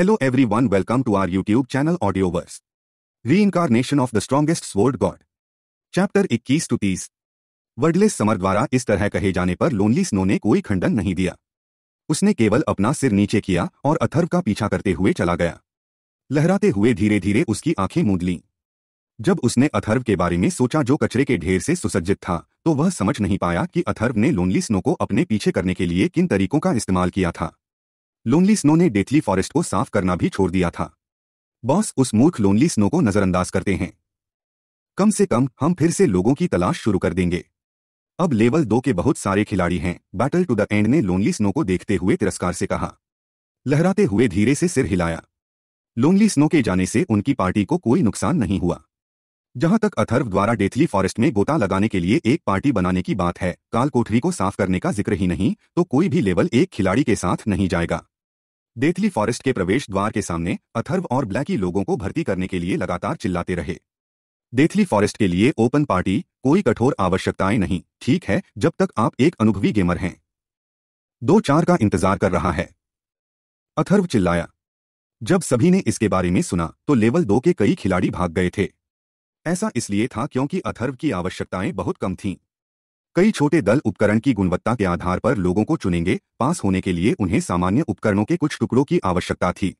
Hello everyone welcome to our YouTube channel Audioverse. Reincarnation of the Strongest Sword God. Chapter 21 to 30 Wordless Summer द्वारा इस तरह कहे जाने पर लोनली स्नो ने कोई खंडन नहीं दिया उसने केवल अपना सिर नीचे किया और अथर्व का पीछा करते हुए चला गया लहराते हुए धीरे धीरे उसकी आंखें मूंद लीं जब उसने अथर्व के बारे में सोचा जो कचरे के ढेर से सुसज्जित था तो वह समझ नहीं पाया कि अथर्व ने लोनली स्नो को अपने पीछे करने के लिए किन तरीकों का इस्तेमाल किया था लोनली स्नो ने डेथली फॉरेस्ट को साफ करना भी छोड़ दिया था बॉस उस मूर्ख लोनली स्नो को नजरअंदाज करते हैं कम से कम हम फिर से लोगों की तलाश शुरू कर देंगे अब लेवल दो के बहुत सारे खिलाड़ी हैं बैटल टू द एंड ने लोनली स्नो को देखते हुए तिरस्कार से कहा लहराते हुए धीरे से सिर हिलाया लोनली स्नो के जाने से उनकी पार्टी को कोई नुकसान नहीं हुआ जहां तक अथर्व द्वारा डेथली फॉरेस्ट में गोता लगाने के लिए एक पार्टी बनाने की बात है काल कोठरी को साफ करने का जिक्र ही नहीं तो कोई भी लेवल एक खिलाड़ी के साथ नहीं जाएगा डेथली फॉरेस्ट के प्रवेश द्वार के सामने अथर्व और ब्लैकी लोगों को भर्ती करने के लिए लगातार चिल्लाते रहे डेथली फॉरेस्ट के लिए ओपन पार्टी कोई कठोर आवश्यकताएं नहीं ठीक है जब तक आप एक अनुभवी गेमर हैं दो चार का इंतजार कर रहा है अथर्व चिल्लाया जब सभी ने इसके बारे में सुना तो लेवल दो के कई खिलाड़ी भाग गए थे ऐसा इसलिए था क्योंकि अथर्व की आवश्यकताएं बहुत कम थीं कई छोटे दल उपकरण की गुणवत्ता के आधार पर लोगों को चुनेंगे पास होने के लिए उन्हें सामान्य उपकरणों के कुछ टुकड़ों की आवश्यकता थी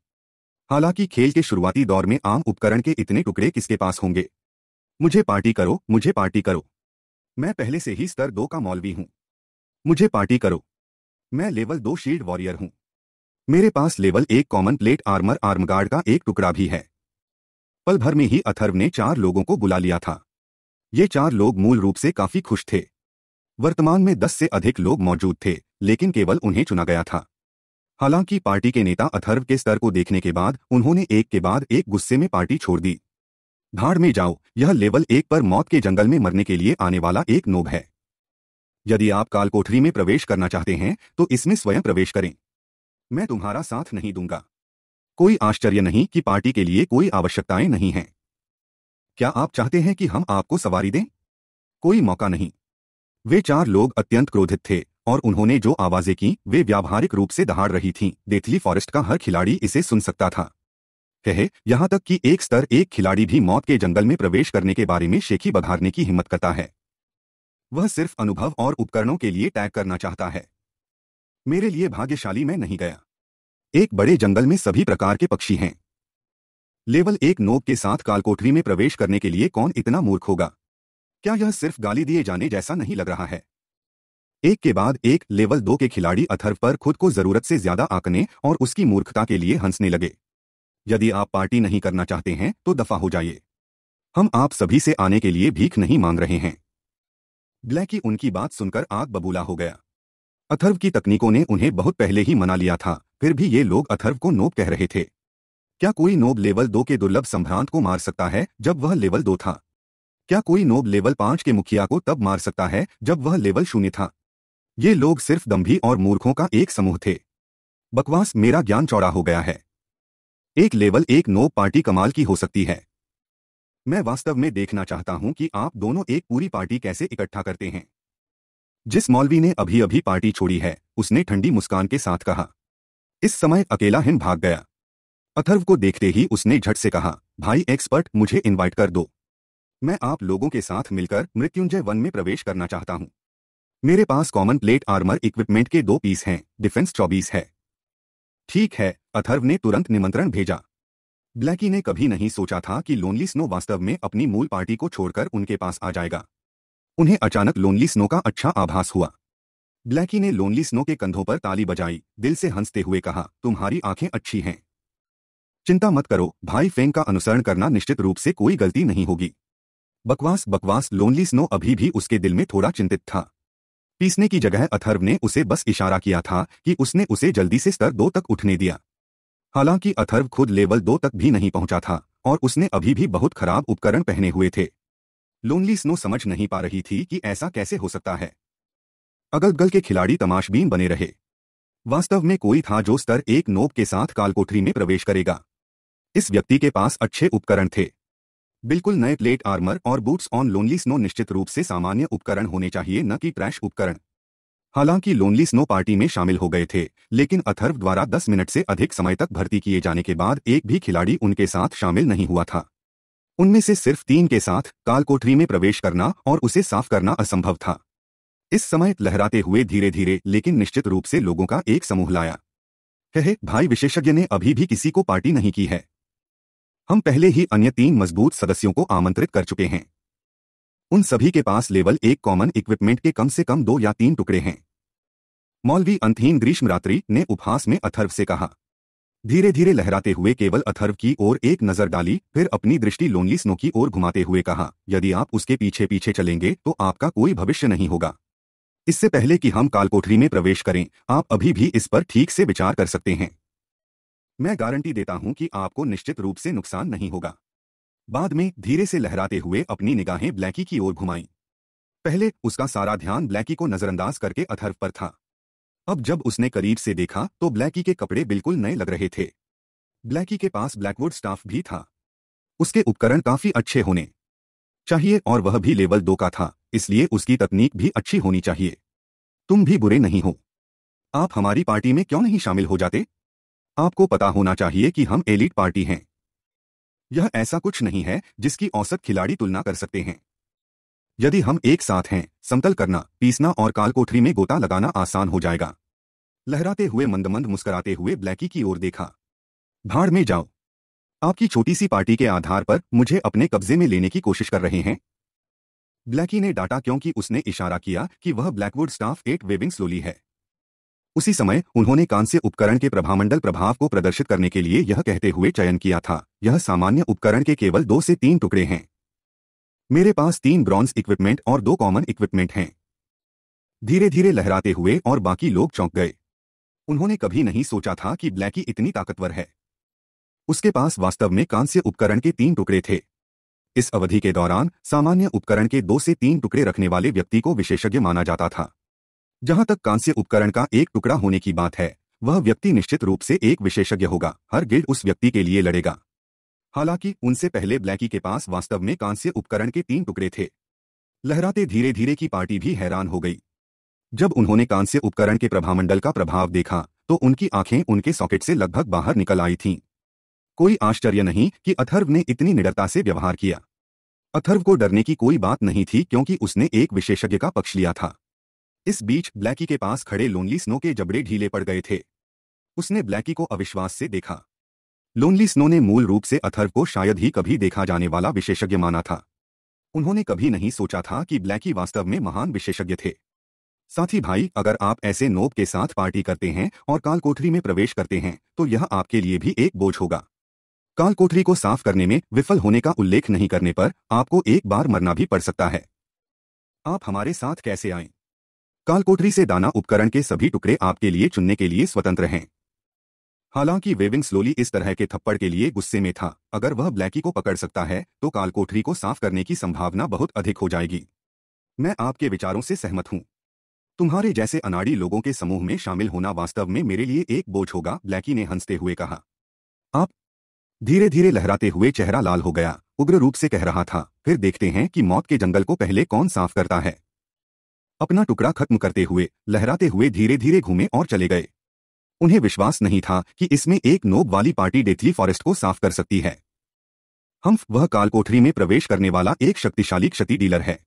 हालांकि खेल के शुरुआती दौर में आम उपकरण के इतने टुकड़े किसके पास होंगे मुझे पार्टी करो मुझे पार्टी करो मैं पहले से ही स्तर दो का मौलवी हूं मुझे पार्टी करो मैं लेवल दो शील्ड वॉरियर हूं मेरे पास लेवल एक कॉमन प्लेट आर्मर आर्मगार्ड का एक टुकड़ा भी है पल भर में ही अथर्व ने चार लोगों को बुला लिया था ये चार लोग मूल रूप से काफी खुश थे वर्तमान में दस से अधिक लोग मौजूद थे लेकिन केवल उन्हें चुना गया था हालांकि पार्टी के नेता अथर्व के स्तर को देखने के बाद उन्होंने एक के बाद एक गुस्से में पार्टी छोड़ दी धाड़ में जाओ यह लेवल एक पर मौत के जंगल में मरने के लिए आने वाला एक नोब है यदि आप काल कोठरी में प्रवेश करना चाहते हैं तो इसमें स्वयं प्रवेश करें मैं तुम्हारा साथ नहीं दूंगा कोई आश्चर्य नहीं कि पार्टी के लिए कोई आवश्यकताएं नहीं हैं क्या आप चाहते हैं कि हम आपको सवारी दें कोई मौका नहीं वे चार लोग अत्यंत क्रोधित थे और उन्होंने जो आवाजें की वे व्यावहारिक रूप से दहाड़ रही थीं। देथली फॉरेस्ट का हर खिलाड़ी इसे सुन सकता था कहे यहां तक कि एक स्तर एक खिलाड़ी भी मौत के जंगल में प्रवेश करने के बारे में शेखी बघारने की हिम्मत करता है वह सिर्फ अनुभव और उपकरणों के लिए टैग करना चाहता है मेरे लिए भाग्यशाली मैं नहीं गया एक बड़े जंगल में सभी प्रकार के पक्षी हैं लेवल एक नोक के साथ कालकोठरी में प्रवेश करने के लिए कौन इतना मूर्ख होगा क्या यह सिर्फ गाली दिए जाने जैसा नहीं लग रहा है एक के बाद एक लेवल दो के खिलाड़ी अथर्व पर खुद को जरूरत से ज्यादा आंकने और उसकी मूर्खता के लिए हंसने लगे यदि आप पार्टी नहीं करना चाहते हैं तो दफा हो जाइए हम आप सभी से आने के लिए भीख नहीं मांग रहे हैं ब्लैकी उनकी बात सुनकर आग बबूला हो गया अथर्व की तकनीकों ने उन्हें बहुत पहले ही मना लिया था फिर भी ये लोग अथर्व को नोब कह रहे थे क्या कोई नोब लेवल दो के दुर्लभ संभ्रांत को मार सकता है जब वह लेवल दो था क्या कोई नोब लेवल पांच के मुखिया को तब मार सकता है जब वह लेवल शून्य था ये लोग सिर्फ दम्भी और मूर्खों का एक समूह थे बकवास मेरा ज्ञान चौड़ा हो गया है एक लेवल एक नोब पार्टी कमाल की हो सकती है मैं वास्तव में देखना चाहता हूं कि आप दोनों एक पूरी पार्टी कैसे इकट्ठा करते हैं जिस मौलवी ने अभी अभी पार्टी छोड़ी है उसने ठंडी मुस्कान के साथ कहा इस समय अकेला हिन भाग गया अथर्व को देखते ही उसने झट से कहा भाई एक्सपर्ट मुझे इन्वाइट कर दो मैं आप लोगों के साथ मिलकर मृत्युंजय वन में प्रवेश करना चाहता हूँ मेरे पास कॉमन प्लेट आर्मर इक्विपमेंट के दो पीस हैं डिफेंस चौबीस है ठीक है अथर्व ने तुरंत निमंत्रण भेजा ब्लैकी ने कभी नहीं सोचा था कि लोनली स्नो वास्तव में अपनी मूल पार्टी को छोड़कर उनके पास आ जाएगा उन्हें अचानक लोनली स्नो का अच्छा आभास हुआ ब्लैकी ने लोनली स्नो के कंधों पर ताली बजाई दिल से हंसते हुए कहा तुम्हारी आंखें अच्छी हैं चिंता मत करो भाई फेंग का अनुसरण करना निश्चित रूप से कोई गलती नहीं होगी बकवास बकवास लोनली स्नो अभी भी उसके दिल में थोड़ा चिंतित था पीसने की जगह अथर्व ने उसे बस इशारा किया था कि उसने उसे जल्दी से स्तर दो तक उठने दिया हालांकि अथर्व खुद लेवल दो तक भी नहीं पहुंचा था और उसने अभी भी बहुत खराब उपकरण पहने हुए थे लोनली स्नो समझ नहीं पा रही थी कि ऐसा कैसे हो सकता है अगल के खिलाड़ी तमाशबीन बने रहे वास्तव में कोई था जो स्तर एक नोब के साथ कालकोठरी में प्रवेश करेगा इस व्यक्ति के पास अच्छे उपकरण थे बिल्कुल नए प्लेट आर्मर और बूट्स ऑन लोनली स्नो निश्चित रूप से सामान्य उपकरण होने चाहिए न कि ट्रैश उपकरण हालांकि लोनली स्नो पार्टी में शामिल हो गए थे लेकिन अथर्व द्वारा 10 मिनट से अधिक समय तक भर्ती किए जाने के बाद एक भी खिलाड़ी उनके साथ शामिल नहीं हुआ था उनमें से सिर्फ तीन के साथ काल कोठरी में प्रवेश करना और उसे साफ करना असंभव था इस समय लहराते हुए धीरे धीरे लेकिन निश्चित रूप से लोगों का एक समूह लाया है भाई विशेषज्ञ ने अभी भी किसी को पार्टी नहीं की है हम पहले ही अन्य तीन मजबूत सदस्यों को आमंत्रित कर चुके हैं उन सभी के पास लेवल एक कॉमन इक्विपमेंट के कम से कम दो या तीन टुकड़े हैं मौलवी अंतहीन ग्रीष्म रात्रि ने उपहास में अथर्व से कहा धीरे धीरे लहराते हुए केवल अथर्व की ओर एक नजर डाली फिर अपनी दृष्टि लोनली स्नो की ओर घुमाते हुए कहा यदि आप उसके पीछे पीछे चलेंगे तो आपका कोई भविष्य नहीं होगा इससे पहले कि हम कालकोठरी में प्रवेश करें आप अभी भी इस पर ठीक से विचार कर सकते हैं मैं गारंटी देता हूं कि आपको निश्चित रूप से नुकसान नहीं होगा बाद में धीरे से लहराते हुए अपनी निगाहें ब्लैकी की ओर घुमाई पहले उसका सारा ध्यान ब्लैकी को नजरअंदाज करके अथर्व पर था अब जब उसने करीब से देखा तो ब्लैकी के कपड़े बिल्कुल नए लग रहे थे ब्लैकी के पास ब्लैकवुड स्टाफ भी था उसके उपकरण काफी अच्छे होने चाहिए और वह भी लेवल दो का था इसलिए उसकी तकनीक भी अच्छी होनी चाहिए तुम भी बुरे नहीं हो आप हमारी पार्टी में क्यों नहीं शामिल हो जाते आपको पता होना चाहिए कि हम एलिट पार्टी हैं यह ऐसा कुछ नहीं है जिसकी औसत खिलाड़ी तुलना कर सकते हैं यदि हम एक साथ हैं समतल करना पीसना और काल कोठरी में गोता लगाना आसान हो जाएगा लहराते हुए मंदमंद मुस्कराते हुए ब्लैकी की ओर देखा भाड़ में जाओ आपकी छोटी सी पार्टी के आधार पर मुझे अपने कब्जे में लेने की कोशिश कर रहे हैं ब्लैकी ने डाटा क्योंकि उसने इशारा किया कि वह Blackwood staff at waving slowly है उसी समय उन्होंने कांस्य उपकरण के प्रभामंडल प्रभाव को प्रदर्शित करने के लिए यह कहते हुए चयन किया था यह सामान्य उपकरण के केवल दो से तीन टुकड़े हैं मेरे पास तीन ब्रॉन्ज इक्विपमेंट और दो कॉमन इक्विपमेंट हैं धीरे धीरे लहराते हुए और बाकी लोग चौंक गए उन्होंने कभी नहीं सोचा था कि ब्लैकी इतनी ताकतवर है उसके पास वास्तव में कांस्य उपकरण के तीन टुकड़े थे इस अवधि के दौरान सामान्य उपकरण के दो से तीन टुकड़े रखने वाले व्यक्ति को विशेषज्ञ माना जाता था जहां तक कांस्य उपकरण का एक टुकड़ा होने की बात है वह व्यक्ति निश्चित रूप से एक विशेषज्ञ होगा हर गिल्ड उस व्यक्ति के लिए लड़ेगा हालांकि उनसे पहले ब्लैकी के पास वास्तव में कांस्य उपकरण के तीन टुकड़े थे लहराते धीरे धीरे की पार्टी भी हैरान हो गई जब उन्होंने कांस्य उपकरण के प्रभामंडल का प्रभाव देखा तो उनकी आंखें उनके सॉकेट से लगभग बाहर निकल आई थीं कोई आश्चर्य नहीं कि अथर्व ने इतनी निडरता से व्यवहार किया अथर्व को डरने की कोई बात नहीं थी क्योंकि उसने एक विशेषज्ञ का पक्ष लिया था इस बीच ब्लैकी के पास खड़े लोनली स्नो के जबड़े ढीले पड़ गए थे उसने ब्लैकी को अविश्वास से देखा लोनली स्नो ने मूल रूप से अथर्व को शायद ही कभी देखा जाने वाला विशेषज्ञ माना था उन्होंने कभी नहीं सोचा था कि ब्लैकी वास्तव में महान विशेषज्ञ थे साथी भाई अगर आप ऐसे नोब के साथ पार्टी करते हैं और काल कोठरी में प्रवेश करते हैं तो यह आपके लिए भी एक बोझ होगा काल कोठरी को साफ करने में विफल होने का उल्लेख नहीं करने पर आपको एक बार मरना भी पड़ सकता है आप हमारे साथ कैसे आएं? काल कोठरी से दाना उपकरण के सभी टुकड़े आपके लिए चुनने के लिए स्वतंत्र हैं हालांकि वेविंग स्लोली इस तरह के थप्पड़ के लिए गुस्से में था अगर वह ब्लैकी को पकड़ सकता है तो काल कोठरी को साफ करने की संभावना बहुत अधिक हो जाएगी मैं आपके विचारों से सहमत हूँ तुम्हारे जैसे अनाड़ी लोगों के समूह में शामिल होना वास्तव में मेरे लिए एक बोझ होगा ब्लैकी ने हंसते हुए कहा आप धीरे धीरे लहराते हुए चेहरा लाल हो गया उग्र रूप से कह रहा था फिर देखते हैं कि मौत के जंगल को पहले कौन साफ करता है अपना टुकड़ा खत्म करते हुए लहराते हुए धीरे धीरे घूमे और चले गए उन्हें विश्वास नहीं था कि इसमें एक नोब वाली पार्टी डेथली फॉरेस्ट को साफ कर सकती है हम वह कालकोठरी में प्रवेश करने वाला एक शक्तिशाली क्षति डीलर है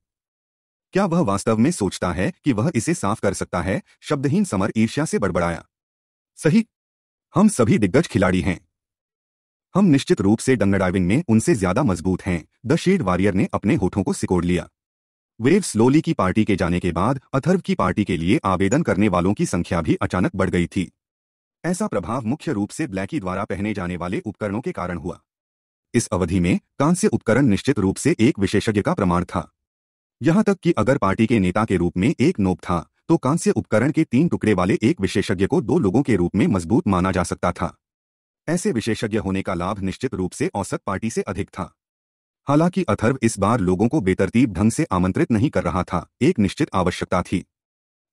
क्या वह वास्तव में सोचता है कि वह इसे साफ कर सकता है शब्दहीन समर ईर्ष्या से बड़बड़ाया सही हम सभी दिग्गज खिलाड़ी हैं हम निश्चित रूप से डंगडाइविंग में उनसे ज्यादा मजबूत हैं द शेड वॉरियर ने अपने होठों को सिकोड़ लिया वेव स्लोली की पार्टी के जाने के बाद अथर्व की पार्टी के लिए आवेदन करने वालों की संख्या भी अचानक बढ़ गई थी ऐसा प्रभाव मुख्य रूप से ब्लैकी द्वारा पहने जाने वाले उपकरणों के कारण हुआ इस अवधि में कांस्य उपकरण निश्चित रूप से एक विशेषज्ञ का प्रमाण था यहां तक कि अगर पार्टी के नेता के रूप में एक नोब था तो कांस्य उपकरण के तीन टुकड़े वाले एक विशेषज्ञ को दो लोगों के रूप में मजबूत माना जा सकता था ऐसे विशेषज्ञ होने का लाभ निश्चित रूप से औसत पार्टी से अधिक था हालांकि अथर्व इस बार लोगों को बेतरतीब ढंग से आमंत्रित नहीं कर रहा था एक निश्चित आवश्यकता थी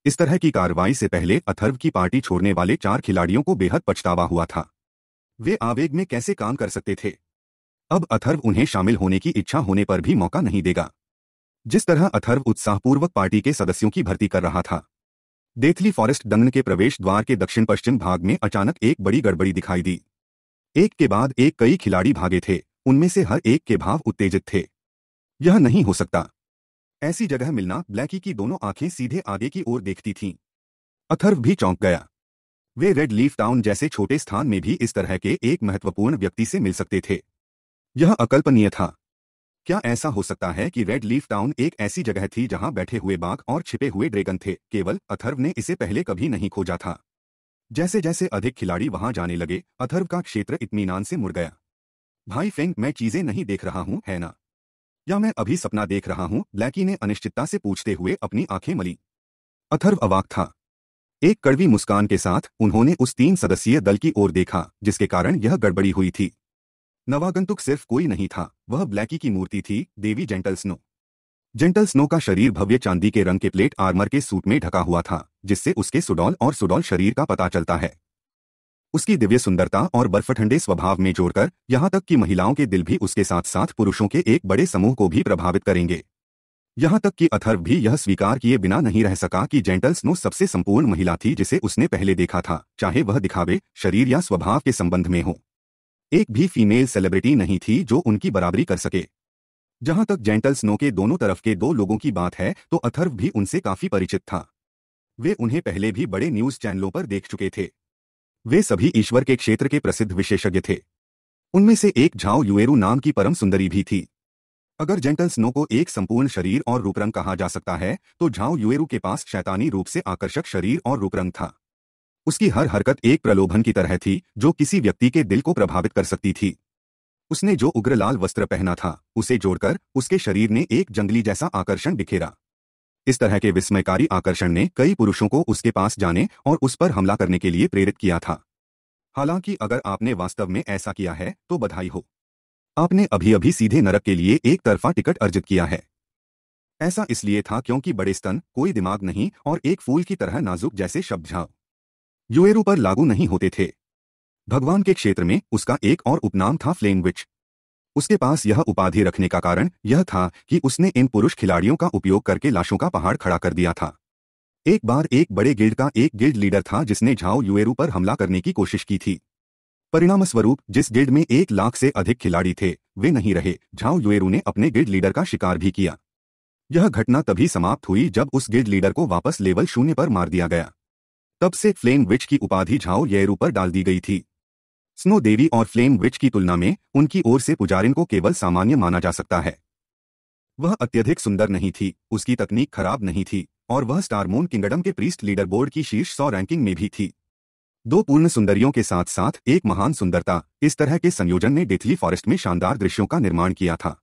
इस तरह की कार्रवाई से पहले अथर्व की पार्टी छोड़ने वाले चार खिलाड़ियों को बेहद पछतावा हुआ था वे आवेग में कैसे काम कर सकते थे अब अथर्व उन्हें शामिल होने की इच्छा होने पर भी मौका नहीं देगा जिस तरह अथर्व उत्साहपूर्वक पार्टी के सदस्यों की भर्ती कर रहा था देथली फॉरेस्ट दंगन के प्रवेश द्वार के दक्षिण पश्चिम भाग में अचानक एक बड़ी गड़बड़ी दिखाई दी एक के बाद एक कई खिलाड़ी भागे थे उनमें से हर एक के भाव उत्तेजित थे यह नहीं हो सकता ऐसी जगह मिलना ब्लैकी की दोनों आंखें सीधे आगे की ओर देखती थीं अथर्व भी चौंक गया वे रेड लीफ टाउन जैसे छोटे स्थान में भी इस तरह के एक महत्वपूर्ण व्यक्ति से मिल सकते थे यह अकल्पनीय था क्या ऐसा हो सकता है कि रेड लीफ टाउन एक ऐसी जगह थी जहां बैठे हुए बाघ और छिपे हुए ड्रैगन थे केवल अथर्व ने इसे पहले कभी नहीं खोजा था जैसे जैसे अधिक खिलाड़ी वहां जाने लगे अथर्व का क्षेत्र इतमीनान से मुड़ गया भाई फेंग मैं चीजें नहीं देख रहा हूँ है ना या मैं अभी सपना देख रहा हूँ ब्लैकी ने अनिश्चितता से पूछते हुए अपनी आंखें मली अथर्व अवाक था एक कड़वी मुस्कान के साथ उन्होंने उस तीन सदस्यीय दल की ओर देखा जिसके कारण यह गड़बड़ी हुई थी नवागंतुक सिर्फ कोई नहीं था वह ब्लैकी की मूर्ति थी देवी जेंटल स्नो जेंटल स्नो का शरीर भव्य चांदी के रंग के प्लेट आर्मर के सूट में ढका हुआ था जिससे उसके सुडौल और सुडौल शरीर का पता चलता है उसकी दिव्य सुंदरता और बर्फ ठंडे स्वभाव में जोड़कर यहां तक कि महिलाओं के दिल भी उसके साथ साथ पुरुषों के एक बड़े समूह को भी प्रभावित करेंगे यहां तक कि अथर्व भी यह स्वीकार किए बिना नहीं रह सका कि जेंटल स्नो सबसे संपूर्ण महिला थी जिसे उसने पहले देखा था चाहे वह दिखावे शरीर या स्वभाव के संबंध में हो एक भी फीमेल सेलिब्रिटी नहीं थी जो उनकी बराबरी कर सके जहां तक जेंटल स्नो के दोनों तरफ के दो लोगों की बात है तो अथर्व भी उनसे काफी परिचित था वे उन्हें पहले भी बड़े न्यूज चैनलों पर देख चुके थे वे सभी ईश्वर के क्षेत्र के प्रसिद्ध विशेषज्ञ थे उनमें से एक झाओ युएरू नाम की परम सुंदरी भी थी अगर जेंटल स्नो को एक संपूर्ण शरीर और रूपरंग कहा जा सकता है तो झाओ युएरू के पास शैतानी रूप से आकर्षक शरीर और रूपरंग था उसकी हर हरकत एक प्रलोभन की तरह थी जो किसी व्यक्ति के दिल को प्रभावित कर सकती थी उसने जो उग्र लाल वस्त्र पहना था उसे जोड़कर उसके शरीर ने एक जंगली जैसा आकर्षण बिखेरा इस तरह के विस्मयकारी आकर्षण ने कई पुरुषों को उसके पास जाने और उस पर हमला करने के लिए प्रेरित किया था हालांकि अगर आपने वास्तव में ऐसा किया है तो बधाई हो आपने अभी अभी सीधे नरक के लिए एक तरफा टिकट अर्जित किया है ऐसा इसलिए था क्योंकि बड़े स्तन कोई दिमाग नहीं और एक फूल की तरह नाजुक जैसे शब्द झाव युएरू पर लागू नहीं होते थे भगवान के क्षेत्र में उसका एक और उपनाम था फ्लेन विच उसके पास यह उपाधि रखने का कारण यह था कि उसने इन पुरुष खिलाड़ियों का उपयोग करके लाशों का पहाड़ खड़ा कर दिया था एक बार एक बड़े गिल्ड का एक गिल्ड लीडर था जिसने झाओ युएरू पर हमला करने की कोशिश की थी परिणामस्वरूप जिस गिल्ड में एक लाख से अधिक खिलाड़ी थे वे नहीं रहे झाओ युएरू ने अपने गिल्ड लीडर का शिकार भी किया यह घटना तभी समाप्त हुई जब उस गिल्ड लीडर को वापस लेवल शून्य पर मार दिया गया तब से फ्लेम विच की उपाधि झाओ येरू पर डाल दी गई थी स्नो देवी और फ्लेम विच की तुलना में उनकी ओर से पुजारिन को केवल सामान्य माना जा सकता है वह अत्यधिक सुंदर नहीं थी उसकी तकनीक खराब नहीं थी और वह स्टारमोन किंगडम के प्रीस्ट लीडर बोर्ड की शीर्ष सौ रैंकिंग में भी थी दो पूर्ण सुंदरियों के साथ साथ एक महान सुंदरता इस तरह के संयोजन ने डेथली फॉरेस्ट में शानदार दृश्यों का निर्माण किया था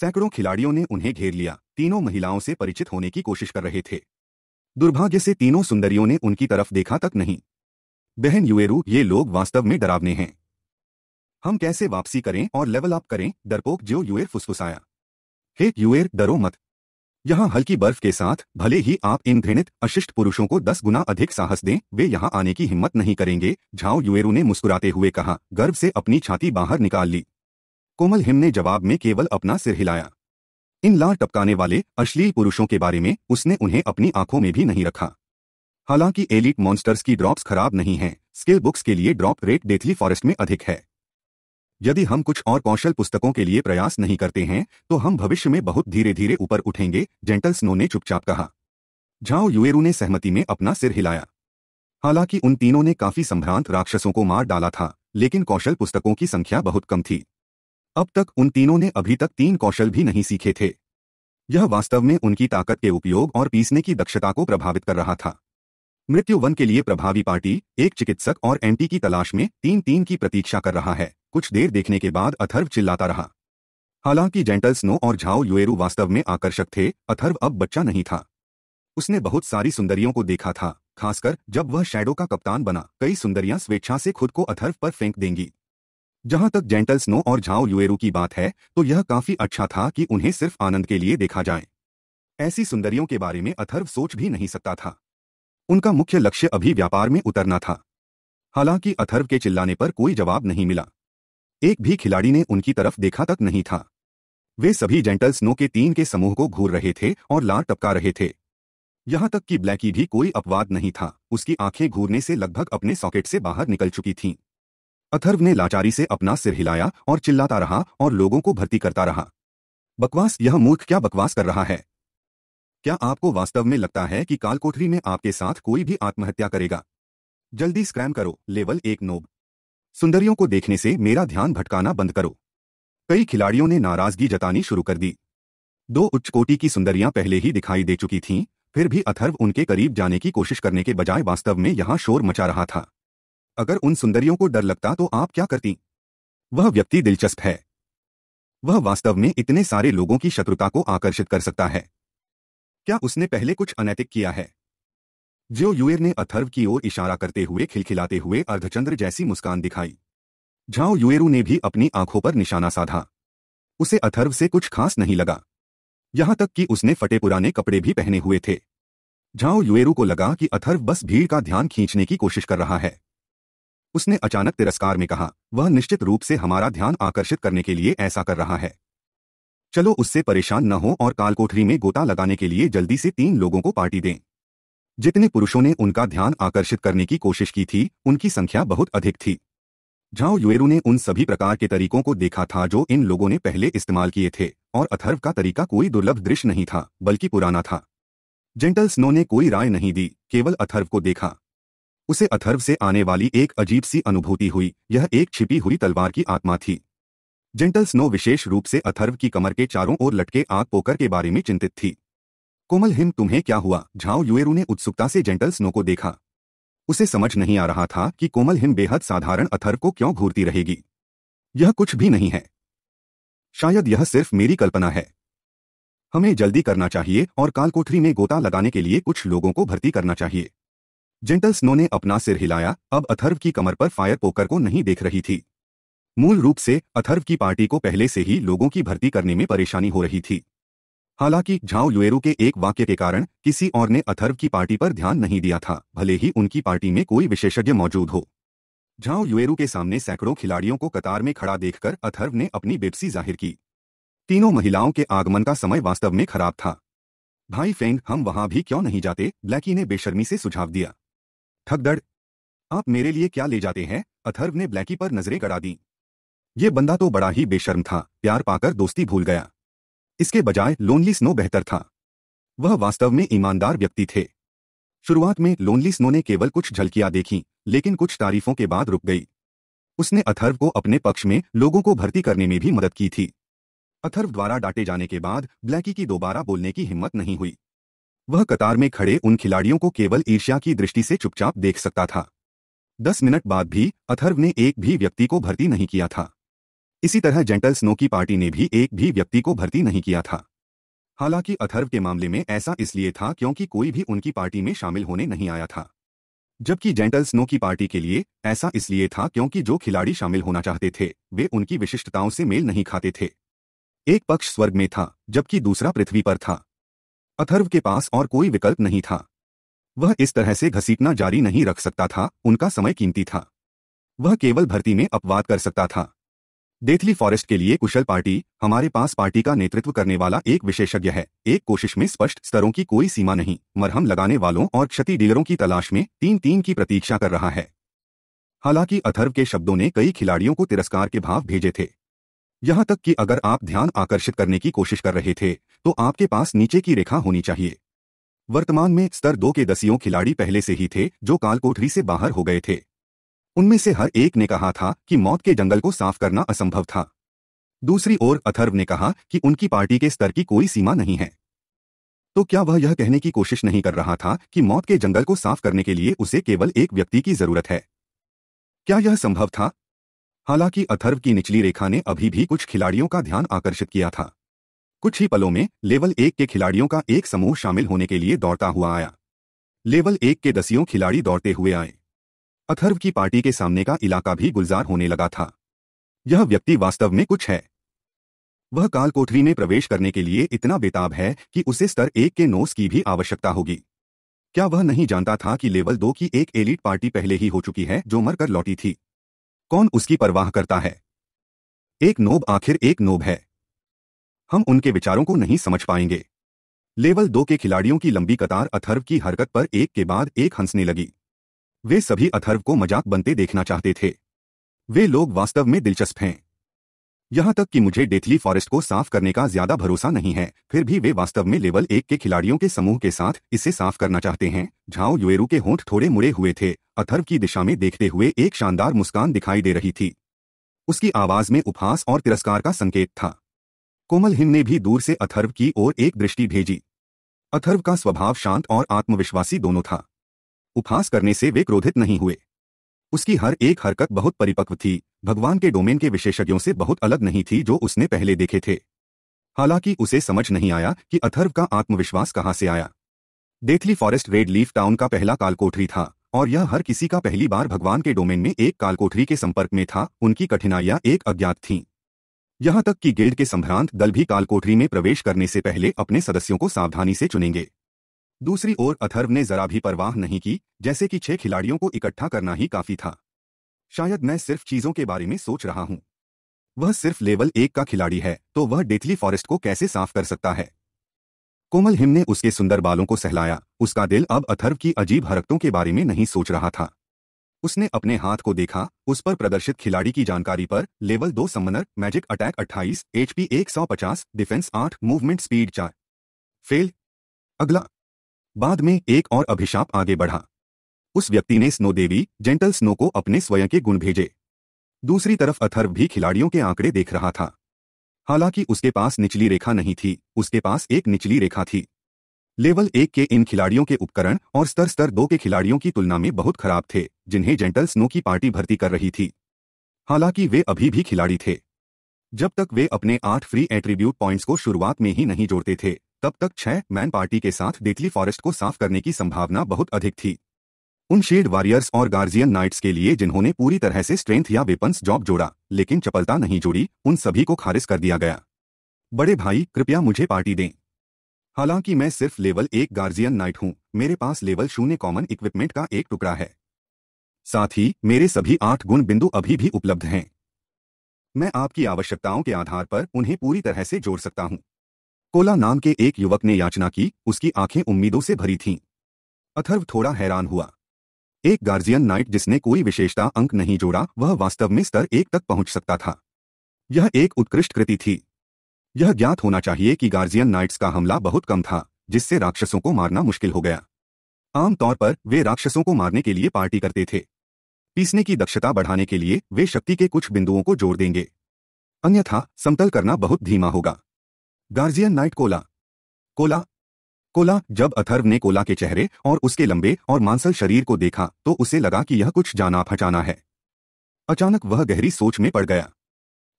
सैकड़ों खिलाड़ियों ने उन्हें घेर लिया तीनों महिलाओं से परिचित होने की कोशिश कर रहे थे दुर्भाग्य से तीनों सुंदरियों ने उनकी तरफ देखा तक नहीं बहन युएरू ये लोग वास्तव में डरावने हैं हम कैसे वापसी करें और लेवल अप करें डरपोक जो युएर फुसफुसाया हे युएर डरो मत यहाँ हल्की बर्फ के साथ भले ही आप इन घृणित अशिष्ट पुरुषों को दस गुना अधिक साहस दें वे यहाँ आने की हिम्मत नहीं करेंगे झाओ युएरू ने मुस्कुराते हुए कहा गर्व से अपनी छाती बाहर निकाल ली कोमल हिम ने जवाब में केवल अपना सिर हिलाया इन लार टपकाने वाले अश्लील पुरुषों के बारे में उसने उन्हें अपनी आंखों में भी नहीं रखा हालांकि एलिट मॉन्स्टर्स की ड्रॉप्स खराब नहीं हैं स्किल बुक्स के लिए ड्रॉप रेट डेथली फॉरेस्ट में अधिक है यदि हम कुछ और कौशल पुस्तकों के लिए प्रयास नहीं करते हैं तो हम भविष्य में बहुत धीरे धीरे ऊपर उठेंगे जेंटल स्नो ने चुपचाप कहा झाओ युएरू ने सहमति में अपना सिर हिलाया हालांकि उन तीनों ने काफी संभ्रांत राक्षसों को मार डाला था लेकिन कौशल पुस्तकों की संख्या बहुत कम थी अब तक उन तीनों ने अभी तक तीन कौशल भी नहीं सीखे थे यह वास्तव में उनकी ताकत के उपयोग और पीसने की दक्षता को प्रभावित कर रहा था मृत्यु वन के लिए प्रभावी पार्टी एक चिकित्सक और एंटी की तलाश में तीन तीन की प्रतीक्षा कर रहा है कुछ देर देखने के बाद अथर्व चिल्लाता रहा हालांकि जेंटल स्नो और झाओ युएरू वास्तव में आकर्षक थे अथर्व अब बच्चा नहीं था उसने बहुत सारी सुंदरियों को देखा था खासकर जब वह शैडो का कप्तान बना कई सुंदरियां स्वेच्छा से खुद को अथर्व पर फेंक देंगी जहां तक जेंटल स्नो और झाओ युएरू की बात है तो यह काफी अच्छा था कि उन्हें सिर्फ आनंद के लिए देखा जाए ऐसी सुंदरियों के बारे में अथर्व सोच भी नहीं सकता था उनका मुख्य लक्ष्य अभी व्यापार में उतरना था हालांकि अथर्व के चिल्लाने पर कोई जवाब नहीं मिला एक भी खिलाड़ी ने उनकी तरफ देखा तक नहीं था वे सभी जेंटल स्नो के तीन के समूह को घूर रहे थे और लार टपका रहे थे यहां तक कि ब्लैकी भी कोई अपवाद नहीं था उसकी आंखें घूरने से लगभग अपने सॉकेट से बाहर निकल चुकी थीं अथर्व ने लाचारी से अपना सिर हिलाया और चिल्लाता रहा और लोगों को भर्ती करता रहा बकवास यह मूर्ख क्या बकवास कर रहा है क्या आपको वास्तव में लगता है कि काल कोठरी में आपके साथ कोई भी आत्महत्या करेगा जल्दी स्क्रैम करो लेवल एक नोब सुंदरियों को देखने से मेरा ध्यान भटकाना बंद करो कई खिलाड़ियों ने नाराजगी जतानी शुरू कर दी दो उच्चकोटि की सुंदरियां पहले ही दिखाई दे चुकी थीं, फिर भी अथर्व उनके करीब जाने की कोशिश करने के बजाय वास्तव में यहां शोर मचा रहा था अगर उन सुंदरियों को डर लगता तो आप क्या करती वह व्यक्ति दिलचस्प है वह वास्तव में इतने सारे लोगों की शत्रुता को आकर्षित कर सकता है क्या उसने पहले कुछ अनैतिक किया है जो युएर ने अथर्व की ओर इशारा करते हुए खिलखिलाते हुए अर्धचंद्र जैसी मुस्कान दिखाई झाओ युएरू ने भी अपनी आंखों पर निशाना साधा उसे अथर्व से कुछ खास नहीं लगा यहां तक कि उसने फटे पुराने कपड़े भी पहने हुए थे झाओ युएरू को लगा कि अथर्व बस भीड़ का ध्यान खींचने की कोशिश कर रहा है उसने अचानक तिरस्कार में कहा वह निश्चित रूप से हमारा ध्यान आकर्षित करने के लिए ऐसा कर रहा है चलो उससे परेशान न हो और काल कोठरी में गोता लगाने के लिए जल्दी से तीन लोगों को पार्टी दें जितने पुरुषों ने उनका ध्यान आकर्षित करने की कोशिश की थी उनकी संख्या बहुत अधिक थी झाओ युएरू ने उन सभी प्रकार के तरीकों को देखा था जो इन लोगों ने पहले इस्तेमाल किए थे और अथर्व का तरीका कोई दुर्लभ दृश्य नहीं था बल्कि पुराना था जेंटल स्नो ने कोई राय नहीं दी केवल अथर्व को देखा उसे अथर्व से आने वाली एक अजीब सी अनुभूति हुई यह एक छिपी हुई तलवार की आत्मा थी जेंटल स्नो विशेष रूप से अथर्व की कमर के चारों ओर लटके आग पोकर के बारे में चिंतित थी कोमल हिम तुम्हें क्या हुआ झाओ युएरू ने उत्सुकता से जेंटल स्नो को देखा उसे समझ नहीं आ रहा था कि कोमल हिम बेहद साधारण अथर्व को क्यों घूरती रहेगी यह कुछ भी नहीं है शायद यह सिर्फ मेरी कल्पना है हमें जल्दी करना चाहिए और काल कोठरी में गोता लगाने के लिए कुछ लोगों को भर्ती करना चाहिए जेंटल स्नो ने अपना सिर हिलाया अब अथर्व की कमर पर फायर पोकर को नहीं देख रही थी मूल रूप से अथर्व की पार्टी को पहले से ही लोगों की भर्ती करने में परेशानी हो रही थी हालांकि झाओ लुएरू के एक वाक्य के कारण किसी और ने अथर्व की पार्टी पर ध्यान नहीं दिया था भले ही उनकी पार्टी में कोई विशेषज्ञ मौजूद हो झाओ लुएरू के सामने सैकड़ों खिलाड़ियों को कतार में खड़ा देखकर अथर्व ने अपनी बेपसी जाहिर की तीनों महिलाओं के आगमन का समय वास्तव में खराब था भाई फेंग हम वहां भी क्यों नहीं जाते ब्लैकी ने बेशर्मी से सुझाव दिया ठगदड़ आप मेरे लिए क्या ले जाते हैं अथर्व ने ब्लैकी पर नजरें गड़ा दी ये बंदा तो बड़ा ही बेशर्म था प्यार पाकर दोस्ती भूल गया इसके बजाय लोनली स्नो बेहतर था वह वास्तव में ईमानदार व्यक्ति थे शुरुआत में लोनली स्नो ने केवल कुछ झलकियां देखी लेकिन कुछ तारीफों के बाद रुक गई उसने अथर्व को अपने पक्ष में लोगों को भर्ती करने में भी मदद की थी अथर्व द्वारा डांटे जाने के बाद ब्लैकी की दोबारा बोलने की हिम्मत नहीं हुई वह कतार में खड़े उन खिलाड़ियों को केवल ईर्ष्या की दृष्टि से चुपचाप देख सकता था दस मिनट बाद भी अथर्व ने एक भी व्यक्ति को भर्ती नहीं किया था इसी तरह जेंटल स्नो की पार्टी ने भी एक भी व्यक्ति को भर्ती नहीं किया था हालांकि अथर्व के मामले में ऐसा इसलिए था क्योंकि कोई भी उनकी पार्टी में शामिल होने नहीं आया था जबकि जेंटल स्नो की पार्टी के लिए ऐसा इसलिए था क्योंकि जो खिलाड़ी शामिल होना चाहते थे वे उनकी विशिष्टताओं से मेल नहीं खाते थे एक पक्ष स्वर्ग में था जबकि दूसरा पृथ्वी पर था अथर्व के पास और कोई विकल्प नहीं था वह इस तरह से घसीटना जारी नहीं रख सकता था उनका समय कीमती था वह केवल भर्ती में अपवाद कर सकता था डेथली फॉरेस्ट के लिए कुशल पार्टी हमारे पास पार्टी का नेतृत्व करने वाला एक विशेषज्ञ है एक कोशिश में स्पष्ट स्तरों की कोई सीमा नहीं मरहम लगाने वालों और क्षति डीलरों की तलाश में तीन तीन की प्रतीक्षा कर रहा है हालांकि अथर्व के शब्दों ने कई खिलाड़ियों को तिरस्कार के भाव भेजे थे यहां तक कि अगर आप ध्यान आकर्षित करने की कोशिश कर रहे थे तो आपके पास नीचे की रेखा होनी चाहिए वर्तमान में स्तर दो के दसियों खिलाड़ी पहले से ही थे जो कालकोठरी से बाहर हो गए थे उनमें से हर एक ने कहा था कि मौत के जंगल को साफ करना असंभव था दूसरी ओर अथर्व ने कहा कि उनकी पार्टी के स्तर की कोई सीमा नहीं है तो क्या वह यह कहने की कोशिश नहीं कर रहा था कि मौत के जंगल को साफ करने के लिए उसे केवल एक व्यक्ति की जरूरत है क्या यह संभव था हालांकि अथर्व की निचली रेखा ने अभी भी कुछ खिलाड़ियों का ध्यान आकर्षित किया था कुछ ही पलों में लेवल एक के खिलाड़ियों का एक समूह शामिल होने के लिए दौड़ता हुआ आया लेवल एक के दसियों खिलाड़ी दौड़ते हुए आए अथर्व की पार्टी के सामने का इलाका भी गुलजार होने लगा था यह व्यक्ति वास्तव में कुछ है वह काल कोठरी में प्रवेश करने के लिए इतना बेताब है कि उसे स्तर एक के नोस की भी आवश्यकता होगी क्या वह नहीं जानता था कि लेवल दो की एक एलिट पार्टी पहले ही हो चुकी है जो मरकर लौटी थी कौन उसकी परवाह करता है एक नोब आखिर एक नोब है हम उनके विचारों को नहीं समझ पाएंगे लेवल दो के खिलाड़ियों की लंबी कतार अथर्व की हरकत पर एक के बाद एक हंसने लगी वे सभी अथर्व को मजाक बनते देखना चाहते थे वे लोग वास्तव में दिलचस्प हैं यहां तक कि मुझे डेथली फॉरेस्ट को साफ करने का ज्यादा भरोसा नहीं है फिर भी वे वास्तव में लेवल एक के खिलाड़ियों के समूह के साथ इसे साफ करना चाहते हैं झाओ युएरू के होंठ थोड़े मुड़े हुए थे अथर्व की दिशा में देखते हुए एक शानदार मुस्कान दिखाई दे रही थी उसकी आवाज में उपहास और तिरस्कार का संकेत था कोमल हिम ने भी दूर से अथर्व की ओर एक दृष्टि भेजी अथर्व का स्वभाव शांत और आत्मविश्वासी दोनों था उपहास करने से वे क्रोधित नहीं हुए उसकी हर एक हरकत बहुत परिपक्व थी भगवान के डोमेन के विशेषज्ञों से बहुत अलग नहीं थी जो उसने पहले देखे थे हालांकि उसे समझ नहीं आया कि अथर्व का आत्मविश्वास कहाँ से आया Deathly Forest Red Leaf Town का पहला कालकोठरी था और यह हर किसी का पहली बार भगवान के डोमेन में एक कालकोठरी के संपर्क में था उनकी कठिनाइयां एक अज्ञात थीं यहां तक कि गिल्ड के संभ्रांत दल भी कालकोठरी में प्रवेश करने से पहले अपने सदस्यों को सावधानी से चुनेंगे दूसरी ओर अथर्व ने जरा भी परवाह नहीं की जैसे कि छह खिलाड़ियों को इकट्ठा करना ही काफी था शायद मैं सिर्फ चीजों के बारे में सोच रहा हूं वह सिर्फ लेवल एक का खिलाड़ी है तो वह डेथली फॉरेस्ट को कैसे साफ कर सकता है कोमल हिम ने उसके सुंदर बालों को सहलाया उसका दिल अब अथर्व की अजीब हरकतों के बारे में नहीं सोच रहा था उसने अपने हाथ को देखा उस पर प्रदर्शित खिलाड़ी की जानकारी पर लेवल दो summoner magic attack 28, HP 150, defence 8, movement speed 4. Fail अगला बाद में एक और अभिशाप आगे बढ़ा उस व्यक्ति ने स्नो देवी जेंटल स्नो को अपने स्वयं के गुण भेजे दूसरी तरफ अथर्व भी खिलाड़ियों के आंकड़े देख रहा था हालांकि उसके पास निचली रेखा नहीं थी उसके पास एक निचली रेखा थी लेवल एक के इन खिलाड़ियों के उपकरण और स्तर स्तर दो के खिलाड़ियों की तुलना में बहुत खराब थे जिन्हें जेंटल स्नो की पार्टी भर्ती कर रही थी हालांकि वे अभी भी खिलाड़ी थे जब तक वे अपने आठ फ्री एट्रीब्यूट पॉइंट्स को शुरुआत में ही नहीं जोड़ते थे तब तक छह मैन पार्टी के साथ डेटली फॉरेस्ट को साफ करने की संभावना बहुत अधिक थी उन शेड वॉरियर्स और गार्जियन नाइट्स के लिए जिन्होंने पूरी तरह से स्ट्रेंथ या वेपन्स जॉब जोड़ा लेकिन चपलता नहीं जोड़ी उन सभी को खारिज कर दिया गया बड़े भाई कृपया मुझे पार्टी दें हालांकि मैं सिर्फ लेवल एक गार्जियन नाइट हूं मेरे पास लेवल शून्य कॉमन इक्विपमेंट का एक टुकड़ा है साथ ही मेरे सभी आठ गुण बिंदु अभी भी उपलब्ध हैं मैं आपकी आवश्यकताओं के आधार पर उन्हें पूरी तरह से जोड़ सकता हूं कोला नाम के एक युवक ने याचना की उसकी आंखें उम्मीदों से भरी थीं अथर्व थोड़ा हैरान हुआ एक गार्जियन नाइट जिसने कोई विशेषता अंक नहीं जोड़ा वह वास्तव में स्तर एक तक पहुंच सकता था यह एक उत्कृष्ट कृति थी यह ज्ञात होना चाहिए कि गार्जियन नाइट्स का हमला बहुत कम था जिससे राक्षसों को मारना मुश्किल हो गया आमतौर पर वे राक्षसों को मारने के लिए पार्टी करते थे पीसने की दक्षता बढ़ाने के लिए वे शक्ति के कुछ बिंदुओं को जोड़ देंगे अन्यथा समतल करना बहुत धीमा होगा guardian knight Cola Cola Cola जब अथर्व ने कोला के चेहरे और उसके लंबे और मांसल शरीर को देखा तो उसे लगा कि यह कुछ जाना फचाना है अचानक वह गहरी सोच में पड़ गया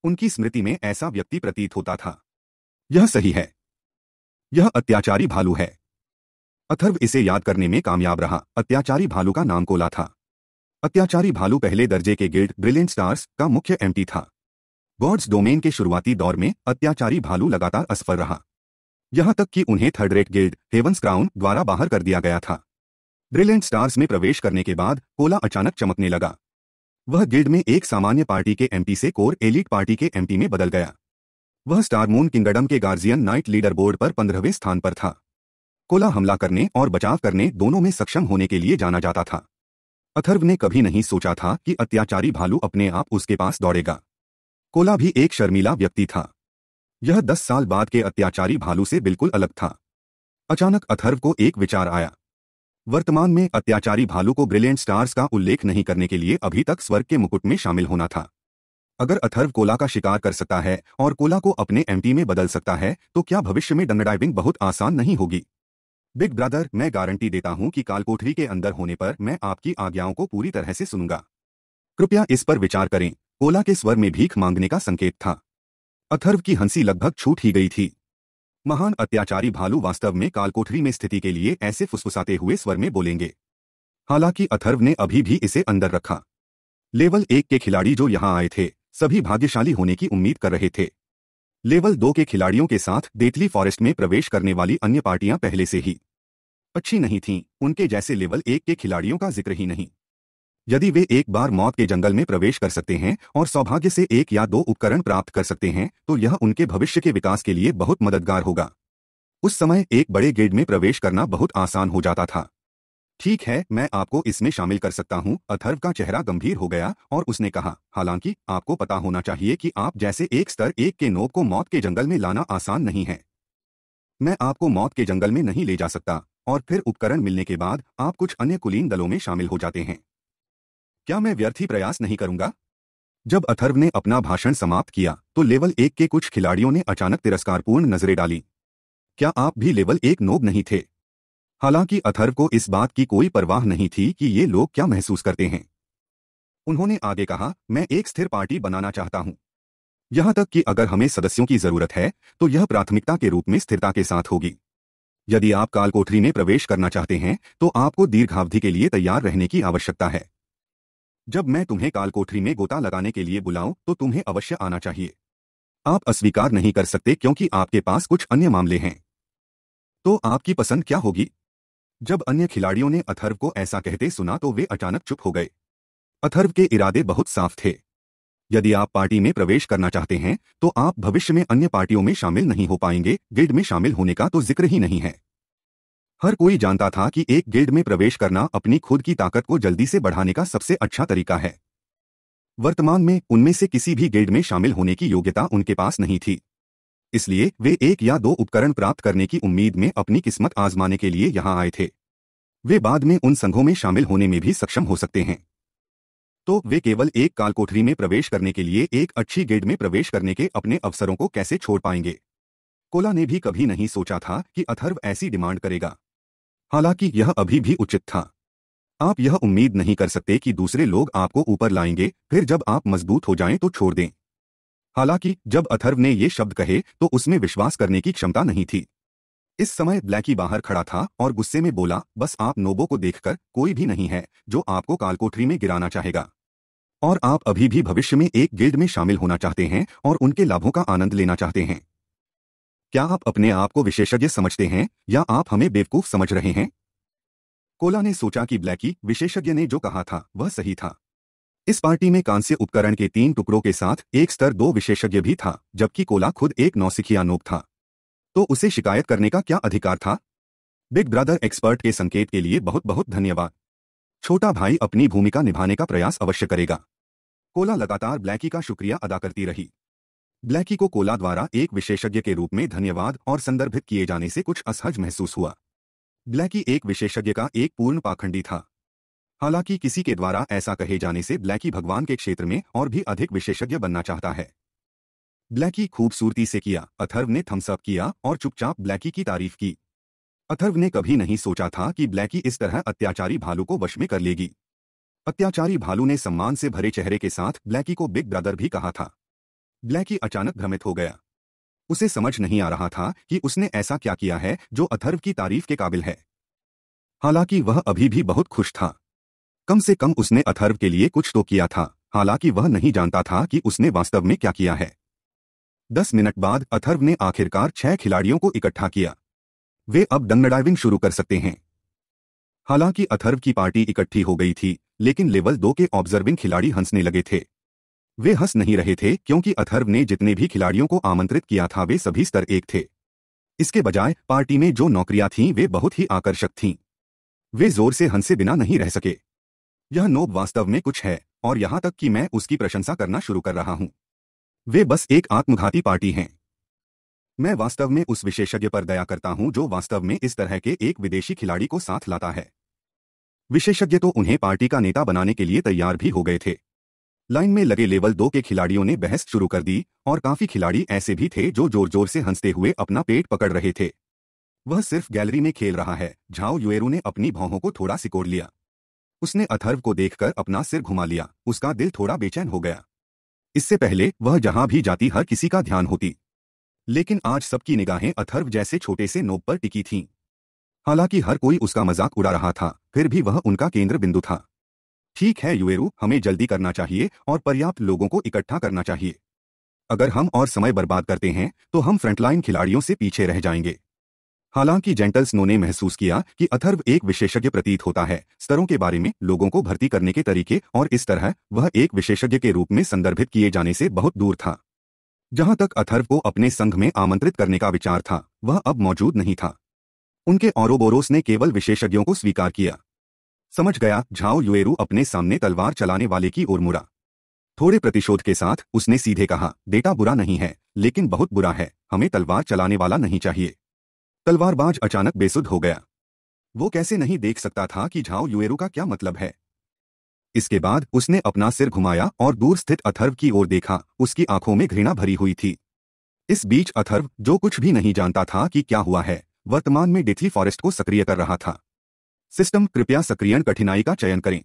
उनकी स्मृति में ऐसा व्यक्ति प्रतीत होता था यह सही है यह अत्याचारी भालू है अथर्व इसे याद करने में कामयाब रहा अत्याचारी भालू का नाम कोला था अत्याचारी भालू पहले दर्जे के गिल्ड ब्रिलियंट स्टार्स का मुख्य एमटी था गॉड्स डोमेन के शुरुआती दौर में अत्याचारी भालू लगातार असफल रहा यहां तक कि उन्हें third rate guild Heaven's Crown द्वारा बाहर कर दिया गया था ब्रिलियंट स्टार्स में प्रवेश करने के बाद कोला अचानक चमकने लगा वह गिल्ड में एक सामान्य पार्टी के एमपी से कोर एलिट पार्टी के एमपी में बदल गया वह स्टारमून किंगडम के गार्जियन नाइट लीडर बोर्ड पर पंद्रहवें स्थान पर था कोला हमला करने और बचाव करने दोनों में सक्षम होने के लिए जाना जाता था अथर्व ने कभी नहीं सोचा था कि अत्याचारी भालू अपने आप उसके पास दौड़ेगा कोला भी एक शर्मीला व्यक्ति था यह दस साल बाद के अत्याचारी भालू से बिल्कुल अलग था अचानक अथर्व को एक विचार आया वर्तमान में अत्याचारी भालू को ब्रिलियंट स्टार्स का उल्लेख नहीं करने के लिए अभी तक स्वर्ग के मुकुट में शामिल होना था अगर अथर्व कोला का शिकार कर सकता है और कोला को अपने एमटी में बदल सकता है तो क्या भविष्य में डंग डाइविंग बहुत आसान नहीं होगी बिग ब्रदर मैं गारंटी देता हूं कि कालकोठरी के अंदर होने पर मैं आपकी आज्ञाओं को पूरी तरह से सुनूंगा कृपया इस पर विचार करें कोला के स्वर में भीख मांगने का संकेत था अथर्व की हंसी लगभग छूट ही गई थी महान अत्याचारी भालू वास्तव में कालकोठरी में स्थिति के लिए ऐसे फुसफुसाते हुए स्वर में बोलेंगे हालांकि अथर्व ने अभी भी इसे अंदर रखा लेवल एक के खिलाड़ी जो यहां आए थे सभी भाग्यशाली होने की उम्मीद कर रहे थे लेवल दो के खिलाड़ियों के साथ देतली फॉरेस्ट में प्रवेश करने वाली अन्य पार्टियां पहले से ही अच्छी नहीं थीं उनके जैसे लेवल एक के खिलाड़ियों का जिक्र ही नहीं यदि वे एक बार मौत के जंगल में प्रवेश कर सकते हैं और सौभाग्य से एक या दो उपकरण प्राप्त कर सकते हैं तो यह उनके भविष्य के विकास के लिए बहुत मददगार होगा उस समय एक बड़े गेट में प्रवेश करना बहुत आसान हो जाता था ठीक है मैं आपको इसमें शामिल कर सकता हूँ अथर्व का चेहरा गंभीर हो गया और उसने कहा हालांकि आपको पता होना चाहिए कि आप जैसे एक स्तर एक के नोब को मौत के जंगल में लाना आसान नहीं है मैं आपको मौत के जंगल में नहीं ले जा सकता और फिर उपकरण मिलने के बाद आप कुछ अन्य कुलीन दलों में शामिल हो जाते हैं क्या मैं व्यर्थी प्रयास नहीं करूंगा जब अथर्व ने अपना भाषण समाप्त किया तो लेवल एक के कुछ खिलाड़ियों ने अचानक तिरस्कारपूर्ण नजरें डाली क्या आप भी लेवल एक नोब नहीं थे हालांकि अथर्व को इस बात की कोई परवाह नहीं थी कि ये लोग क्या महसूस करते हैं उन्होंने आगे कहा मैं एक स्थिर पार्टी बनाना चाहता हूं यहां तक कि अगर हमें सदस्यों की जरूरत है तो यह प्राथमिकता के रूप में स्थिरता के साथ होगी यदि आप कालकोठरी में प्रवेश करना चाहते हैं तो आपको दीर्घावधि के लिए तैयार रहने की आवश्यकता है जब मैं तुम्हें काल कोठरी में गोता लगाने के लिए बुलाऊं तो तुम्हें अवश्य आना चाहिए आप अस्वीकार नहीं कर सकते क्योंकि आपके पास कुछ अन्य मामले हैं तो आपकी पसंद क्या होगी जब अन्य खिलाड़ियों ने अथर्व को ऐसा कहते सुना तो वे अचानक चुप हो गए अथर्व के इरादे बहुत साफ थे यदि आप पार्टी में प्रवेश करना चाहते हैं तो आप भविष्य में अन्य पार्टियों में शामिल नहीं हो पाएंगे गिड में शामिल होने का तो जिक्र ही नहीं है हर कोई जानता था कि एक गिल्ड में प्रवेश करना अपनी खुद की ताकत को जल्दी से बढ़ाने का सबसे अच्छा तरीका है वर्तमान में उनमें से किसी भी गिल्ड में शामिल होने की योग्यता उनके पास नहीं थी इसलिए वे एक या दो उपकरण प्राप्त करने की उम्मीद में अपनी किस्मत आजमाने के लिए यहां आए थे वे बाद में उन संघों में शामिल होने में भी सक्षम हो सकते हैं तो वे केवल एक कालकोठरी में प्रवेश करने के लिए एक अच्छी गिल्ड में प्रवेश करने के अपने अवसरों को कैसे छोड़ पाएंगे कोला ने भी कभी नहीं सोचा था कि अथर्व ऐसी डिमांड करेगा हालांकि यह अभी भी उचित था आप यह उम्मीद नहीं कर सकते कि दूसरे लोग आपको ऊपर लाएंगे फिर जब आप मजबूत हो जाएं तो छोड़ दें हालांकि जब अथर्व ने ये शब्द कहे तो उसमें विश्वास करने की क्षमता नहीं थी इस समय ब्लैकी बाहर खड़ा था और गुस्से में बोला बस आप नोबो को देखकर कोई भी नहीं है जो आपको कालकोठरी में गिराना चाहेगा और आप अभी भी भविष्य में एक गिल्ड में शामिल होना चाहते हैं और उनके लाभों का आनंद लेना चाहते हैं क्या आप अपने आप को विशेषज्ञ समझते हैं या आप हमें बेवकूफ समझ रहे हैं कोला ने सोचा कि ब्लैकी विशेषज्ञ ने जो कहा था वह सही था इस पार्टी में कांस्य उपकरण के तीन टुकड़ों के साथ एक स्तर दो विशेषज्ञ भी था जबकि कोला खुद एक नौसिखिया नोक था तो उसे शिकायत करने का क्या अधिकार था बिग ब्रदर एक्सपर्ट के संकेत के लिए बहुत बहुत धन्यवाद छोटा भाई अपनी भूमिका निभाने का प्रयास अवश्य करेगा कोला लगातार ब्लैकी का शुक्रिया अदा करती रही ब्लैकी को कोला द्वारा एक विशेषज्ञ के रूप में धन्यवाद और संदर्भित किए जाने से कुछ असहज महसूस हुआ ब्लैकी एक विशेषज्ञ का एक पूर्ण पाखंडी था हालांकि किसी के द्वारा ऐसा कहे जाने से ब्लैकी भगवान के क्षेत्र में और भी अधिक विशेषज्ञ बनना चाहता है ब्लैकी खूबसूरती से किया अथर्व ने थम्सअप किया और चुपचाप ब्लैकी की तारीफ की अथर्व ने कभी नहीं सोचा था कि ब्लैकी इस तरह अत्याचारी भालू को वश में कर लेगी अत्याचारी भालू ने सम्मान से भरे चेहरे के साथ ब्लैकी को बिग ब्रदर भी कहा था ब्लैकी अचानक भ्रमित हो गया उसे समझ नहीं आ रहा था कि उसने ऐसा क्या किया है जो अथर्व की तारीफ के काबिल है हालांकि वह अभी भी बहुत खुश था कम से कम उसने अथर्व के लिए कुछ तो किया था हालांकि वह नहीं जानता था कि उसने वास्तव में क्या किया है दस मिनट बाद अथर्व ने आखिरकार छह खिलाड़ियों को इकट्ठा किया वे अब डंग डाइविंग शुरू कर सकते हैं हालांकि अथर्व की पार्टी इकट्ठी हो गई थी लेकिन लेवल दो के ऑब्जर्विंग खिलाड़ी हंसने लगे थे वे हंस नहीं रहे थे क्योंकि अथर्व ने जितने भी खिलाड़ियों को आमंत्रित किया था वे सभी स्तर एक थे इसके बजाय पार्टी में जो नौकरियां थीं वे बहुत ही आकर्षक थीं वे जोर से हंसे बिना नहीं रह सके यह नोब वास्तव में कुछ है और यहां तक कि मैं उसकी प्रशंसा करना शुरू कर रहा हूं वे बस एक आत्मघाती पार्टी हैं मैं वास्तव में उस विशेषज्ञ पर दया करता हूं जो वास्तव में इस तरह के एक विदेशी खिलाड़ी को साथ लाता है विशेषज्ञ तो उन्हें पार्टी का नेता बनाने के लिए तैयार भी हो गए थे लाइन में लगे लेवल दो के खिलाड़ियों ने बहस शुरू कर दी और काफी खिलाड़ी ऐसे भी थे जो जोर जोर से हंसते हुए अपना पेट पकड़ रहे थे वह सिर्फ गैलरी में खेल रहा है झाओ युएरू ने अपनी भावों को थोड़ा सिकोड़ लिया उसने अथर्व को देखकर अपना सिर घुमा लिया उसका दिल थोड़ा बेचैन हो गया इससे पहले वह जहां भी जाती हर किसी का ध्यान होती लेकिन आज सबकी निगाहें अथर्व जैसे छोटे से नोब पर टिकी थीं हालांकि हर कोई उसका मजाक उड़ा रहा था फिर भी वह उनका केंद्र बिंदु था ठीक है युएरू हमें जल्दी करना चाहिए और पर्याप्त लोगों को इकट्ठा करना चाहिए अगर हम और समय बर्बाद करते हैं तो हम फ्रंटलाइन खिलाड़ियों से पीछे रह जाएंगे हालांकि जेंटल स्नो ने महसूस किया कि अथर्व एक विशेषज्ञ प्रतीत होता है स्तरों के बारे में लोगों को भर्ती करने के तरीके और इस तरह वह एक विशेषज्ञ के रूप में संदर्भित किए जाने से बहुत दूर था जहां तक अथर्व को अपने संघ में आमंत्रित करने का विचार था वह अब मौजूद नहीं था उनके औरबोरोस ने केवल विशेषज्ञों को स्वीकार किया समझ गया झाओ युएरू अपने सामने तलवार चलाने वाले की ओर मुड़ा थोड़े प्रतिशोध के साथ उसने सीधे कहा डेटा बुरा नहीं है लेकिन बहुत बुरा है हमें तलवार चलाने वाला नहीं चाहिए तलवारबाज अचानक बेसुध हो गया वो कैसे नहीं देख सकता था कि झाओ युएरू का क्या मतलब है इसके बाद उसने अपना सिर घुमाया और दूर स्थित अथर्व की ओर देखा उसकी आंखों में घृणा भरी हुई थी इस बीच अथर्व जो कुछ भी नहीं जानता था कि क्या हुआ है वर्तमान में डिथली फॉरेस्ट को सक्रिय कर रहा था सिस्टम कृपया सक्रियण कठिनाई का चयन करें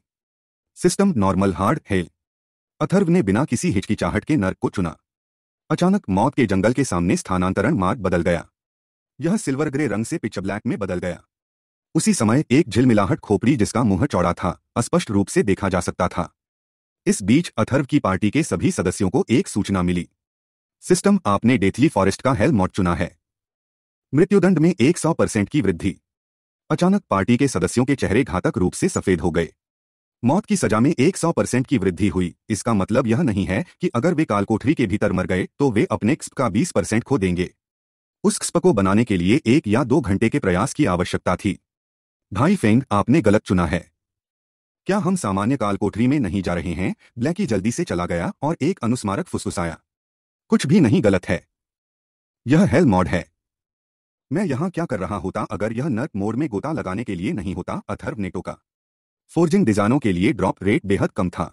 system normal hard hell Atharva ने बिना किसी हिचकिचाहट के नर्क को चुना अचानक मौत के जंगल के सामने स्थानांतरण मार्ग बदल गया यह सिल्वर ग्रे रंग से पिच ब्लैक में बदल गया उसी समय एक झिलमिलाहट खोपड़ी जिसका मुंह चौड़ा था अस्पष्ट रूप से देखा जा सकता था इस बीच अथर्व की पार्टी के सभी सदस्यों को एक सूचना मिली सिस्टम आपने डेथली फॉरेस्ट का हेल मॉट चुना है मृत्युदंड में 100 परसेंट की वृद्धि अचानक पार्टी के सदस्यों के चेहरे घातक रूप से सफेद हो गए मौत की सजा में 100 परसेंट की वृद्धि हुई इसका मतलब यह नहीं है कि अगर वे कालकोठरी के भीतर मर गए तो वे अपने क्स्प का 20 परसेंट खो देंगे उस क्स्प को बनाने के लिए एक या दो घंटे के प्रयास की आवश्यकता थी भाई फेंग आपने गलत चुना है क्या हम सामान्य कालकोठरी में नहीं जा रहे हैं ब्लैकी जल्दी से चला गया और एक अनुस्मारक फुसफुसाया कुछ भी नहीं गलत है यह हेल मॉड है मैं यहाँ क्या कर रहा होता अगर यह नर्क मोड़ में गोता लगाने के लिए नहीं होता अथर्व नेटो का फोर्जिंग डिजाइनों के लिए ड्रॉप रेट बेहद कम था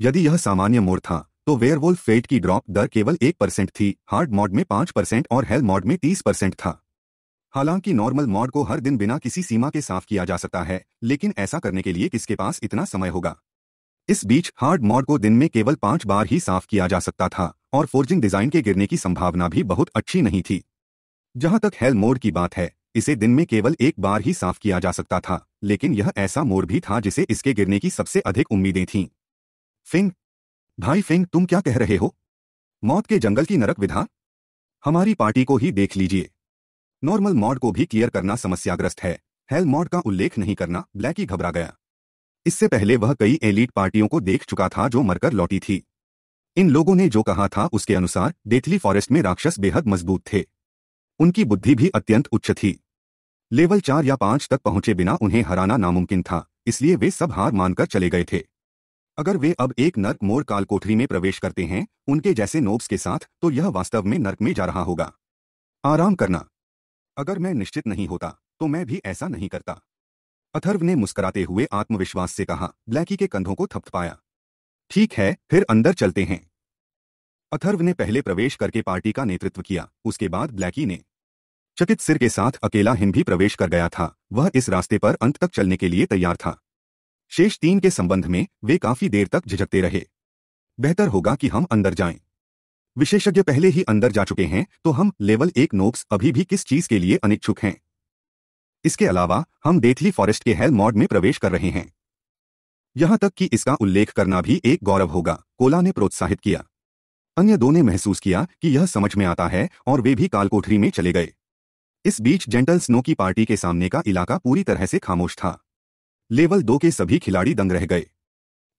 यदि यह सामान्य मोड़ था तो वेयरवोल्फ फेट की ड्रॉप दर केवल एक परसेंट थी हार्ड मॉड में पांच परसेंट और हेल मॉड में तीस परसेंट था हालांकि नॉर्मल मॉड को हर दिन बिना किसी सीमा के साफ किया जा सकता है लेकिन ऐसा करने के लिए किसके पास इतना समय होगा इस बीच हार्ड मॉड को दिन में केवल पांच बार ही साफ किया जा सकता था और फोर्जिंग डिजाइन के गिरने की संभावना भी बहुत अच्छी नहीं थी जहां तक हेल मोड की बात है इसे दिन में केवल एक बार ही साफ किया जा सकता था लेकिन यह ऐसा मोड़ भी था जिसे इसके गिरने की सबसे अधिक उम्मीदें थीं फिंग भाई फिंग तुम क्या कह रहे हो मौत के जंगल की नरक विधा हमारी पार्टी को ही देख लीजिए नॉर्मल मॉड को भी क्लियर करना समस्याग्रस्त है हेल मॉड का उल्लेख नहीं करना ब्लैक ही घबरा गया इससे पहले वह कई एलिट पार्टियों को देख चुका था जो मरकर लौटी थी इन लोगों ने जो कहा था उसके अनुसार डेथली फॉरेस्ट में राक्षस बेहद मजबूत थे उनकी बुद्धि भी अत्यंत उच्च थी लेवल चार या पांच तक पहुंचे बिना उन्हें हराना नामुमकिन था इसलिए वे सब हार मानकर चले गए थे अगर वे अब एक नर्क मोर काल कोठरी में प्रवेश करते हैं उनके जैसे नोब्स के साथ तो यह वास्तव में नर्क में जा रहा होगा आराम करना अगर मैं निश्चित नहीं होता तो मैं भी ऐसा नहीं करता अथर्व ने मुस्कुराते हुए आत्मविश्वास से कहा ब्लैकी के कंधों को थपथपाया ठीक है फिर अंदर चलते हैं अथर्व ने पहले प्रवेश करके पार्टी का नेतृत्व किया उसके बाद ब्लैकी ने चकित सिर के साथ अकेला हिन भी प्रवेश कर गया था वह इस रास्ते पर अंत तक चलने के लिए तैयार था शेष तीन के संबंध में वे काफी देर तक झिझकते रहे बेहतर होगा कि हम अंदर जाएं। विशेषज्ञ पहले ही अंदर जा चुके हैं तो हम लेवल एक नोक्स अभी भी किस चीज के लिए अनिच्छुक हैं इसके अलावा हम डेथली फॉरेस्ट के हेल मॉड में प्रवेश कर रहे हैं यहां तक कि इसका उल्लेख करना भी एक गौरव होगा कोला ने प्रोत्साहित किया अन्य दो ने महसूस किया कि यह समझ में आता है और वे भी कालकोठरी में चले गए इस बीच जेंटल स्नो की पार्टी के सामने का इलाका पूरी तरह से खामोश था लेवल दो के सभी खिलाड़ी दंग रह गए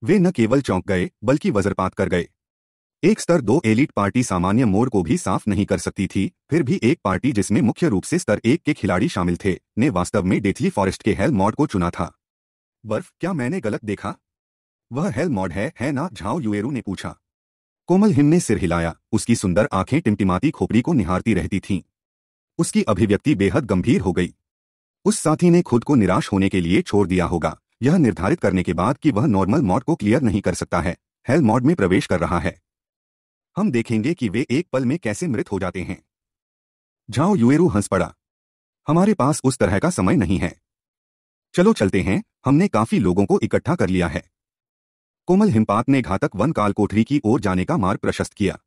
वे न केवल चौंक गए बल्कि वज्रपात कर गए एक स्तर दो एलिट पार्टी सामान्य मोड को भी साफ नहीं कर सकती थी फिर भी एक पार्टी जिसमें मुख्य रूप से स्तर एक के खिलाड़ी शामिल थे ने वास्तव में डेथली फॉरेस्ट के हेल मॉड को चुना था बर्फ क्या मैंने गलत देखा वह हेल मॉड है है ना झाओ युएरू ने पूछा कोमल हिम ने सिर हिलाया उसकी सुंदर आंखें टिमटिमाती खोपड़ी को निहारती रहती थीं उसकी अभिव्यक्ति बेहद गंभीर हो गई उस साथी ने खुद को निराश होने के लिए छोड़ दिया होगा यह निर्धारित करने के बाद कि वह नॉर्मल मॉड को क्लियर नहीं कर सकता है हेल मॉड में प्रवेश कर रहा है हम देखेंगे कि वे एक पल में कैसे मृत हो जाते हैं झाओ युएरू हंस पड़ा हमारे पास उस तरह का समय नहीं है चलो चलते हैं हमने काफी लोगों को इकट्ठा कर लिया है कोमल हिमपात ने घातक वन काल कोठरी की ओर जाने का मार्ग प्रशस्त किया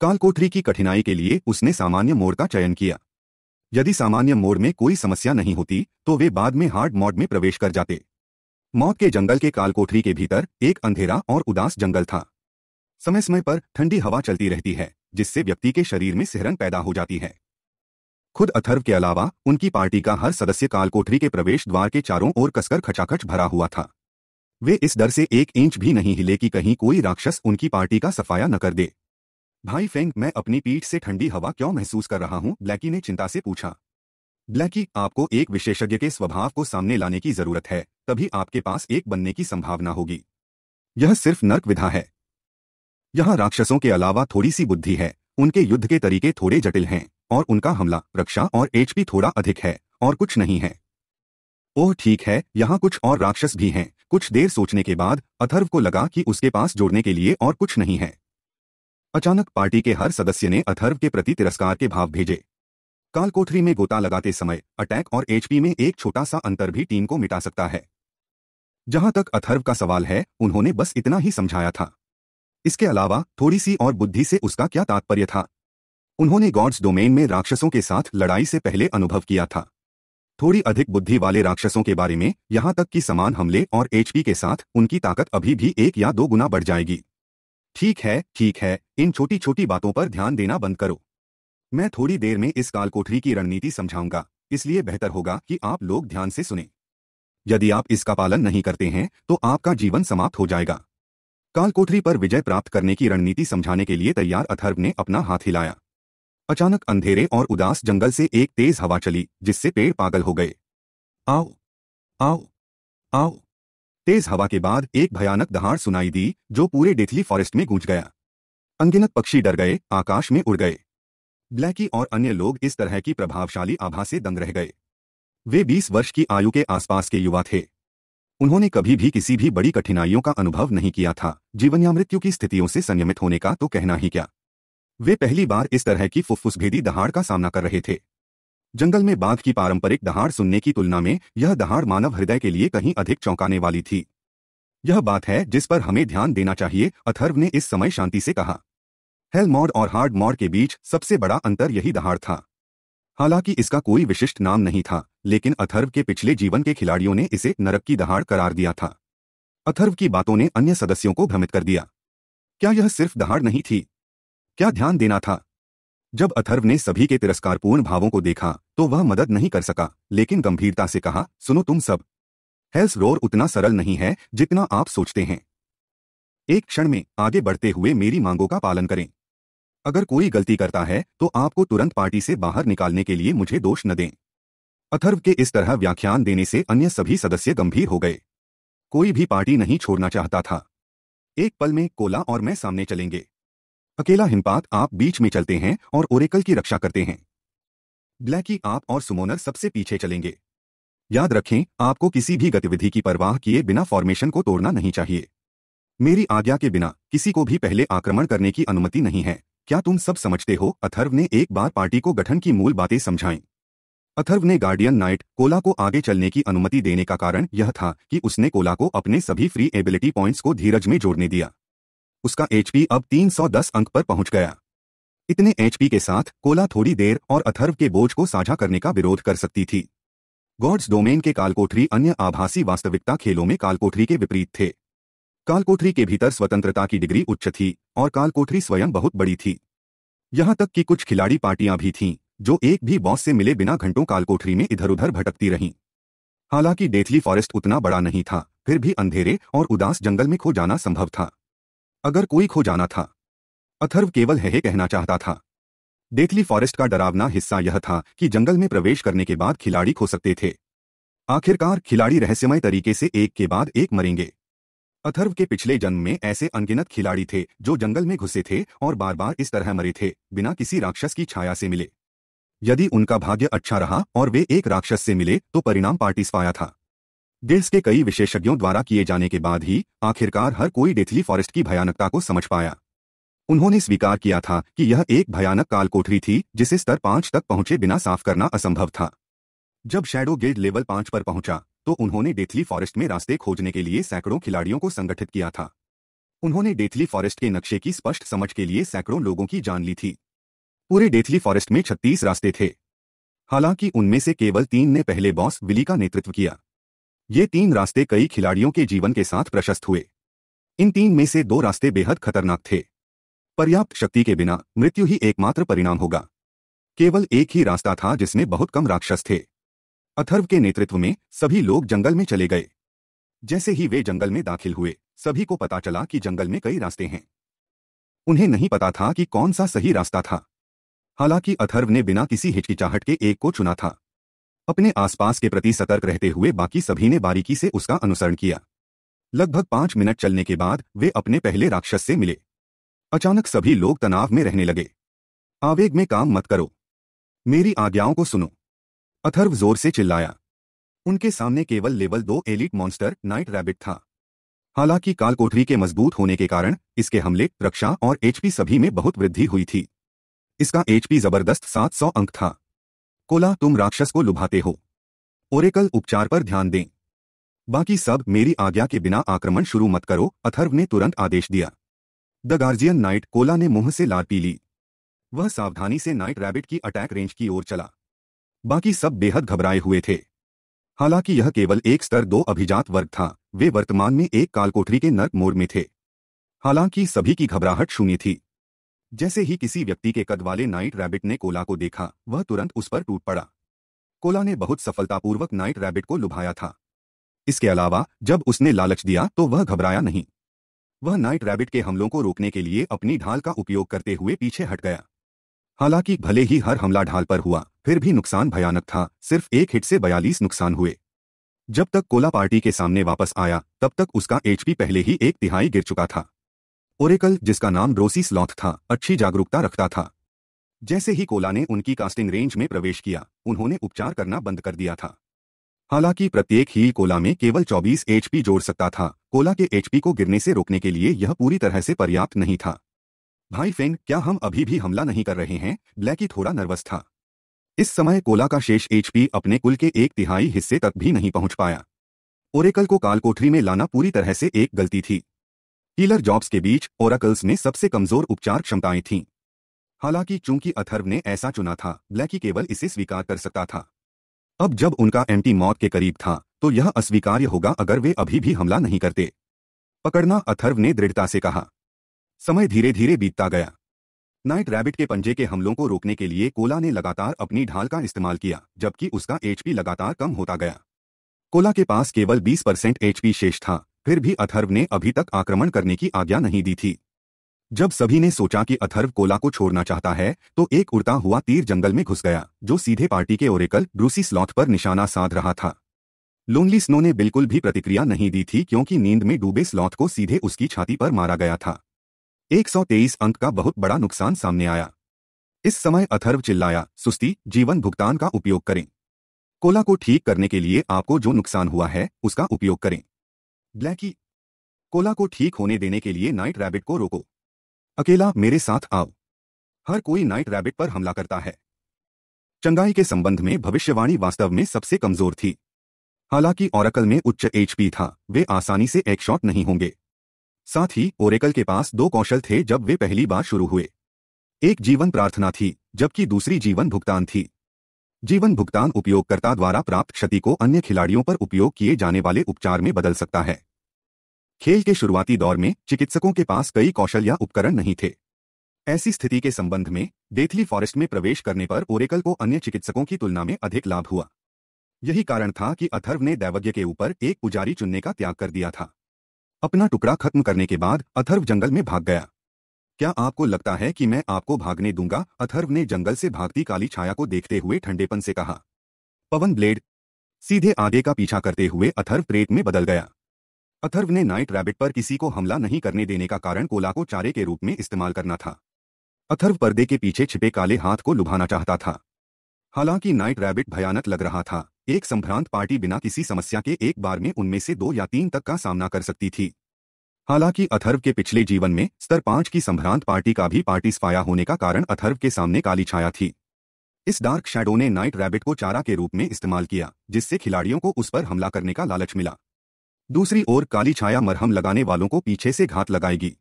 काल कोठरी की कठिनाई के लिए उसने सामान्य मोड़ का चयन किया यदि सामान्य मोड में कोई समस्या नहीं होती तो वे बाद में हार्ड मोड में प्रवेश कर जाते मौत के जंगल के कालकोठरी के भीतर एक अंधेरा और उदास जंगल था समय समय पर ठंडी हवा चलती रहती है जिससे व्यक्ति के शरीर में सिहरन पैदा हो जाती है खुद अथर्व के अलावा उनकी पार्टी का हर सदस्य कालकोठरी के प्रवेश द्वार के चारों ओर कसकर खचाखच भरा हुआ था वे इस डर से एक इंच भी नहीं हिले कि कहीं कोई राक्षस उनकी पार्टी का सफाया न कर दे भाई फेंग मैं अपनी पीठ से ठंडी हवा क्यों महसूस कर रहा हूँ ब्लैकी ने चिंता से पूछा ब्लैकी आपको एक विशेषज्ञ के स्वभाव को सामने लाने की जरूरत है तभी आपके पास एक बनने की संभावना होगी यह सिर्फ नर्क विधा है यहाँ राक्षसों के अलावा थोड़ी सी बुद्धि है उनके युद्ध के तरीके थोड़े जटिल हैं और उनका हमला रक्षा और एचपी थोड़ा अधिक है और कुछ नहीं है ओह ठीक है यहाँ कुछ और राक्षस भी हैं कुछ देर सोचने के बाद अथर्व को लगा कि उसके पास जोड़ने के लिए और कुछ नहीं है अचानक पार्टी के हर सदस्य ने अथर्व के प्रति तिरस्कार के भाव भेजे काल कोठरी में गोता लगाते समय अटैक और एचपी में एक छोटा सा अंतर भी टीम को मिटा सकता है जहां तक अथर्व का सवाल है उन्होंने बस इतना ही समझाया था इसके अलावा थोड़ी सी और बुद्धि से उसका क्या तात्पर्य था उन्होंने गॉड्स डोमेन में राक्षसों के साथ लड़ाई से पहले अनुभव किया था थोड़ी अधिक बुद्धि वाले राक्षसों के बारे में यहां तक कि समान हमले और एचपी के साथ उनकी ताकत अभी भी एक या दो गुना बढ़ जाएगी ठीक है ठीक है इन छोटी छोटी बातों पर ध्यान देना बंद करो मैं थोड़ी देर में इस काल कोठरी की रणनीति समझाऊंगा इसलिए बेहतर होगा कि आप लोग ध्यान से सुने यदि आप इसका पालन नहीं करते हैं तो आपका जीवन समाप्त हो जाएगा काल कोठरी पर विजय प्राप्त करने की रणनीति समझाने के लिए तैयार अथर्व ने अपना हाथ हिलाया अचानक अंधेरे और उदास जंगल से एक तेज हवा चली जिससे पेड़ पागल हो गए आओ आओ आओ तेज हवा के बाद एक भयानक दहाड़ सुनाई दी जो पूरे डेथली फॉरेस्ट में गूंज गया अंगिनत पक्षी डर गए आकाश में उड़ गए ब्लैकी और अन्य लोग इस तरह की प्रभावशाली आभा से दंग रह गए वे 20 वर्ष की आयु के आसपास के युवा थे उन्होंने कभी भी किसी भी बड़ी कठिनाइयों का अनुभव नहीं किया था जीवन या मृत्यु की स्थितियों से संयमित होने का तो कहना ही क्या वे पहली बार इस तरह की फुफ्फुसभेदी दहाड़ का सामना कर रहे थे जंगल में बांध की पारंपरिक दहाड़ सुनने की तुलना में यह दहाड़ मानव हृदय के लिए कहीं अधिक चौंकाने वाली थी यह बात है जिस पर हमें ध्यान देना चाहिए अथर्व ने इस समय शांति से कहा हेल मॉड और हार्ड मॉड के बीच सबसे बड़ा अंतर यही दहाड़ था हालांकि इसका कोई विशिष्ट नाम नहीं था लेकिन अथर्व के पिछले जीवन के खिलाड़ियों ने इसे नरक की दहाड़ करार दिया था अथर्व की बातों ने अन्य सदस्यों को भ्रमित कर दिया क्या यह सिर्फ दहाड़ नहीं थी क्या ध्यान देना था जब अथर्व ने सभी के तिरस्कारपूर्ण भावों को देखा तो वह मदद नहीं कर सका लेकिन गंभीरता से कहा सुनो तुम सब हेल्स रोर उतना सरल नहीं है जितना आप सोचते हैं एक क्षण में आगे बढ़ते हुए मेरी मांगों का पालन करें अगर कोई गलती करता है तो आपको तुरंत पार्टी से बाहर निकालने के लिए मुझे दोष न दें अथर्व के इस तरह व्याख्यान देने से अन्य सभी सदस्य गंभीर हो गए कोई भी पार्टी नहीं छोड़ना चाहता था एक पल में कोला और मैं सामने चलेंगे अकेला हिमपात आप बीच में चलते हैं और ओरेकल की रक्षा करते हैं ब्लैकी आप और सुमोनर सबसे पीछे चलेंगे याद रखें आपको किसी भी गतिविधि की परवाह किए बिना फॉर्मेशन को तोड़ना नहीं चाहिए मेरी आज्ञा के बिना किसी को भी पहले आक्रमण करने की अनुमति नहीं है क्या तुम सब समझते हो अथर्व ने एक बार पार्टी को गठन की मूल बातें समझाई अथर्व ने गार्डियन नाइट कोला को आगे चलने की अनुमति देने का कारण यह था कि उसने कोला को अपने सभी फ्री एबिलिटी पॉइंट्स को धीरज में जोड़ने दिया उसका एचपी अब 310 अंक पर पहुंच गया इतने एचपी के साथ कोला थोड़ी देर और अथर्व के बोझ को साझा करने का विरोध कर सकती थी गॉड्स डोमेन के कालकोठरी अन्य आभासी वास्तविकता खेलों में कालकोठरी के विपरीत थे कालकोठरी के भीतर स्वतंत्रता की डिग्री उच्च थी और कालकोठरी स्वयं बहुत बड़ी थी यहां तक कि कुछ खिलाड़ी पार्टियां भी थीं जो एक भी बॉस से मिले बिना घंटों कालकोठरी में इधर उधर भटकती रहीं हालांकि डेथली फॉरेस्ट उतना बड़ा नहीं था फिर भी अंधेरे और उदास जंगल में खो जाना संभव था अगर कोई खो जाना था अथर्व केवल है, कहना चाहता था डेथली फॉरेस्ट का डरावना हिस्सा यह था कि जंगल में प्रवेश करने के बाद खिलाड़ी खो सकते थे आखिरकार खिलाड़ी रहस्यमय तरीके से एक के बाद एक मरेंगे अथर्व के पिछले जन्म में ऐसे अनगिनत खिलाड़ी थे जो जंगल में घुसे थे और बार बार इस तरह मरे थे बिना किसी राक्षस की छाया से मिले यदि उनका भाग्य अच्छा रहा और वे एक राक्षस से मिले तो परिणाम पार्टिस पाया था देश के कई विशेषज्ञों द्वारा किए जाने के बाद ही आखिरकार हर कोई डेथली फॉरेस्ट की भयानकता को समझ पाया उन्होंने स्वीकार किया था कि यह एक भयानक कालकोठरी थी जिसे स्तर पांच तक पहुंचे बिना साफ करना असंभव था जब शैडो गिल्ड लेवल पांच पर पहुंचा तो उन्होंने डेथली फॉरेस्ट में रास्ते खोजने के लिए सैकड़ों खिलाड़ियों को संगठित किया था उन्होंने डेथली फॉरेस्ट के नक्शे की स्पष्ट समझ के लिए सैकड़ों लोगों की जान ली थी पूरे डेथली फॉरेस्ट में छत्तीस रास्ते थे हालांकि उनमें से केवल तीन ने पहले बॉस विली का नेतृत्व किया ये तीन रास्ते कई खिलाड़ियों के जीवन के साथ प्रशस्त हुए इन तीन में से दो रास्ते बेहद खतरनाक थे पर्याप्त शक्ति के बिना मृत्यु ही एकमात्र परिणाम होगा केवल एक ही रास्ता था जिसमें बहुत कम राक्षस थे अथर्व के नेतृत्व में सभी लोग जंगल में चले गए जैसे ही वे जंगल में दाखिल हुए सभी को पता चला कि जंगल में कई रास्ते हैं उन्हें नहीं पता था कि कौन सा सही रास्ता था हालांकि अथर्व ने बिना किसी हिचकिचाहट के एक को चुना था अपने आसपास के प्रति सतर्क रहते हुए बाकी सभी ने बारीकी से उसका अनुसरण किया लगभग पांच मिनट चलने के बाद वे अपने पहले राक्षस से मिले अचानक सभी लोग तनाव में रहने लगे आवेग में काम मत करो मेरी आज्ञाओं को सुनो अथर्व जोर से चिल्लाया उनके सामने केवल लेवल दो एलिट मॉन्स्टर नाइट रैबिट था हालांकि काल कोठरी के मजबूत होने के कारण इसके हमले रक्षा और एचपी सभी में बहुत वृद्धि हुई थी इसका एचपी जबरदस्त 700 अंक था कोला तुम राक्षस को लुभाते हो ओरेकल उपचार पर ध्यान दें बाकी सब मेरी आज्ञा के बिना आक्रमण शुरू मत करो अथर्व ने तुरंत आदेश दिया द गार्जियन नाइट कोला ने मुंह से लार पी ली वह सावधानी से नाइट रैबिट की अटैक रेंज की ओर चला बाकी सब बेहद घबराए हुए थे हालांकि यह केवल एक स्तर दो अभिजात वर्ग था वे वर्तमान में एक कालकोठरी के नर्क मोड़ में थे हालांकि सभी की घबराहट शून्य थी जैसे ही किसी व्यक्ति के कद वाले नाइट रैबिट ने कोला को देखा वह तुरंत उस पर टूट पड़ा कोला ने बहुत सफलतापूर्वक नाइट रैबिट को लुभाया था इसके अलावा जब उसने लालच दिया तो वह घबराया नहीं वह नाइट रैबिट के हमलों को रोकने के लिए अपनी ढाल का उपयोग करते हुए पीछे हट गया हालांकि भले ही हर हमला ढाल पर हुआ फिर भी नुकसान भयानक था सिर्फ एक हिट से बयालीस नुकसान हुए जब तक कोला पार्टी के सामने वापस आया तब तक उसका एचपी पहले ही एक तिहाई गिर चुका था ओरेकल जिसका नाम रोसी स्लॉथ था अच्छी जागरूकता रखता था जैसे ही कोला ने उनकी कास्टिंग रेंज में प्रवेश किया उन्होंने उपचार करना बंद कर दिया था हालांकि प्रत्येक हील कोला में केवल 24 एचपी जोड़ सकता था कोला के एचपी को गिरने से रोकने के लिए यह पूरी तरह से पर्याप्त नहीं था भाई फेन क्या हम अभी भी हमला नहीं कर रहे हैं ब्लैकी थोड़ा नर्वस था इस समय कोला का शेष एचपी अपने कुल के एक तिहाई हिस्से तक भी नहीं पहुंच पाया ओरेकल को कालकोठरी में लाना पूरी तरह से एक गलती थी हीलर जॉब्स के बीच ओराकल्स में सबसे कमजोर उपचार क्षमताएं थीं हालांकि चूंकि अथर्व ने ऐसा चुना था ब्लैकी केवल इसे स्वीकार कर सकता था अब जब उनका एंटी मौत के करीब था तो यह अस्वीकार्य होगा अगर वे अभी भी हमला नहीं करते पकड़ना अथर्व ने दृढ़ता से कहा समय धीरे धीरे बीतता गया नाइट रैबिट के पंजे के हमलों को रोकने के लिए कोला ने लगातार अपनी ढाल का इस्तेमाल किया जबकि उसका एचपी लगातार कम होता गया कोला के पास केवल 20 परसेंट एचपी शेष था फिर भी अथर्व ने अभी तक आक्रमण करने की आज्ञा नहीं दी थी जब सभी ने सोचा कि अथर्व कोला को छोड़ना चाहता है तो एक उड़ता हुआ तीर जंगल में घुस गया जो सीधे पार्टी के ओरेकल ब्रूसी स्लॉथ पर निशाना साध रहा था लोनली स्नो ने बिल्कुल भी प्रतिक्रिया नहीं दी थी क्योंकि नींद में डूबे स्लॉथ को सीधे उसकी छाती पर मारा गया था 123 अंक का बहुत बड़ा नुकसान सामने आया इस समय अथर्व चिल्लाया सुस्ती जीवन भुगतान का उपयोग करें कोला को ठीक करने के लिए आपको जो नुकसान हुआ है उसका उपयोग करें ब्लैकी कोला को ठीक होने देने के लिए नाइट रैबिट को रोको अकेला मेरे साथ आओ हर कोई नाइट रैबिट पर हमला करता है चंगाई के संबंध में भविष्यवाणी वास्तव में सबसे कमजोर थी हालांकि ओरेकल में उच्च एचपी था वे आसानी से एक शॉट नहीं होंगे साथ ही ओरेकल के पास दो कौशल थे जब वे पहली बार शुरू हुए एक जीवन प्रार्थना थी जबकि दूसरी जीवन भुगतान थी जीवन भुगतान उपयोगकर्ता द्वारा प्राप्त क्षति को अन्य खिलाड़ियों पर उपयोग किए जाने वाले उपचार में बदल सकता है खेल के शुरुआती दौर में चिकित्सकों के पास कई कौशल या उपकरण नहीं थे ऐसी स्थिति के संबंध में डेथली फॉरेस्ट में प्रवेश करने पर ओरेकल को अन्य चिकित्सकों की तुलना में अधिक लाभ हुआ यही कारण था कि अथर्व ने दैवज्ञ के ऊपर एक पुजारी चुनने का त्याग कर दिया था अपना टुकड़ा खत्म करने के बाद अथर्व जंगल में भाग गया क्या आपको लगता है कि मैं आपको भागने दूंगा अथर्व ने जंगल से भागती काली छाया को देखते हुए ठंडेपन से कहा पवन ब्लेड सीधे आगे का पीछा करते हुए अथर्व प्रेत में बदल गया अथर्व ने नाइट रैबिट पर किसी को हमला नहीं करने देने का कारण कोला को चारे के रूप में इस्तेमाल करना था अथर्व पर्दे के पीछे छिपे काले हाथ को लुभाना चाहता था हालांकि नाइट रैबिट भयानक लग रहा था एक संभ्रांत पार्टी बिना किसी समस्या के एक बार में उनमें से दो या तीन तक का सामना कर सकती थी हालांकि अथर्व के पिछले जीवन में स्तर पांच की संभ्रांत पार्टी का भी पार्टी स्पाया होने का कारण अथर्व के सामने काली छाया थी इस डार्क शैडो ने नाइट रैबिट को चारा के रूप में इस्तेमाल किया जिससे खिलाड़ियों को उस पर हमला करने का लालच मिला दूसरी ओर काली छाया मरहम लगाने वालों को पीछे से घात लगाएगी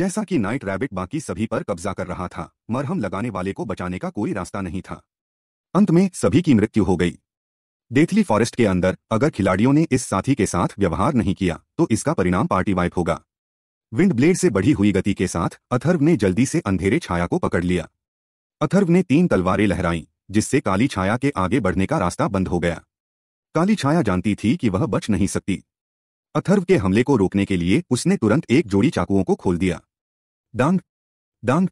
जैसा कि नाइट रैबिट बाकी सभी पर कब्जा कर रहा था मरहम लगाने वाले को बचाने का कोई रास्ता नहीं था अंत में सभी की मृत्यु हो गई देथली फॉरेस्ट के अंदर अगर खिलाड़ियों ने इस साथी के साथ व्यवहार नहीं किया तो इसका परिणाम पार्टी वाइप होगा विंड ब्लेड से बढ़ी हुई गति के साथ अथर्व ने जल्दी से अंधेरे छाया को पकड़ लिया अथर्व ने तीन तलवारें लहराई जिससे काली छाया के आगे बढ़ने का रास्ता बंद हो गया काली छाया जानती थी कि वह बच नहीं सकती अथर्व के हमले को रोकने के लिए उसने तुरंत एक जोड़ी चाकुओं को खोल दिया डांग डांग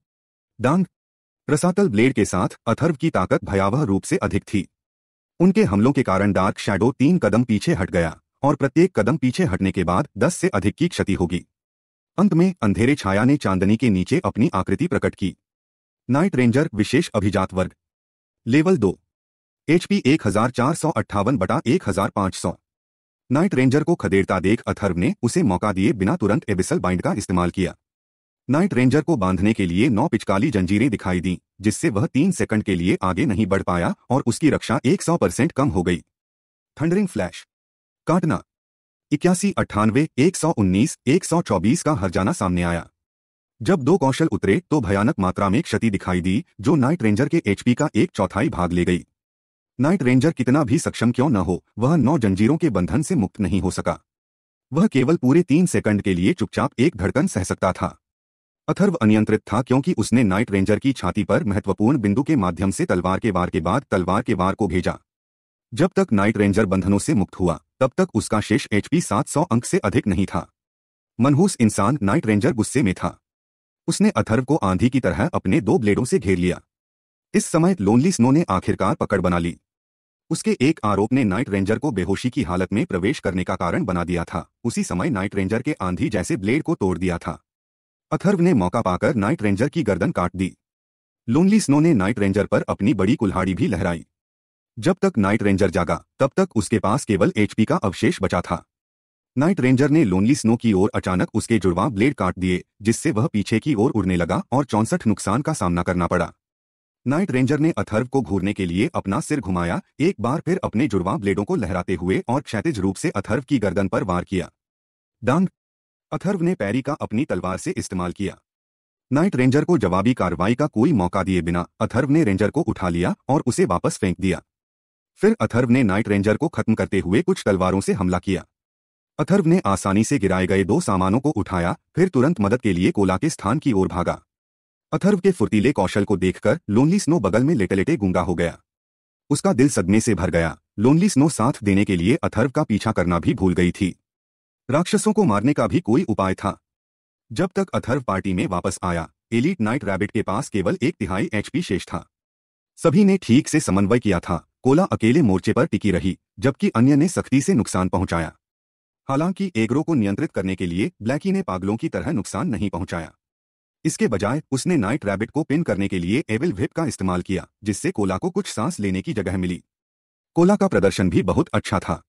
डांग रसातल ब्लेड के साथ अथर्व की ताकत भयावह रूप से अधिक थी उनके हमलों के कारण डार्क शैडो तीन कदम पीछे हट गया और प्रत्येक कदम पीछे हटने के बाद दस से अधिक की क्षति होगी अंत में अंधेरे छाया ने चांदनी के नीचे अपनी आकृति प्रकट की नाइट रेंजर विशेष अभिजात वर्ग लेवल दो एचपी एक हजार चार सौ अट्ठावन बटा एक हजार पांच सौ नाइट रेंजर को खदेड़ता देख अथर्व ने उसे मौका दिए बिना तुरंत एबिसल बाइंड का इस्तेमाल किया नाइट रेंजर को बांधने के लिए नौ पिचकाली जंजीरें दिखाई दी जिससे वह तीन सेकंड के लिए आगे नहीं बढ़ पाया और उसकी रक्षा 100 परसेंट कम हो गई थंडरिंग फ्लैश काटना इक्यासी अट्ठानवे एक सौ उन्नीस एक सौ चौबीस का हरजाना सामने आया जब दो कौशल उतरे तो भयानक मात्रा में क्षति दिखाई दी जो नाइट रेंजर के एचपी का एक चौथाई भाग ले गई नाइट रेंजर कितना भी सक्षम क्यों न हो वह नौ जंजीरों के बंधन से मुक्त नहीं हो सका वह केवल पूरे तीन सेकंड के लिए चुपचाप एक धड़कन सह सकता था अथर्व अनियंत्रित था क्योंकि उसने नाइट रेंजर की छाती पर महत्वपूर्ण बिंदु के माध्यम से तलवार के वार के बाद तलवार के वार को भेजा जब तक नाइट रेंजर बंधनों से मुक्त हुआ तब तक उसका शेष एचपी 700 अंक से अधिक नहीं था मनहूस इंसान नाइट रेंजर गुस्से में था उसने अथर्व को आंधी की तरह अपने दो ब्लेडों से घेर लिया इस समय लोनली स्नो ने आखिरकार पकड़ बना ली उसके एक आरोप ने नाइट रेंजर को बेहोशी की हालत में प्रवेश करने का कारण बना दिया था उसी समय नाइट रेंजर के आंधी जैसे ब्लेड को तोड़ दिया था अथर्व ने मौका पाकर नाइट रेंजर की गर्दन काट दी लोनली स्नो ने नाइट रेंजर पर अपनी बड़ी कुल्हाड़ी भी लहराई जब तक नाइट रेंजर जागा तब तक उसके पास केवल एचपी का अवशेष बचा था नाइट रेंजर ने लोनली स्नो की ओर अचानक उसके जुड़वा ब्लेड काट दिए जिससे वह पीछे की ओर उड़ने लगा और चौंसठ नुकसान का सामना करना पड़ा नाइट रेंजर ने अथर्व को घूरने के लिए अपना सिर घुमाया एक बार फिर अपने जुड़वा ब्लेडों को लहराते हुए और क्षैतिज रूप से अथर्व की गर्दन पर वार किया डांग अथर्व ने पैरी का अपनी तलवार से इस्तेमाल किया नाइट रेंजर को जवाबी कार्रवाई का कोई मौका दिए बिना अथर्व ने रेंजर को उठा लिया और उसे वापस फेंक दिया फिर अथर्व ने नाइट रेंजर को खत्म करते हुए कुछ तलवारों से हमला किया अथर्व ने आसानी से गिराए गए दो सामानों को उठाया फिर तुरंत मदद के लिए कोला के स्थान की ओर भागा अथर्व के फुर्तीले कौशल को देखकर लोनली स्नो बगल में लेटे लेटे गूंगा हो गया उसका दिल सदमे से भर गया लोनली स्नो साथ देने के लिए अथर्व का पीछा करना भी भूल गई थी राक्षसों को मारने का भी कोई उपाय था जब तक अथर्व पार्टी में वापस आया एलिट नाइट रैबिट के पास केवल एक तिहाई एचपी शेष था सभी ने ठीक से समन्वय किया था कोला अकेले मोर्चे पर टिकी रही जबकि अन्य ने सख्ती से नुकसान पहुंचाया हालांकि एग्रो को नियंत्रित करने के लिए ब्लैकी ने पागलों की तरह नुकसान नहीं पहुंचाया इसके बजाय उसने नाइट रैबिट को पिन करने के लिए एविल व्हिप का इस्तेमाल किया जिससे कोला को कुछ सांस लेने की जगह मिली कोला का प्रदर्शन भी बहुत अच्छा था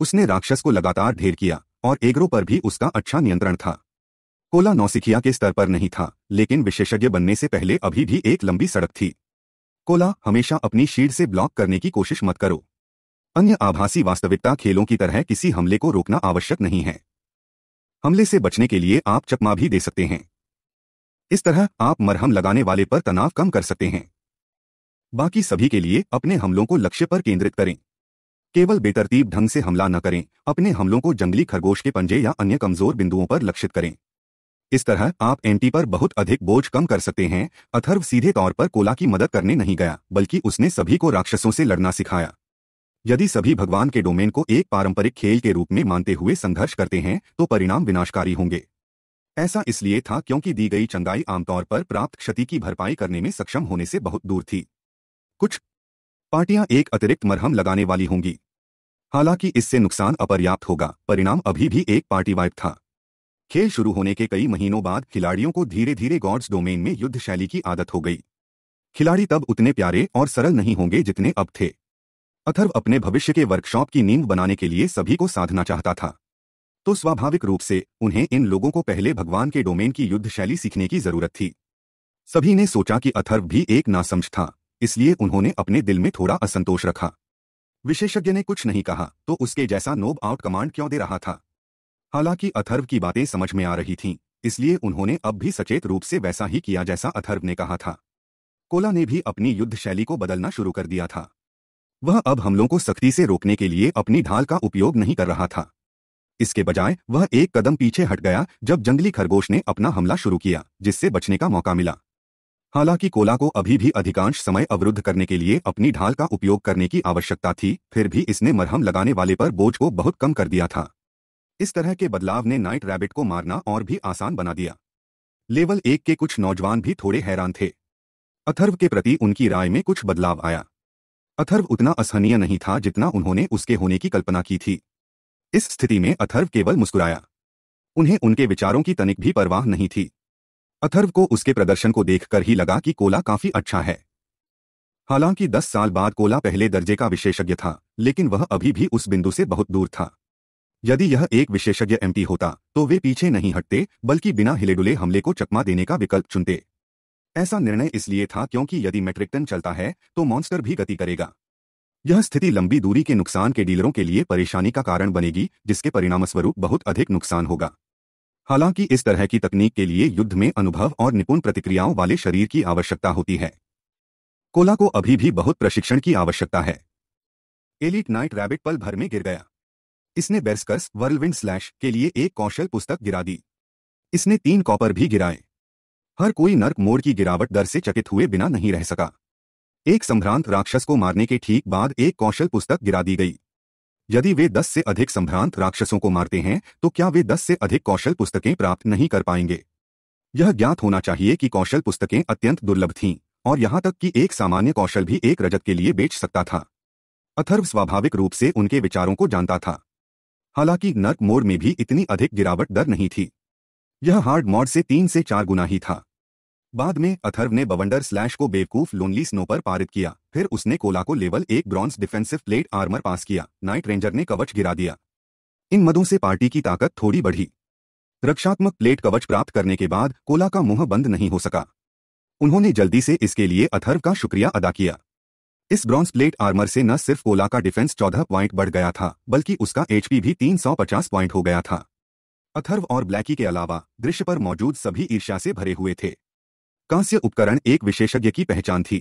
उसने राक्षस को लगातार ढेर किया और एग्रो पर भी उसका अच्छा नियंत्रण था कोला नौसिखिया के स्तर पर नहीं था लेकिन विशेषज्ञ बनने से पहले अभी भी एक लंबी सड़क थी कोला हमेशा अपनी शीड से ब्लॉक करने की कोशिश मत करो अन्य आभासी वास्तविकता खेलों की तरह किसी हमले को रोकना आवश्यक नहीं है हमले से बचने के लिए आप चकमा भी दे सकते हैं इस तरह आप मरहम लगाने वाले पर तनाव कम कर सकते हैं बाकी सभी के लिए अपने हमलों को लक्ष्य पर केंद्रित करें केवल बेतरतीब ढंग से हमला न करें अपने हमलों को जंगली खरगोश के पंजे या अन्य कमजोर बिंदुओं पर लक्षित करें इस तरह आप एंटी पर बहुत अधिक बोझ कम कर सकते हैं अथर्व सीधे तौर पर कोला की मदद करने नहीं गया बल्कि उसने सभी को राक्षसों से लड़ना सिखाया यदि सभी भगवान के डोमेन को एक पारंपरिक खेल के रूप में मानते हुए संघर्ष करते हैं तो परिणाम विनाशकारी होंगे ऐसा इसलिए था क्योंकि दी गई चंदाई आमतौर पर प्राप्त क्षति की भरपाई करने में सक्षम होने से बहुत दूर थी कुछ पार्टियां एक अतिरिक्त मरहम लगाने वाली होंगी हालांकि इससे नुकसान अपर्याप्त होगा परिणाम अभी भी एक पार्टी वाइप था खेल शुरू होने के कई महीनों बाद खिलाड़ियों को धीरे धीरे गॉड्स डोमेन में युद्ध शैली की आदत हो गई खिलाड़ी तब उतने प्यारे और सरल नहीं होंगे जितने अब थे अथर्व अपने भविष्य के वर्कशॉप की नींव बनाने के लिए सभी को साधना चाहता था तो स्वाभाविक रूप से उन्हें इन लोगों को पहले भगवान के डोमेन की युद्ध शैली सीखने की जरूरत थी सभी ने सोचा कि अथर्व भी एक नासमझ था इसलिए उन्होंने अपने दिल में थोड़ा असंतोष रखा विशेषज्ञ ने कुछ नहीं कहा तो उसके जैसा नोब आउट कमांड क्यों दे रहा था हालांकि अथर्व की बातें समझ में आ रही थीं, इसलिए उन्होंने अब भी सचेत रूप से वैसा ही किया जैसा अथर्व ने कहा था कोला ने भी अपनी युद्ध शैली को बदलना शुरू कर दिया था वह अब हमलों को सख्ती से रोकने के लिए अपनी ढाल का उपयोग नहीं कर रहा था इसके बजाय वह एक कदम पीछे हट गया जब जंगली खरगोश ने अपना हमला शुरू किया जिससे बचने का मौका मिला हालांकि कोला को अभी भी अधिकांश समय अवरुद्ध करने के लिए अपनी ढाल का उपयोग करने की आवश्यकता थी फिर भी इसने मरहम लगाने वाले पर बोझ को बहुत कम कर दिया था इस तरह के बदलाव ने नाइट रैबिट को मारना और भी आसान बना दिया लेवल एक के कुछ नौजवान भी थोड़े हैरान थे अथर्व के प्रति उनकी राय में कुछ बदलाव आया अथर्व उतना असहनीय नहीं था जितना उन्होंने उसके होने की कल्पना की थी इस स्थिति में अथर्व केवल मुस्कुराया उन्हें उनके विचारों की तनिक भी परवाह नहीं थी अथर्व को उसके प्रदर्शन को देखकर ही लगा कि कोला काफी अच्छा है हालांकि दस साल बाद कोला पहले दर्जे का विशेषज्ञ था लेकिन वह अभी भी उस बिंदु से बहुत दूर था यदि यह एक विशेषज्ञ एमपी होता तो वे पीछे नहीं हटते बल्कि बिना हिलेडुले हमले को चकमा देने का विकल्प चुनते ऐसा निर्णय इसलिए था क्योंकि यदि मेट्रिक टन चलता है तो मॉन्स्टर भी गति करेगा यह स्थिति लंबी दूरी के नुकसान के डीलरों के लिए परेशानी का कारण बनेगी जिसके परिणामस्वरूप बहुत अधिक नुकसान होगा हालांकि इस तरह की तकनीक के लिए युद्ध में अनुभव और निपुण प्रतिक्रियाओं वाले शरीर की आवश्यकता होती है कोला को अभी भी बहुत प्रशिक्षण की आवश्यकता है एलिट नाइट रैबिट पल भर में गिर गया इसने बेस्कर्स वर्लविंड स्लैश के लिए एक कौशल पुस्तक गिरा दी इसने तीन कॉपर भी गिराए हर कोई नर्क मोड़ की गिरावट दर से चकित हुए बिना नहीं रह सका एक संभ्रांत राक्षस को मारने के ठीक बाद एक कौशल पुस्तक गिरा दी गई यदि वे दस से अधिक संभ्रांत राक्षसों को मारते हैं तो क्या वे दस से अधिक कौशल पुस्तकें प्राप्त नहीं कर पाएंगे यह ज्ञात होना चाहिए कि कौशल पुस्तकें अत्यंत दुर्लभ थीं और यहां तक कि एक सामान्य कौशल भी एक रजत के लिए बेच सकता था अथर्व स्वाभाविक रूप से उनके विचारों को जानता था हालांकि नर्क मोड़ में भी इतनी अधिक गिरावट दर नहीं थी यह हार्ड मॉड से तीन से चार गुना ही था बाद में अथर्व ने बवंडर स्लैश को बेवकूफ लोनली स्नो पर पारित किया फिर उसने कोला को लेवल एक bronze defensive plate armour pass किया नाइट रेंजर ने कवच गिरा दिया इन मदों से पार्टी की ताकत थोड़ी बढ़ी रक्षात्मक प्लेट कवच प्राप्त करने के बाद कोला का मुंह बंद नहीं हो सका उन्होंने जल्दी से इसके लिए अथर्व का शुक्रिया अदा किया इस ब्रॉन्ज प्लेट आर्मर से न सिर्फ कोला का डिफेंस चौदह पॉइंट बढ़ गया था बल्कि उसका एचपी भी 350 पॉइंट हो गया था अथर्व और ब्लैकी के अलावा दृश्य पर मौजूद सभी ईर्ष्या से भरे हुए थे कांस्य उपकरण एक विशेषज्ञ की पहचान थी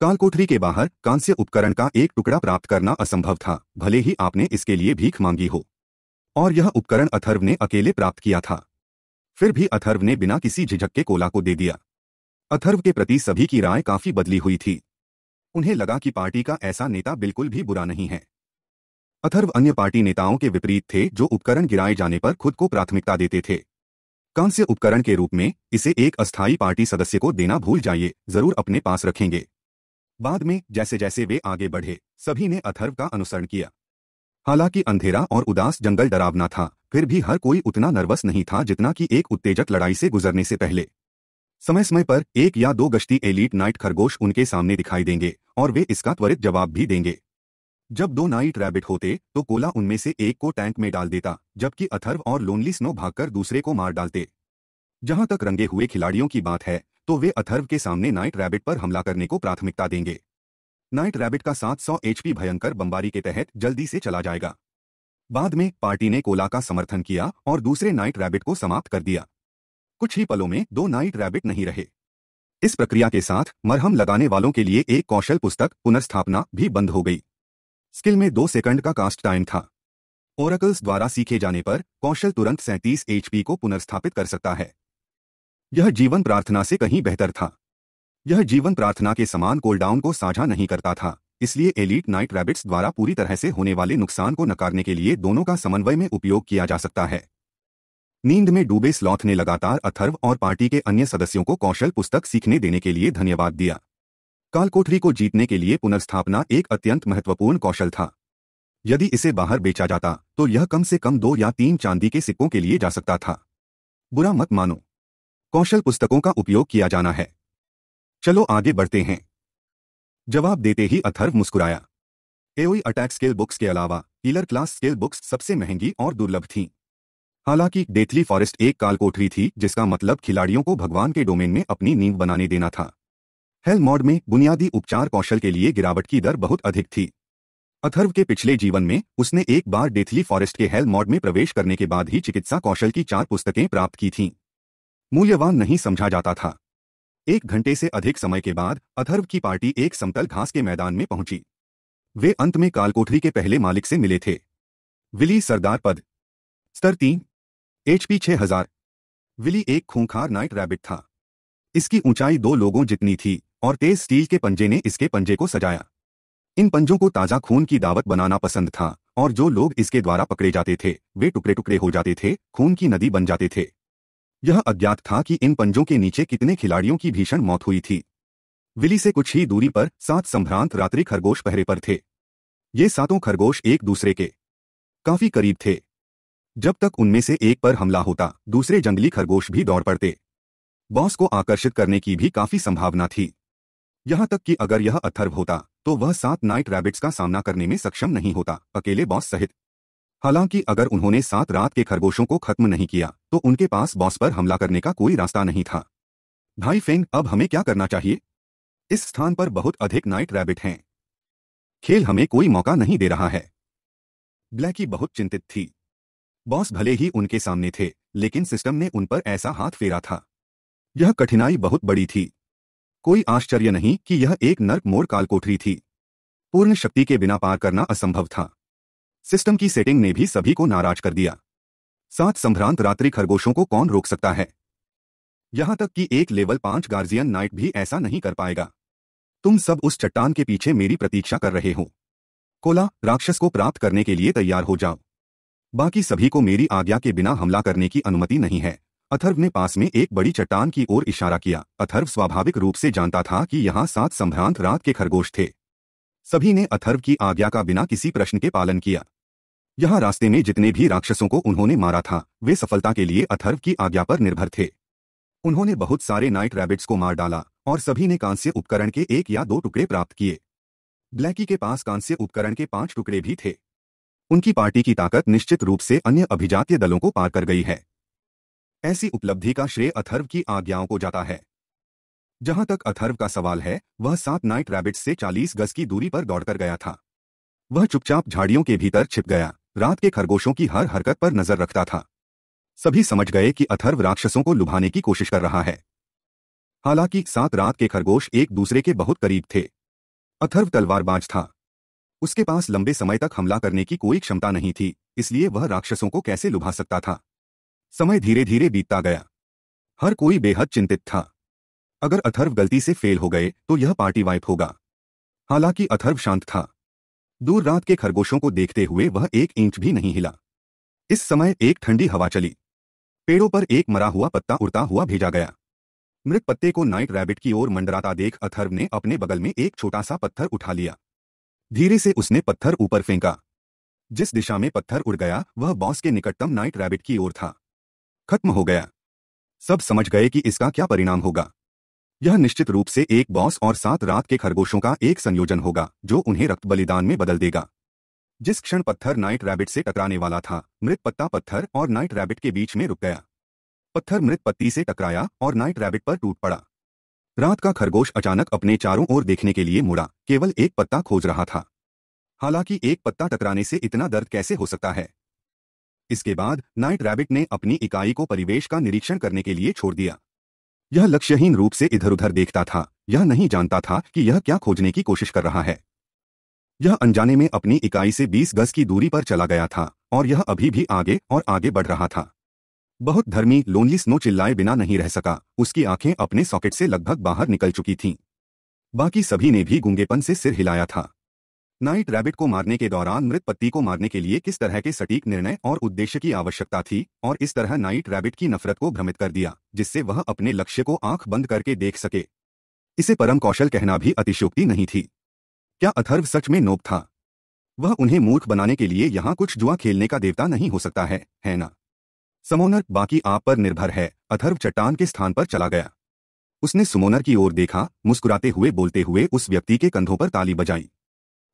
कालकोठरी के बाहर कांस्य उपकरण का एक टुकड़ा प्राप्त करना असंभव था भले ही आपने इसके लिए भीख मांगी हो और यह उपकरण अथर्व ने अकेले प्राप्त किया था फिर भी अथर्व ने बिना किसी झिझक के कोला को दे दिया अथर्व के प्रति सभी की राय काफी बदली हुई थी उन्हें लगा कि पार्टी का ऐसा नेता बिल्कुल भी बुरा नहीं है अथर्व अन्य पार्टी नेताओं के विपरीत थे जो उपकरण गिराए जाने पर खुद को प्राथमिकता देते थे कांस्य उपकरण के रूप में इसे एक अस्थायी पार्टी सदस्य को देना भूल जाइए जरूर अपने पास रखेंगे बाद में जैसे जैसे वे आगे बढ़े सभी ने अथर्व का अनुसरण किया हालांकि अंधेरा और उदास जंगल डरावना था फिर भी हर कोई उतना नर्वस नहीं था जितना कि एक उत्तेजक लड़ाई से गुजरने से पहले समय समय पर एक या दो गश्ती एलिट नाइट खरगोश उनके सामने दिखाई देंगे और वे इसका त्वरित जवाब भी देंगे जब दो नाइट रैबिट होते तो कोला उनमें से एक को टैंक में डाल देता जबकि अथर्व और लोनली स्नो भागकर दूसरे को मार डालते जहां तक रंगे हुए खिलाड़ियों की बात है तो वे अथर्व के सामने नाइट रैबिट पर हमला करने को प्राथमिकता देंगे नाइट रैबिट का 700 सौ एचपी भयंकर बमबारी के तहत जल्दी से चला जाएगा बाद में पार्टी ने कोला का समर्थन किया और दूसरे नाइट रैबिट को समाप्त कर दिया कुछ ही पलों में दो नाइट रैबिट नहीं रहे इस प्रक्रिया के साथ मरहम लगाने वालों के लिए एक कौशल पुस्तक पुनर्स्थापना भी बंद हो गई स्किल में दो सेकंड का कास्ट टाइम था ओरकल्स द्वारा सीखे जाने पर कौशल तुरंत सैंतीस एचपी को पुनर्स्थापित कर सकता है यह जीवन प्रार्थना से कहीं बेहतर था यह जीवन प्रार्थना के समान कोलडाउन को साझा नहीं करता था इसलिए एलिट नाइट रैबिट्स द्वारा पूरी तरह से होने वाले नुकसान को नकारने के लिए दोनों का समन्वय में उपयोग किया जा सकता है नींद में डूबे स्लॉथ ने लगातार अथर्व और पार्टी के अन्य सदस्यों को कौशल पुस्तक सीखने देने के लिए धन्यवाद दिया कालकोठरी को जीतने के लिए पुनर्स्थापना एक अत्यंत महत्वपूर्ण कौशल था यदि इसे बाहर बेचा जाता तो यह कम से कम दो या तीन चांदी के सिक्कों के लिए जा सकता था बुरा मत मानो कौशल पुस्तकों का उपयोग किया जाना है चलो आगे बढ़ते हैं जवाब देते ही अथर्व मुस्कुराया एओई अटैक स्केल बुक्स के अलावा हीलर क्लास स्केल बुक्स सबसे महंगी और दुर्लभ थीं हालांकि डेथली फॉरेस्ट एक कालकोठरी थी जिसका मतलब खिलाड़ियों को भगवान के डोमेन में अपनी नींव बनाने देना था हेल्थ मॉड में बुनियादी उपचार कौशल के लिए गिरावट की दर बहुत अधिक थी अथर्व के पिछले जीवन में उसने एक बार डेथली फॉरेस्ट के हेल मॉड में प्रवेश करने के बाद ही चिकित्सा कौशल की चार पुस्तकें प्राप्त की थीं मूल्यवान नहीं समझा जाता था एक घंटे से अधिक समय के बाद अथर्व की पार्टी एक समतल घास के मैदान में पहुंची वे अंत में कालकोठरी के पहले मालिक से मिले थे विली सरदार पद स्तर तीन एचपी छह हजार विली एक खूंखार नाइट रैबिट था इसकी ऊंचाई दो लोगों जितनी थी और तेज स्टील के पंजे ने इसके पंजे को सजाया इन पंजों को ताजा खून की दावत बनाना पसंद था और जो लोग इसके द्वारा पकड़े जाते थे वे टुकड़े टुकड़े हो जाते थे खून की नदी बन जाते थे यह अज्ञात था कि इन पंजों के नीचे कितने खिलाड़ियों की भीषण मौत हुई थी विली से कुछ ही दूरी पर सात संभ्रांत रात्रि खरगोश पहरे पर थे ये सातों खरगोश एक दूसरे के काफी करीब थे जब तक उनमें से एक पर हमला होता दूसरे जंगली खरगोश भी दौड़ पड़ते बॉस को आकर्षित करने की भी काफी संभावना थी यहाँ तक कि अगर यह अथर्व होता तो वह सात नाइट रैबिट्स का सामना करने में सक्षम नहीं होता अकेले बॉस सहित हालांकि अगर उन्होंने सात रात के खरगोशों को खत्म नहीं किया तो उनके पास बॉस पर हमला करने का कोई रास्ता नहीं था भाई फेंग अब हमें क्या करना चाहिए इस स्थान पर बहुत अधिक नाइट रैबिट हैं खेल हमें कोई मौका नहीं दे रहा है ब्लैकी बहुत चिंतित थी बॉस भले ही उनके सामने थे लेकिन सिस्टम ने उन पर ऐसा हाथ फेरा था यह कठिनाई बहुत बड़ी थी कोई आश्चर्य नहीं कि यह एक नर्क मोड़ कालकोठरी थी पूर्ण शक्ति के बिना पार करना असंभव था सिस्टम की सेटिंग ने भी सभी को नाराज कर दिया सात संभ्रांत रात्रि खरगोशों को कौन रोक सकता है यहां तक कि एक लेवल पांच गार्जियन नाइट भी ऐसा नहीं कर पाएगा तुम सब उस चट्टान के पीछे मेरी प्रतीक्षा कर रहे हो कोला राक्षस को प्राप्त करने के लिए तैयार हो जाओ बाकी सभी को मेरी आज्ञा के बिना हमला करने की अनुमति नहीं है अथर्व ने पास में एक बड़ी चट्टान की ओर इशारा किया अथर्व स्वाभाविक रूप से जानता था कि यहाँ सात संभ्रांत रात के खरगोश थे सभी ने अथर्व की आज्ञा का बिना किसी प्रश्न के पालन किया यहाँ रास्ते में जितने भी राक्षसों को उन्होंने मारा था वे सफलता के लिए अथर्व की आज्ञा पर निर्भर थे उन्होंने बहुत सारे नाइट रैबिट्स को मार डाला और सभी ने कांस्य उपकरण के एक या दो टुकड़े प्राप्त किए ब्लैकी के पास कांस्य उपकरण के पांच टुकड़े भी थे उनकी पार्टी की ताकत निश्चित रूप से अन्य अभिजातीय दलों को पार कर गई है ऐसी उपलब्धि का श्रेय अथर्व की आज्ञाओं को जाता है जहां तक अथर्व का सवाल है वह सात नाइट रैबिट से 40 गज की दूरी पर दौड़कर गया था वह चुपचाप झाड़ियों के भीतर छिप गया रात के खरगोशों की हर हरकत पर नजर रखता था सभी समझ गए कि अथर्व राक्षसों को लुभाने की कोशिश कर रहा है हालांकि सात रात के खरगोश एक दूसरे के बहुत करीब थे अथर्व तलवारबाज था उसके पास लंबे समय तक हमला करने की कोई क्षमता नहीं थी इसलिए वह राक्षसों को कैसे लुभा सकता था समय धीरे धीरे बीतता गया हर कोई बेहद चिंतित था अगर अथर्व गलती से फेल हो गए तो यह पार्टी वाइप होगा हालांकि अथर्व शांत था दूर रात के खरगोशों को देखते हुए वह एक इंच भी नहीं हिला इस समय एक ठंडी हवा चली पेड़ों पर एक मरा हुआ पत्ता उड़ता हुआ भेजा गया मृत पत्ते को नाइट रैबिट की ओर मंडराता देख अथर्व ने अपने बगल में एक छोटा सा पत्थर उठा लिया धीरे से उसने पत्थर ऊपर फेंका जिस दिशा में पत्थर उड़ गया वह बॉस के निकटतम नाइट रैबिट की ओर था खत्म हो गया सब समझ गए कि इसका क्या परिणाम होगा यह निश्चित रूप से एक बॉस और सात रात के खरगोशों का एक संयोजन होगा जो उन्हें रक्त बलिदान में बदल देगा जिस क्षण पत्थर नाइट रैबिट से टकराने वाला था मृत पत्ता पत्थर और नाइट रैबिट के बीच में रुक गया पत्थर मृत पत्ती से टकराया और नाइट रैबिट पर टूट पड़ा रात का खरगोश अचानक अपने चारों ओर देखने के लिए मुड़ा केवल एक पत्ता खोज रहा था हालांकि एक पत्ता टकराने से इतना दर्द कैसे हो सकता है इसके बाद नाइट रैबिट ने अपनी इकाई को परिवेश का निरीक्षण करने के लिए छोड़ दिया यह लक्ष्यहीन रूप से इधर उधर देखता था यह नहीं जानता था कि यह क्या खोजने की कोशिश कर रहा है यह अनजाने में अपनी इकाई से 20 गज की दूरी पर चला गया था और यह अभी भी आगे और आगे बढ़ रहा था बहुत धर्मी लोनली स्नो चिल्लाए बिना नहीं रह सका उसकी आंखें अपने सॉकेट से लगभग बाहर निकल चुकी थीं। बाकी सभी ने भी गुंगेपन से सिर हिलाया था नाइट रैबिट को मारने के दौरान मृत पत्ती को मारने के लिए किस तरह के सटीक निर्णय और उद्देश्य की आवश्यकता थी और इस तरह नाइट रैबिट की नफरत को भ्रमित कर दिया जिससे वह अपने लक्ष्य को आंख बंद करके देख सके इसे परम कौशल कहना भी अतिशोक्ति नहीं थी क्या अथर्व सच में नोप था वह उन्हें मूर्ख बनाने के लिए यहाँ कुछ जुआ खेलने का देवता नहीं हो सकता है है ना समोनर बाकी आप पर निर्भर है अथर्व चट्टान के स्थान पर चला गया उसने सुमोनर की ओर देखा मुस्कुराते हुए बोलते हुए उस व्यक्ति के कंधों पर ताली बजाई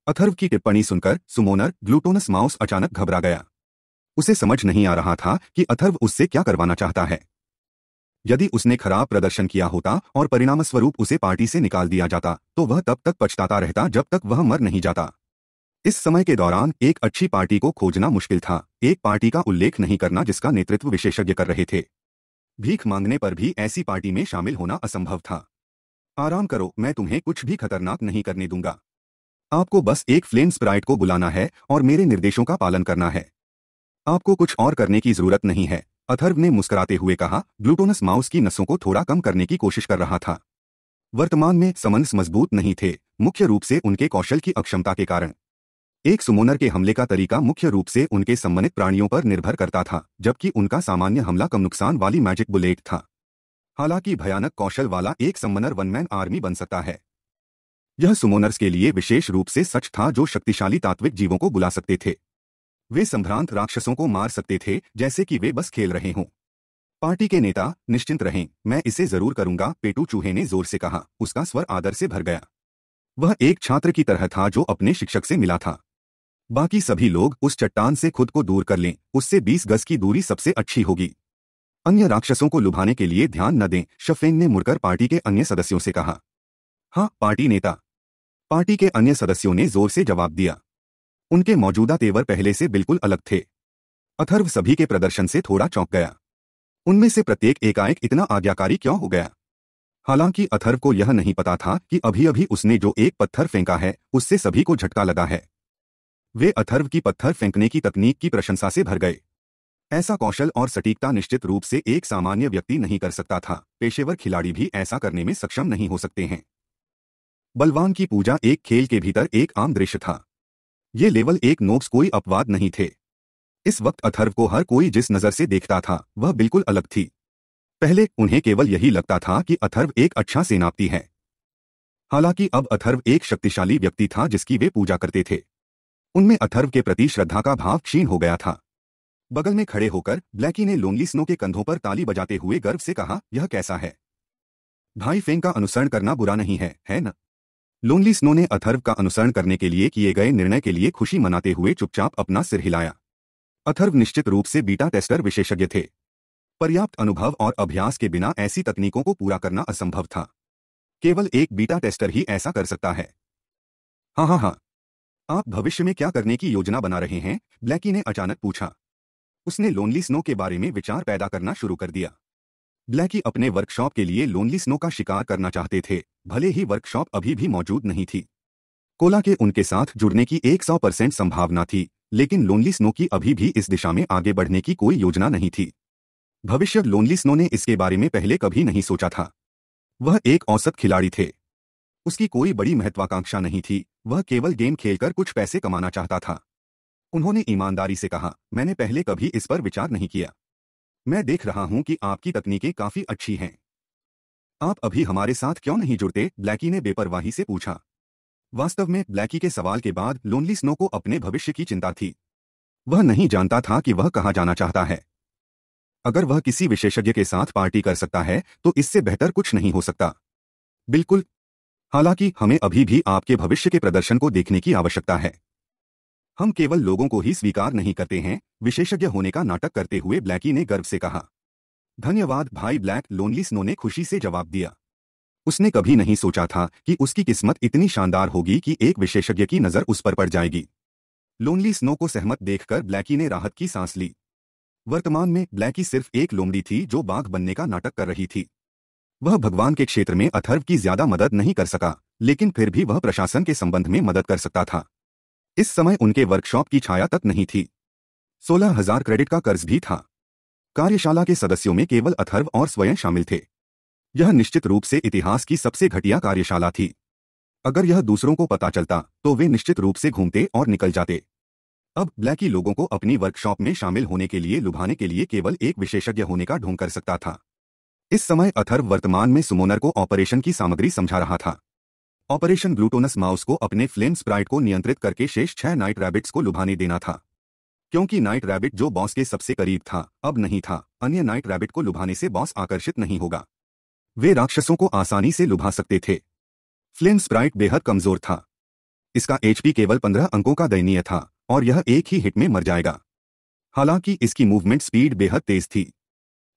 अथर्व की टिप्पणी सुनकर सुमोनर ग्लूटोनस माउस अचानक घबरा गया उसे समझ नहीं आ रहा था कि अथर्व उससे क्या करवाना चाहता है यदि उसने खराब प्रदर्शन किया होता और परिणामस्वरूप उसे पार्टी से निकाल दिया जाता तो वह तब तक पछताता रहता जब तक वह मर नहीं जाता इस समय के दौरान एक अच्छी पार्टी को खोजना मुश्किल था एक पार्टी का उल्लेख नहीं करना जिसका नेतृत्व विशेषज्ञ कर रहे थे भीख मांगने पर भी ऐसी पार्टी में शामिल होना असंभव था आराम करो मैं तुम्हें कुछ भी खतरनाक नहीं करने दूंगा आपको बस एक फ्लेम स्प्राइट को बुलाना है और मेरे निर्देशों का पालन करना है आपको कुछ और करने की जरूरत नहीं है अथर्व ने मुस्कुराते हुए कहा ग्लूटोनस माउस की नसों को थोड़ा कम करने की कोशिश कर रहा था वर्तमान में समन्स मजबूत नहीं थे मुख्य रूप से उनके कौशल की अक्षमता के कारण एक सुमोनर के हमले का तरीका मुख्य रूप से उनके सम्मानित प्राणियों पर निर्भर करता था जबकि उनका सामान्य हमला कम नुकसान वाली मैजिक बुलेट था हालांकि भयानक कौशल वाला एक सम्मनर वनमैन आर्मी बन सकता है यह सुमोनर्स के लिए विशेष रूप से सच था जो शक्तिशाली तात्विक जीवों को बुला सकते थे वे संभ्रांत राक्षसों को मार सकते थे जैसे कि वे बस खेल रहे हों पार्टी के नेता निश्चिंत रहें मैं इसे जरूर करूंगा पेटू चूहे ने जोर से कहा उसका स्वर आदर से भर गया वह एक छात्र की तरह था जो अपने शिक्षक से मिला था बाकी सभी लोग उस चट्टान से खुद को दूर कर लें उससे बीस गज की दूरी सबसे अच्छी होगी अन्य राक्षसों को लुभाने के लिए ध्यान न दें शफेन ने मुड़कर पार्टी के अन्य सदस्यों से कहा हाँ पार्टी नेता पार्टी के अन्य सदस्यों ने जोर से जवाब दिया उनके मौजूदा तेवर पहले से बिल्कुल अलग थे अथर्व सभी के प्रदर्शन से थोड़ा चौंक गया उनमें से प्रत्येक एकाएक इतना आज्ञाकारी क्यों हो गया हालांकि अथर्व को यह नहीं पता था कि अभी अभी उसने जो एक पत्थर फेंका है उससे सभी को झटका लगा है वे अथर्व की पत्थर फेंकने की तकनीक की प्रशंसा से भर गए ऐसा कौशल और सटीकता निश्चित रूप से एक सामान्य व्यक्ति नहीं कर सकता था पेशेवर खिलाड़ी भी ऐसा करने में सक्षम नहीं हो सकते हैं बलवान की पूजा एक खेल के भीतर एक आम दृश्य था ये लेवल एक नोक्स कोई अपवाद नहीं थे इस वक्त अथर्व को हर कोई जिस नज़र से देखता था वह बिल्कुल अलग थी पहले उन्हें केवल यही लगता था कि अथर्व एक अच्छा सेनापति है हालांकि अब अथर्व एक शक्तिशाली व्यक्ति था जिसकी वे पूजा करते थे उनमें अथर्व के प्रति श्रद्धा का भाव क्षीण हो गया था बगल में खड़े होकर ब्लैकी ने लोनली स्नो के कंधों पर ताली बजाते हुए गर्व से कहा यह कैसा है भाई फेंग का अनुसरण करना बुरा नहीं है है ना लोनली स्नो ने अथर्व का अनुसरण करने के लिए किए गए निर्णय के लिए खुशी मनाते हुए चुपचाप अपना सिर हिलाया अथर्व निश्चित रूप से बीटा टेस्टर विशेषज्ञ थे पर्याप्त अनुभव और अभ्यास के बिना ऐसी तकनीकों को पूरा करना असंभव था केवल एक बीटा टेस्टर ही ऐसा कर सकता है हाँ हाँ हाँ आप भविष्य में क्या करने की योजना बना रहे हैं ब्लैकी ने अचानक पूछा उसने लोनली स्नो के बारे में विचार पैदा करना शुरू कर दिया ब्लैकी अपने वर्कशॉप के लिए लोनली स्नो का शिकार करना चाहते थे भले ही वर्कशॉप अभी भी मौजूद नहीं थी कोला के उनके साथ जुड़ने की 100 परसेंट संभावना थी लेकिन लोनली स्नो की अभी भी इस दिशा में आगे बढ़ने की कोई योजना नहीं थी भविष्य लोनली स्नो ने इसके बारे में पहले कभी नहीं सोचा था वह एक औसत खिलाड़ी थे उसकी कोई बड़ी महत्वाकांक्षा नहीं थी वह केवल गेम खेलकर कुछ पैसे कमाना चाहता था उन्होंने ईमानदारी से कहा मैंने पहले कभी इस पर विचार नहीं किया मैं देख रहा हूं कि आपकी तकनीकें काफी अच्छी हैं आप अभी हमारे साथ क्यों नहीं जुड़ते ब्लैकी ने बेपरवाही से पूछा वास्तव में ब्लैकी के सवाल के बाद लोनली स्नो को अपने भविष्य की चिंता थी वह नहीं जानता था कि वह कहां जाना चाहता है अगर वह किसी विशेषज्ञ के साथ पार्टी कर सकता है तो इससे बेहतर कुछ नहीं हो सकता बिल्कुल हालांकि हमें अभी भी आपके भविष्य के प्रदर्शन को देखने की आवश्यकता है हम केवल लोगों को ही स्वीकार नहीं करते हैं विशेषज्ञ होने का नाटक करते हुए ब्लैकी ने गर्व से कहा धन्यवाद भाई ब्लैक लोनली स्नो ने खुशी से जवाब दिया उसने कभी नहीं सोचा था कि उसकी किस्मत इतनी शानदार होगी कि एक विशेषज्ञ की नज़र उस पर पड़ जाएगी लोनली स्नो को सहमत देखकर ब्लैकी ने राहत की सांस ली वर्तमान में ब्लैकी सिर्फ एक लोमड़ी थी जो बाघ बनने का नाटक कर रही थी वह भगवान के क्षेत्र में अथर्व की ज्यादा मदद नहीं कर सका लेकिन फिर भी वह प्रशासन के संबंध में मदद कर सकता था इस समय उनके वर्कशॉप की छाया तक नहीं थी सोलह हजार क्रेडिट का कर्ज भी था कार्यशाला के सदस्यों में केवल अथर्व और स्वयं शामिल थे यह निश्चित रूप से इतिहास की सबसे घटिया कार्यशाला थी अगर यह दूसरों को पता चलता तो वे निश्चित रूप से घूमते और निकल जाते अब ब्लैकी लोगों को अपनी वर्कशॉप में शामिल होने के लिए लुभाने के लिए केवल एक विशेषज्ञ होने का ढोंग कर सकता था इस समय अथर्व वर्तमान में सुमोनर को ऑपरेशन की सामग्री समझा रहा था ऑपरेशन ग्लूटोनस माउस को अपने फ्लेम स्प्राइट को नियंत्रित करके शेष छह नाइट रैबिट्स को लुभाने देना था क्योंकि नाइट रैबिट जो बॉस के सबसे करीब था अब नहीं था अन्य नाइट रैबिट को लुभाने से बॉस आकर्षित नहीं होगा वे राक्षसों को आसानी से लुभा सकते थे फ्लेम स्प्राइट बेहद कमजोर था इसका एचपी केवल पंद्रह अंकों का दयनीय था और यह एक ही हिट में मर जाएगा हालांकि इसकी मूवमेंट स्पीड बेहद तेज थी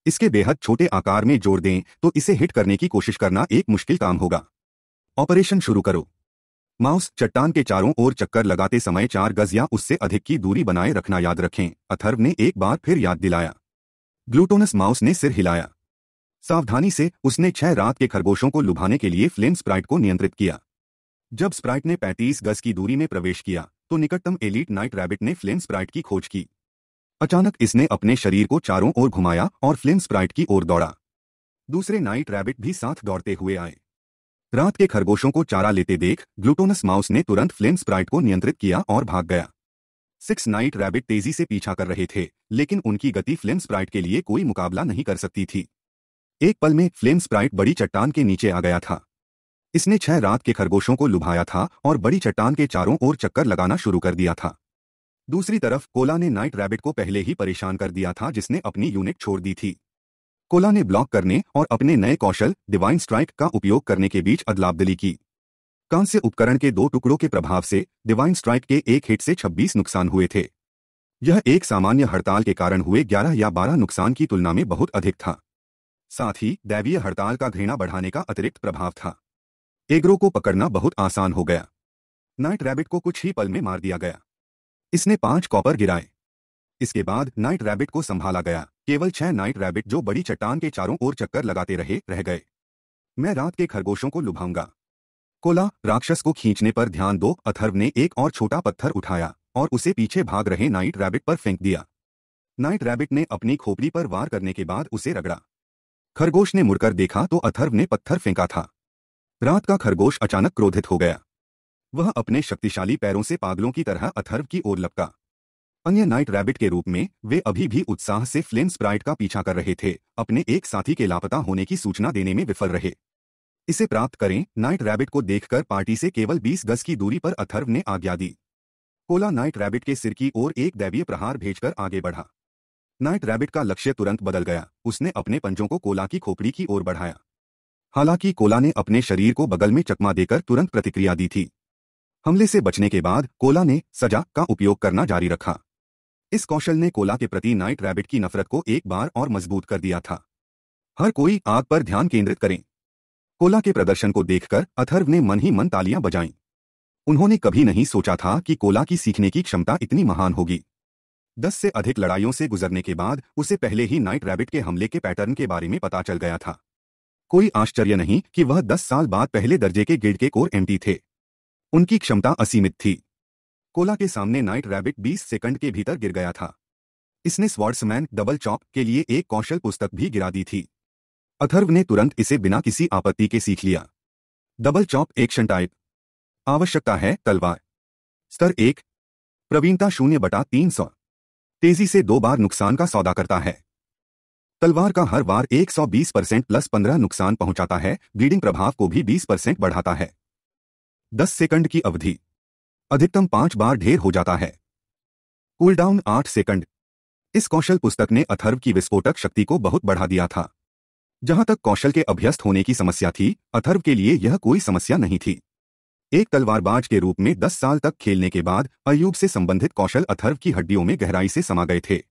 इसके बेहद छोटे आकार में जोड़ दें तो इसे हिट करने की कोशिश करना एक मुश्किल काम होगा ऑपरेशन शुरू करो माउस चट्टान के चारों ओर चक्कर लगाते समय चार गज या उससे अधिक की दूरी बनाए रखना याद रखें अथर्व ने एक बार फिर याद दिलाया ग्लूटोनस माउस ने सिर हिलाया सावधानी से उसने छह रात के खरगोशों को लुभाने के लिए फ्लेम स्प्राइट को नियंत्रित किया जब स्प्राइट ने 35 गज की दूरी में प्रवेश किया तो निकटतम एलिट नाइट रैबिट ने फ्लेम स्प्राइट की खोज की अचानक इसने अपने शरीर को चारों ओर घुमाया और फ्लेम स्प्राइट की ओर दौड़ा दूसरे नाइट रैबिट भी साथ दौड़ते हुए आए रात के खरगोशों को चारा लेते देख ग्लूटोनस माउस ने तुरंत फ्लेम स्प्राइट को नियंत्रित किया और भाग गया सिक्स नाइट रैबिट तेजी से पीछा कर रहे थे लेकिन उनकी गति फ्लेम स्प्राइट के लिए कोई मुकाबला नहीं कर सकती थी एक पल में फ्लेम स्प्राइट बड़ी चट्टान के नीचे आ गया था इसने छह रात के खरगोशों को लुभाया था और बड़ी चट्टान के चारों ओर चक्कर लगाना शुरू कर दिया था दूसरी तरफ कोला ने नाइट रैबिट को पहले ही परेशान कर दिया था जिसने अपनी यूनिट छोड़ दी थी कोला ने ब्लॉक करने और अपने नए कौशल डिवाइन स्ट्राइक का उपयोग करने के बीच अदलाबदली की कांस्य उपकरण के दो टुकड़ों के प्रभाव से डिवाइन स्ट्राइक के एक हिट से 26 नुकसान हुए थे यह एक सामान्य हड़ताल के कारण हुए 11 या 12 नुकसान की तुलना में बहुत अधिक था साथ ही दैवीय हड़ताल का घृणा बढ़ाने का अतिरिक्त प्रभाव था एग्रो को पकड़ना बहुत आसान हो गया नाइट रैबिट को कुछ ही पल में मार दिया गया इसने पांच कॉपर गिराए इसके बाद नाइट रैबिट को संभाला गया केवल छह नाइट रैबिट जो बड़ी चट्टान के चारों ओर चक्कर लगाते रहे रह गए मैं रात के खरगोशों को लुभाऊंगा कोला राक्षस को खींचने पर ध्यान दो अथर्व ने एक और छोटा पत्थर उठाया और उसे पीछे भाग रहे नाइट रैबिट पर फेंक दिया नाइट रैबिट ने अपनी खोपड़ी पर वार करने के बाद उसे रगड़ा खरगोश ने मुड़कर देखा तो अथर्व ने पत्थर फेंका था रात का खरगोश अचानक क्रोधित हो गया वह अपने शक्तिशाली पैरों से पागलों की तरह अथर्व की ओर लपका अन्य नाइट रैबिट के रूप में वे अभी भी उत्साह से फ्लेम स्प्राइट का पीछा कर रहे थे अपने एक साथी के लापता होने की सूचना देने में विफल रहे इसे प्राप्त करें नाइट रैबिट को देखकर पार्टी से केवल 20 गज की दूरी पर अथर्व ने आज्ञा दी कोला नाइट रैबिट के सिर की ओर एक दैवीय प्रहार भेजकर आगे बढ़ा नाइट रैबिट का लक्ष्य तुरंत बदल गया उसने अपने पंजों को कोला की खोपड़ी की ओर बढ़ाया हालांकि कोला ने अपने शरीर को बगल में चकमा देकर तुरंत प्रतिक्रिया दी थी हमले से बचने के बाद कोला ने सजा का उपयोग करना जारी रखा इस कौशल ने कोला के प्रति नाइट रैबिट की नफरत को एक बार और मजबूत कर दिया था हर कोई आग पर ध्यान केंद्रित करें कोला के प्रदर्शन को देखकर अथर्व ने मन ही मन तालियां बजाईं उन्होंने कभी नहीं सोचा था कि कोला की सीखने की क्षमता इतनी महान होगी दस से अधिक लड़ाइयों से गुजरने के बाद उसे पहले ही नाइट रैबिट के हमले के पैटर्न के बारे में पता चल गया था कोई आश्चर्य नहीं कि वह दस साल बाद पहले दर्जे के गिल्ड के कोर एमटी थे उनकी क्षमता असीमित थी कोला के सामने नाइट रैबिट 20 सेकंड के भीतर गिर गया था इसने स्वॉर्ड्समैन डबल चॉप के लिए एक कौशल पुस्तक भी गिरा दी थी अथर्व ने तुरंत इसे बिना किसी आपत्ति के सीख लिया डबल चॉप एक्शन टाइप आवश्यकता है तलवार स्तर एक प्रवीणता शून्य बटा तीन सौ तेजी से दो बार नुकसान का सौदा करता है तलवार का हर बार 120 परसेंट प्लस पंद्रह नुकसान पहुंचाता है ब्लीडिंग प्रभाव को भी 20 परसेंट बढ़ाता है 10 सेकंड की अवधि अधिकतम पांच बार ढेर हो जाता है कूल डाउन आठ सेकंड इस कौशल पुस्तक ने अथर्व की विस्फोटक शक्ति को बहुत बढ़ा दिया था जहां तक कौशल के अभ्यस्त होने की समस्या थी अथर्व के लिए यह कोई समस्या नहीं थी एक तलवारबाज के रूप में दस साल तक खेलने के बाद अयूब से संबंधित कौशल अथर्व की हड्डियों में गहराई से समा गए थे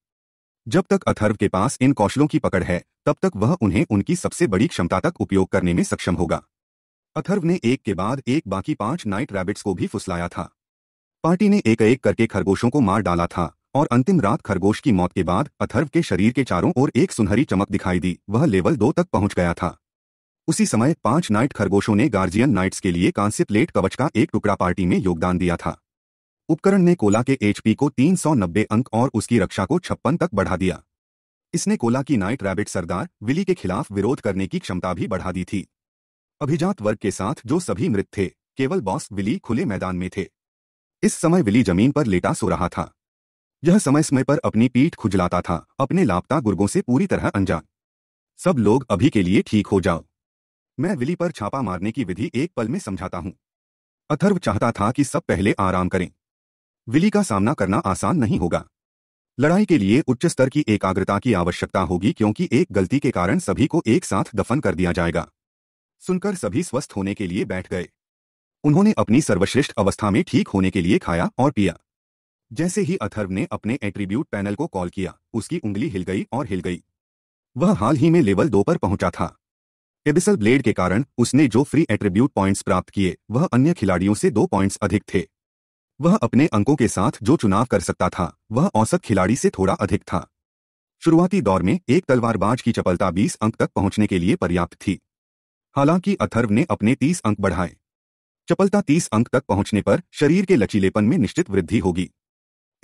जब तक अथर्व के पास इन कौशलों की पकड़ है तब तक वह उन्हें उनकी सबसे बड़ी क्षमता तक उपयोग करने में सक्षम होगा अथर्व ने एक के बाद एक बाकी पांच नाइट रैबिट्स को भी फुसलाया था पार्टी ने एक एक करके खरगोशों को मार डाला था और अंतिम रात खरगोश की मौत के बाद अथर्व के शरीर के चारों ओर एक सुनहरी चमक दिखाई दी वह लेवल दो तक पहुंच गया था उसी समय पांच नाइट खरगोशों ने गार्जियन नाइट्स के लिए कांस्य प्लेट कवच का एक टुकड़ा पार्टी में योगदान दिया था उपकरण ने कोला के एचपी को 390 अंक और उसकी रक्षा को छप्पन तक बढ़ा दिया इसने कोला की नाइट रैबिट सरदार विली के खिलाफ विरोध करने की क्षमता भी बढ़ा दी थी अभिजात वर्ग के साथ जो सभी मृत थे केवल बॉस विली खुले मैदान में थे इस समय विली जमीन पर लेटा सो रहा था यह समय समय पर अपनी पीठ खुजलाता था अपने लापता गुर्गों से पूरी तरह अनजान सब लोग अभी के लिए ठीक हो जाओ मैं विली पर छापा मारने की विधि एक पल में समझाता हूं अथर्व चाहता था कि सब पहले आराम करें विली का सामना करना आसान नहीं होगा लड़ाई के लिए उच्च स्तर की एकाग्रता की आवश्यकता होगी क्योंकि एक गलती के कारण सभी को एक साथ दफन कर दिया जाएगा सुनकर सभी स्वस्थ होने के लिए बैठ गए उन्होंने अपनी सर्वश्रेष्ठ अवस्था में ठीक होने के लिए खाया और पिया जैसे ही अथर्व ने अपने एट्रीब्यूट पैनल को कॉल किया उसकी उंगली हिल गई और हिल गई वह हाल ही में लेवल दो पर पहुंचा था एबिसल ब्लेड के कारण उसने जो फ्री एट्रीब्यूट पॉइंट्स प्राप्त किए वह अन्य खिलाड़ियों से दो पॉइंट्स अधिक थे वह अपने अंकों के साथ जो चुनाव कर सकता था वह औसत खिलाड़ी से थोड़ा अधिक था शुरुआती दौर में एक तलवारबाज की चपलता 20 अंक तक पहुंचने के लिए पर्याप्त थी हालांकि अथर्व ने अपने 30 अंक बढ़ाए चपलता तीस अंक तक पहुंचने पर शरीर के लचीलेपन में निश्चित वृद्धि होगी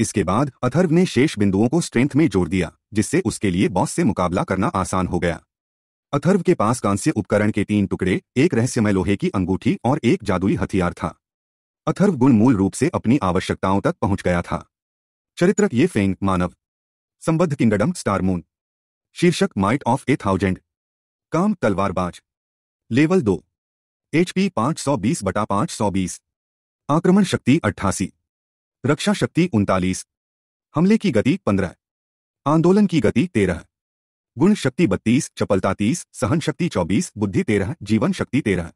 इसके बाद अथर्व ने शेष बिंदुओं को स्ट्रेंथ में जोड़ दिया जिससे उसके लिए बॉस से मुकाबला करना आसान हो गया अथर्व के पास कांस्य उपकरण के तीन टुकड़े एक रहस्यमय लोहे की अंगूठी और एक जादुई हथियार था अथर्व गुण मूल रूप से अपनी आवश्यकताओं तक पहुंच गया था चरित्र ये फेंग मानव संबद्ध किंगडम स्टार मून शीर्षक माइट ऑफ ए थाउजेंड काम तलवारबाज लेवल दो एचपी 520 सौ बीस बटा पांच सौ बीस आक्रमण शक्ति अट्ठासी रक्षा शक्ति उनतालीस हमले की गति पंद्रह आंदोलन की गति तेरह गुण शक्ति बत्तीस चपलता तीस सहन शक्ति चौबीस बुद्धि तेरह जीवन शक्ति तेरह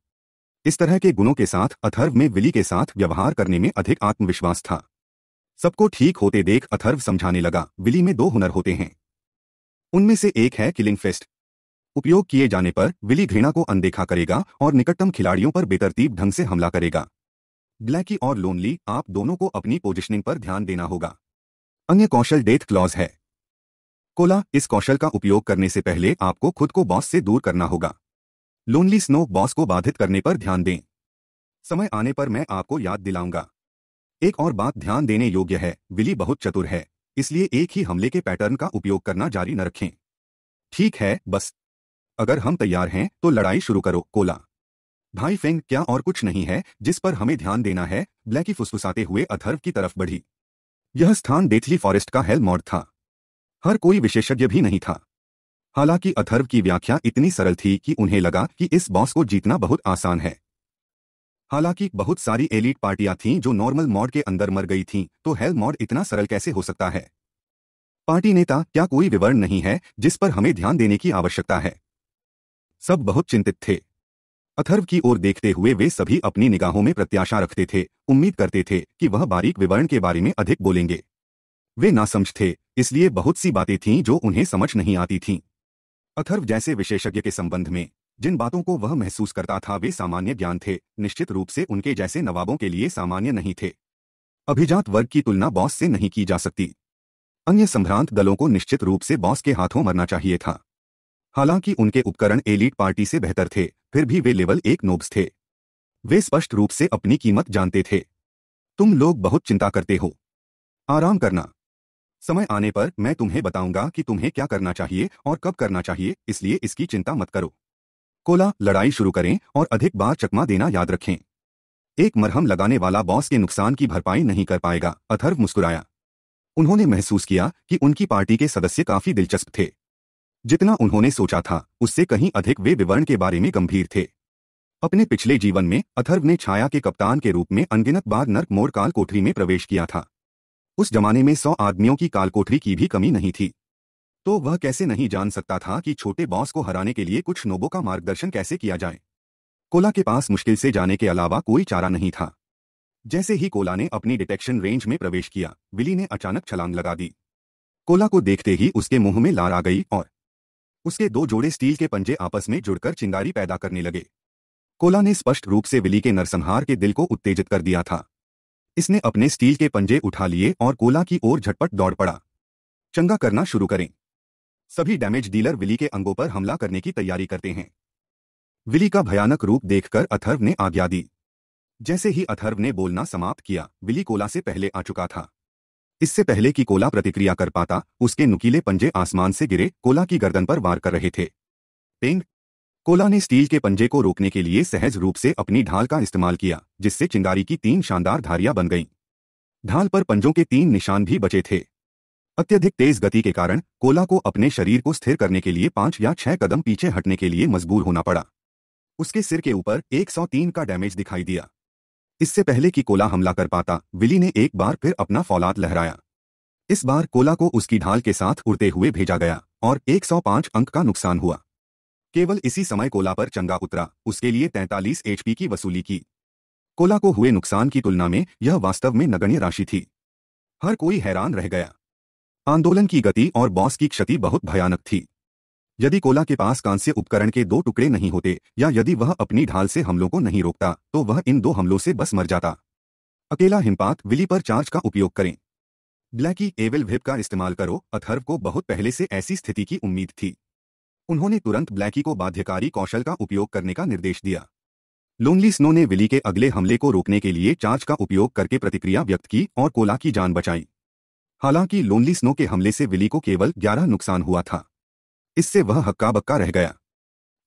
इस तरह के गुणों के साथ अथर्व में विली के साथ व्यवहार करने में अधिक आत्मविश्वास था सबको ठीक होते देख अथर्व समझाने लगा विली में दो हुनर होते हैं उनमें से एक है किलिंग फेस्ट उपयोग किए जाने पर विली घृणा को अनदेखा करेगा और निकटतम खिलाड़ियों पर बेतरतीब ढंग से हमला करेगा ब्लैकी और लोनली आप दोनों को अपनी पोजिशनिंग पर ध्यान देना होगा अन्य कौशल डेथ क्लॉज है कोला इस कौशल का उपयोग करने से पहले आपको खुद को बॉस से दूर करना होगा लोनली स्नो बॉस को बाधित करने पर ध्यान दें समय आने पर मैं आपको याद दिलाऊंगा एक और बात ध्यान देने योग्य है विली बहुत चतुर है इसलिए एक ही हमले के पैटर्न का उपयोग करना जारी न रखें ठीक है बस अगर हम तैयार हैं तो लड़ाई शुरू करो कोला भाई फेंग क्या और कुछ नहीं है जिस पर हमें ध्यान देना है ब्लैकी फुसफुसाते हुए अथर्व की तरफ बढ़ी यह स्थान देथली फॉरेस्ट का हेल मॉड था हर कोई विशेषज्ञ भी नहीं था हालांकि अथर्व की व्याख्या इतनी सरल थी कि उन्हें लगा कि इस बॉस को जीतना बहुत आसान है हालांकि बहुत सारी एलिट पार्टियां थीं जो नॉर्मल मॉड के अंदर मर गई थीं, तो हेल मॉड इतना सरल कैसे हो सकता है पार्टी नेता क्या कोई विवरण नहीं है जिस पर हमें ध्यान देने की आवश्यकता है सब बहुत चिंतित थे अथर्व की ओर देखते हुए वे सभी अपनी निगाहों में प्रत्याशा रखते थे उम्मीद करते थे कि वह बारीक विवरण के बारे में अधिक बोलेंगे वे नासमझ थे इसलिए बहुत सी बातें थीं जो उन्हें समझ नहीं आती थीं अथर्व जैसे विशेषज्ञ के संबंध में जिन बातों को वह महसूस करता था वे सामान्य ज्ञान थे निश्चित रूप से उनके जैसे नवाबों के लिए सामान्य नहीं थे अभिजात वर्ग की तुलना बॉस से नहीं की जा सकती अन्य संभ्रांत दलों को निश्चित रूप से बॉस के हाथों मरना चाहिए था हालांकि उनके उपकरण एलिट पार्टी से बेहतर थे फिर भी वे लेवल एक नोब्स थे वे स्पष्ट रूप से अपनी कीमत जानते थे तुम लोग बहुत चिंता करते हो आराम करना समय आने पर मैं तुम्हें बताऊंगा कि तुम्हें क्या करना चाहिए और कब करना चाहिए इसलिए इसकी चिंता मत करो कोला लड़ाई शुरू करें और अधिक बार चकमा देना याद रखें एक मरहम लगाने वाला बॉस के नुकसान की भरपाई नहीं कर पाएगा अथर्व मुस्कुराया उन्होंने महसूस किया कि उनकी पार्टी के सदस्य काफी दिलचस्प थे जितना उन्होंने सोचा था उससे कहीं अधिक वे विवरण के बारे में गंभीर थे अपने पिछले जीवन में अथर्व ने छाया के कप्तान के रूप में अनगिनत बार नर्क मोर काल कोठरी में प्रवेश किया था उस जमाने में सौ आदमियों की काल कोठरी की भी कमी नहीं थी तो वह कैसे नहीं जान सकता था कि छोटे बॉस को हराने के लिए कुछ नोबों का मार्गदर्शन कैसे किया जाए कोला के पास मुश्किल से जाने के अलावा कोई चारा नहीं था जैसे ही कोला ने अपनी डिटेक्शन रेंज में प्रवेश किया विली ने अचानक छलांग लगा दी कोला को देखते ही उसके मुंह में लार आ गई और उसके दो जोड़े स्टील के पंजे आपस में जुड़कर चिंगारी पैदा करने लगे कोला ने स्पष्ट रूप से विली के नरसंहार के दिल को उत्तेजित कर दिया था इसने अपने स्टील के पंजे उठा लिए और कोला की ओर झटपट दौड़ पड़ा चंगा करना शुरू करें सभी डैमेज डीलर विली के अंगों पर हमला करने की तैयारी करते हैं विली का भयानक रूप देखकर अथर्व ने आज्ञा दी जैसे ही अथर्व ने बोलना समाप्त किया विली कोला से पहले आ चुका था इससे पहले कि कोला प्रतिक्रिया कर पाता उसके नुकीले पंजे आसमान से गिरे कोला की गर्दन पर वार कर रहे थे पेंग कोला ने स्टील के पंजे को रोकने के लिए सहज रूप से अपनी ढाल का इस्तेमाल किया जिससे चिंगारी की तीन शानदार धारियां बन गईं ढाल पर पंजों के तीन निशान भी बचे थे अत्यधिक तेज गति के कारण कोला को अपने शरीर को स्थिर करने के लिए पांच या छह कदम पीछे हटने के लिए मजबूर होना पड़ा उसके सिर के ऊपर 103 का डैमेज दिखाई दिया इससे पहले कि कोला हमला कर पाता विली ने एक बार फिर अपना फौलाद लहराया इस बार कोला को उसकी ढाल के साथ उड़ते हुए भेजा गया और 105 अंक का नुकसान हुआ केवल इसी समय कोला पर चंगा उतरा उसके लिए 43 एचपी की वसूली की कोला को हुए नुकसान की तुलना में यह वास्तव में नगण्य राशि थी हर कोई हैरान रह गया आंदोलन की गति और बॉस की क्षति बहुत भयानक थी यदि कोला के पास कांस्य उपकरण के दो टुकड़े नहीं होते या यदि वह अपनी ढाल से हमलों को नहीं रोकता तो वह इन दो हमलों से बस मर जाता अकेला हिमपात विली पर चार्ज का उपयोग करें ब्लैकी एविल व्हिप का इस्तेमाल करो अथर्व को बहुत पहले से ऐसी स्थिति की उम्मीद थी उन्होंने तुरंत ब्लैकी को बाध्यकारी कौशल का उपयोग करने का निर्देश दिया लोनली स्नो ने विली के अगले हमले को रोकने के लिए चार्ज का उपयोग करके प्रतिक्रिया व्यक्त की और कोला की जान बचाई हालांकि लोनली स्नो के हमले से विली को केवल ग्यारह नुकसान हुआ था इससे वह हक्का बक्का रह गया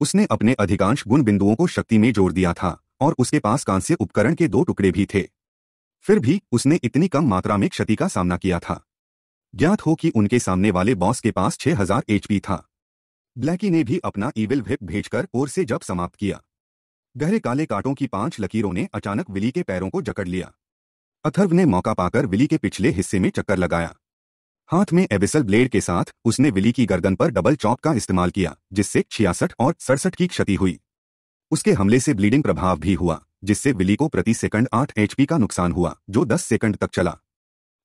उसने अपने अधिकांश गुण बिंदुओं को शक्ति में जोड़ दिया था और उसके पास कांस्य उपकरण के दो टुकड़े भी थे फिर भी उसने इतनी कम मात्रा में क्षति का सामना किया था ज्ञात हो कि उनके सामने वाले बॉस के पास 6000 एचपी था ब्लैकी ने भी अपना ईविल व्हिप भेजकर ओर से जब समाप्त किया गहरे काले कांटों की पांच लकीरों ने अचानक विली के पैरों को जकड़ लिया अथर्व ने मौका पाकर विली के पिछले हिस्से में चक्कर लगाया हाथ में एबिसल ब्लेड के साथ उसने विली की गर्दन पर डबल चॉप का इस्तेमाल किया जिससे छियासठ और सड़सठ की क्षति हुई उसके हमले से ब्लीडिंग प्रभाव भी हुआ जिससे विली को प्रति सेकंड 8 एचपी का नुकसान हुआ जो 10 सेकंड तक चला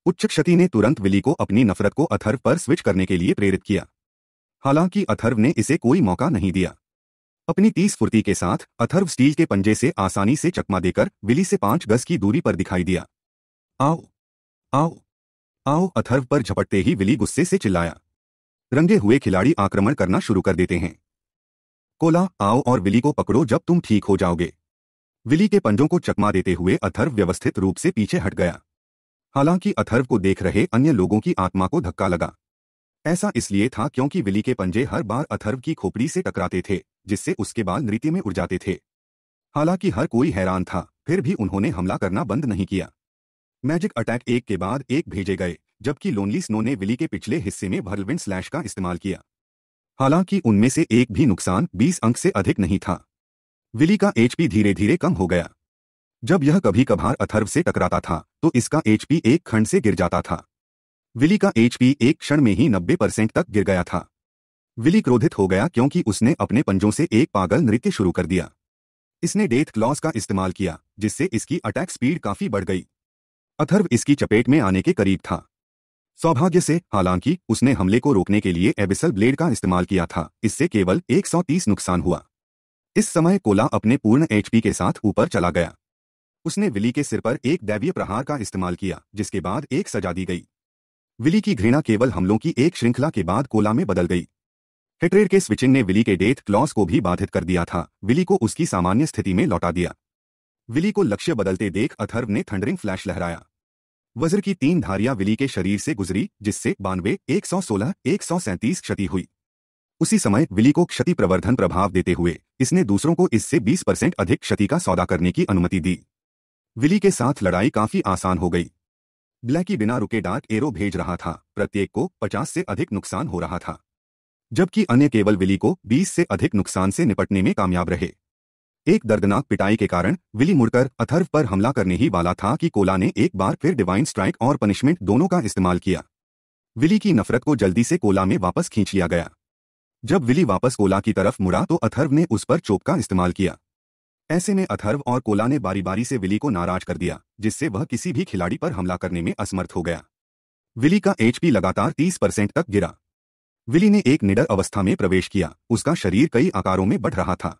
उच्च क्षति ने तुरंत विली को अपनी नफरत को अथर्व पर स्विच करने के लिए प्रेरित किया हालांकि अथर्व ने इसे कोई मौका नहीं दिया अपनी तीस फुर्ती के साथ अथर्व स्टील के पंजे से आसानी से चकमा देकर विली से पांच गज की दूरी पर दिखाई दिया आओ आओ आओ अथर्व पर झपटते ही विली गुस्से से चिल्लाया रंगे हुए खिलाड़ी आक्रमण करना शुरू कर देते हैं कोला आओ और विली को पकड़ो जब तुम ठीक हो जाओगे विली के पंजों को चकमा देते हुए अथर्व व्यवस्थित रूप से पीछे हट गया हालांकि अथर्व को देख रहे अन्य लोगों की आत्मा को धक्का लगा ऐसा इसलिए था क्योंकि विली के पंजे हर बार अथर्व की खोपड़ी से टकराते थे जिससे उसके बाल नृत्य में उड़ जाते थे हालांकि हर कोई हैरान था फिर भी उन्होंने हमला करना बंद नहीं किया मैजिक अटैक एक के बाद एक भेजे गए जबकि लोनली स्नो ने विली के पिछले हिस्से में भरलविंड स्लैश का इस्तेमाल किया हालांकि उनमें से एक भी नुकसान 20 अंक से अधिक नहीं था विली का एचपी धीरे धीरे कम हो गया जब यह कभी कभार अथर्व से टकराता था तो इसका एचपी एक खंड से गिर जाता था विली का एचपी एक क्षण में ही 90 परसेंट तक गिर गया था विली क्रोधित हो गया क्योंकि उसने अपने पंजों से एक पागल नृत्य शुरू कर दिया इसने डेथ क्लॉस का इस्तेमाल किया जिससे इसकी अटैक स्पीड काफी बढ़ गई अथर्व इसकी चपेट में आने के करीब था सौभाग्य से हालांकि उसने हमले को रोकने के लिए एबिसल ब्लेड का इस्तेमाल किया था इससे केवल 130 नुकसान हुआ इस समय कोला अपने पूर्ण एचपी के साथ ऊपर चला गया उसने विली के सिर पर एक दैवीय प्रहार का इस्तेमाल किया जिसके बाद एक सजा दी गई विली की घृणा केवल हमलों की एक श्रृंखला के बाद कोला में बदल गई हेट्रेड के स्विचिंग ने विली के डेथ क्लॉस को भी बाधित कर दिया था विली को उसकी सामान्य स्थिति में लौटा दिया विली को लक्ष्य बदलते देख अथर्व ने थंडरिंग फ्लैश लहराया वज्र की तीन धारियां विली के शरीर से गुजरी जिससे बानवे एक सौ सोलह एक सौ सैंतीस क्षति हुई उसी समय विली को क्षति प्रवर्धन प्रभाव देते हुए इसने दूसरों को इससे 20 परसेंट अधिक क्षति का सौदा करने की अनुमति दी विली के साथ लड़ाई काफी आसान हो गई ब्लैकी बिना रुके डार्क एरो भेज रहा था प्रत्येक को 50 से अधिक नुकसान हो रहा था जबकि अन्य केवल विली को 20 से अधिक नुकसान से निपटने में कामयाब रहे एक दर्दनाक पिटाई के कारण विली मुड़कर अथर्व पर हमला करने ही वाला था कि कोला ने एक बार फिर डिवाइन स्ट्राइक और पनिशमेंट दोनों का इस्तेमाल किया विली की नफरत को जल्दी से कोला में वापस खींच लिया गया जब विली वापस कोला की तरफ मुड़ा तो अथर्व ने उस पर चोप का इस्तेमाल किया ऐसे में अथर्व और कोला ने बारी बारी से विली को नाराज कर दिया जिससे वह किसी भी खिलाड़ी पर हमला करने में असमर्थ हो गया विली का एचपी लगातार 30 परसेंट तक गिरा विली ने एक निडर अवस्था में प्रवेश किया उसका शरीर कई आकारों में बढ़ रहा था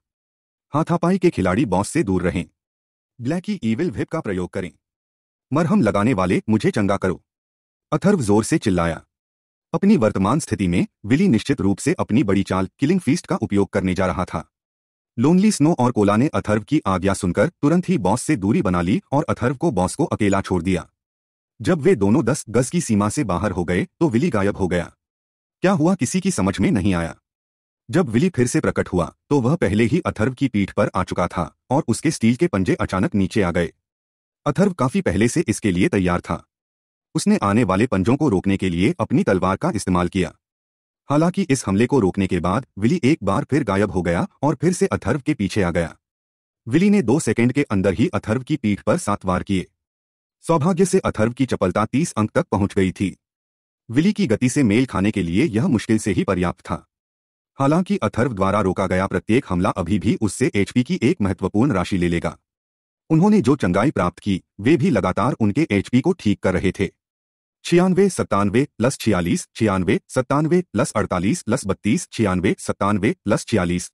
हाथापाई के खिलाड़ी बॉस से दूर रहें ब्लैकी ईविल विप का प्रयोग करें मरहम लगाने वाले मुझे चंगा करो अथर्व जोर से चिल्लाया अपनी वर्तमान स्थिति में विली निश्चित रूप से अपनी बड़ी चाल किलिंग फीस्ट का उपयोग करने जा रहा था लोनली स्नो और कोला ने अथर्व की आज्ञा सुनकर तुरंत ही बॉस से दूरी बना ली और अथर्व को बॉस को अकेला छोड़ दिया जब वे दोनों दस गज की सीमा से बाहर हो गए तो विली गायब हो गया क्या हुआ किसी की समझ में नहीं आया जब विली फिर से प्रकट हुआ तो वह पहले ही अथर्व की पीठ पर आ चुका था और उसके स्टील के पंजे अचानक नीचे आ गए अथर्व काफी पहले से इसके लिए तैयार था उसने आने वाले पंजों को रोकने के लिए अपनी तलवार का इस्तेमाल किया हालांकि इस हमले को रोकने के बाद विली एक बार फिर गायब हो गया और फिर से अथर्व के पीछे आ गया विली ने दो सेकेंड के अंदर ही अथर्व की पीठ पर सात वार किए सौभाग्य से अथर्व की चपलता तीस अंक तक पहुंच गई थी विली की गति से मेल खाने के लिए यह मुश्किल से ही पर्याप्त था हालांकि अथर्व द्वारा रोका गया प्रत्येक हमला अभी भी उससे एचपी की एक महत्वपूर्ण राशि ले लेगा उन्होंने जो चंगाई प्राप्त की वे भी लगातार उनके एचपी को ठीक कर रहे थे छियानवे सत्तानवे प्लस छियालीस छियानवे सत्तानवे प्लस अड़तालीस प्लस बत्तीस छियानवे सत्तानवे प्लस छियालीस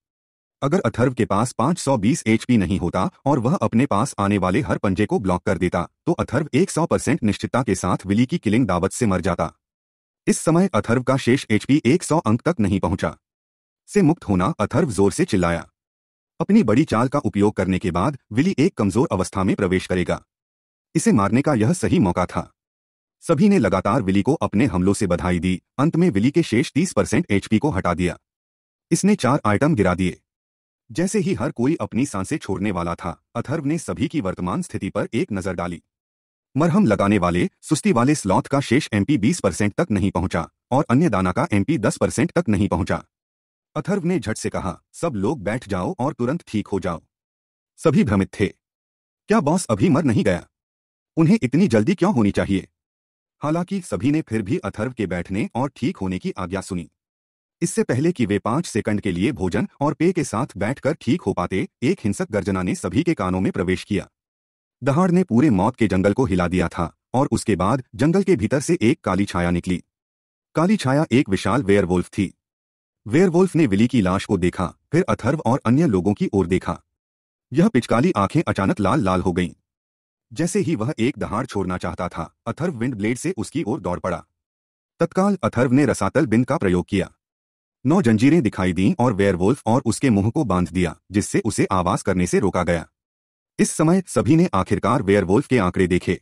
अगर अथर्व के पास 520 एचपी नहीं होता और वह अपने पास आने वाले हर पंजे को ब्लॉक कर देता तो अथर्व 100 परसेंट निश्चितता के साथ विली की किलिंग दावत से मर जाता इस समय अथर्व का शेष एचपी 100 अंक तक नहीं पहुंचा से मुक्त होना अथर्व जोर से चिल्लाया अपनी बड़ी चाल का उपयोग करने के बाद विली एक कमजोर अवस्था में प्रवेश करेगा इसे मारने का यह सही मौका था सभी ने लगातार विली को अपने हमलों से बधाई दी अंत में विली के शेष 30 परसेंट एचपी को हटा दिया इसने चार आइटम गिरा दिए जैसे ही हर कोई अपनी सांसें छोड़ने वाला था अथर्व ने सभी की वर्तमान स्थिति पर एक नजर डाली मरहम लगाने वाले सुस्ती वाले स्लॉथ का शेष एमपी 20 परसेंट तक नहीं पहुंचा और अन्य दाना का एमपी 10 परसेंट तक नहीं पहुंचा अथर्व ने झट से कहा सब लोग बैठ जाओ और तुरंत ठीक हो जाओ सभी भ्रमित थे क्या बॉस अभी मर नहीं गया उन्हें इतनी जल्दी क्यों होनी चाहिए हालांकि सभी ने फिर भी अथर्व के बैठने और ठीक होने की आज्ञा सुनी इससे पहले कि वे पांच सेकंड के लिए भोजन और पेय के साथ बैठकर ठीक हो पाते एक हिंसक गर्जना ने सभी के कानों में प्रवेश किया दहाड़ ने पूरे मौत के जंगल को हिला दिया था और उसके बाद जंगल के भीतर से एक काली छाया निकली काली छाया एक विशाल वेयरवुल्फ थी वेयरवुल्फ ने विली की लाश को देखा फिर अथर्व और अन्य लोगों की ओर देखा यह पिचकाली आंखें अचानक लाल लाल हो गईं जैसे ही वह एक दहाड़ छोड़ना चाहता था अथर्व विंड ब्लेड से उसकी ओर दौड़ पड़ा तत्काल अथर्व ने रसातल बिंद का प्रयोग किया नौ जंजीरें दिखाई दीं और वेयरवुल्फ और उसके मुंह को बांध दिया जिससे उसे आवाज करने से रोका गया इस समय सभी ने आखिरकार वेयरवुल्फ के आंकड़े देखे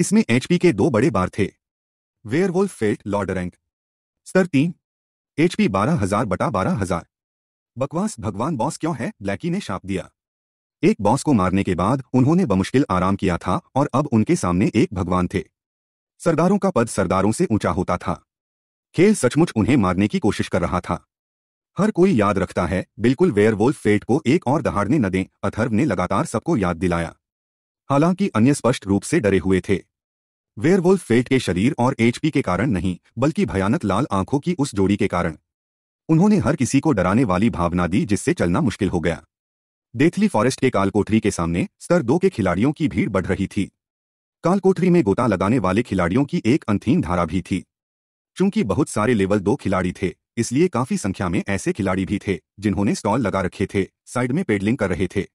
इसमें एचपी के दो बड़े बार थे वेयरवुल्फ फेल्ट लॉर्डरैंक स्तर तीन एचपी बारह हजार बटा बारह हजार बकवास भगवान बॉस क्यों है ब्लैकी ने शाप दिया एक बॉस को मारने के बाद उन्होंने बमुश्किल आराम किया था और अब उनके सामने एक भगवान थे सरदारों का पद सरदारों से ऊंचा होता था खेल सचमुच उन्हें मारने की कोशिश कर रहा था हर कोई याद रखता है बिल्कुल वोल्फ फेट को एक और दहाड़ने न दें अथर्व ने लगातार सबको याद दिलाया हालांकि अन्य स्पष्ट रूप से डरे हुए थे वेयरवुल्फ फेट के शरीर और एचपी के कारण नहीं बल्कि भयानक लाल आंखों की उस जोड़ी के कारण उन्होंने हर किसी को डराने वाली भावना दी जिससे चलना मुश्किल हो गया देथली फॉरेस्ट के काल कोठरी के सामने स्तर दो के खिलाड़ियों की भीड़ बढ़ रही थी काल कोठरी में गोता लगाने वाले खिलाड़ियों की एक अंथीन धारा भी थी चूंकि बहुत सारे लेवल दो खिलाड़ी थे इसलिए काफी संख्या में ऐसे खिलाड़ी भी थे जिन्होंने स्टॉल लगा रखे थे साइड में पेडलिंग कर रहे थे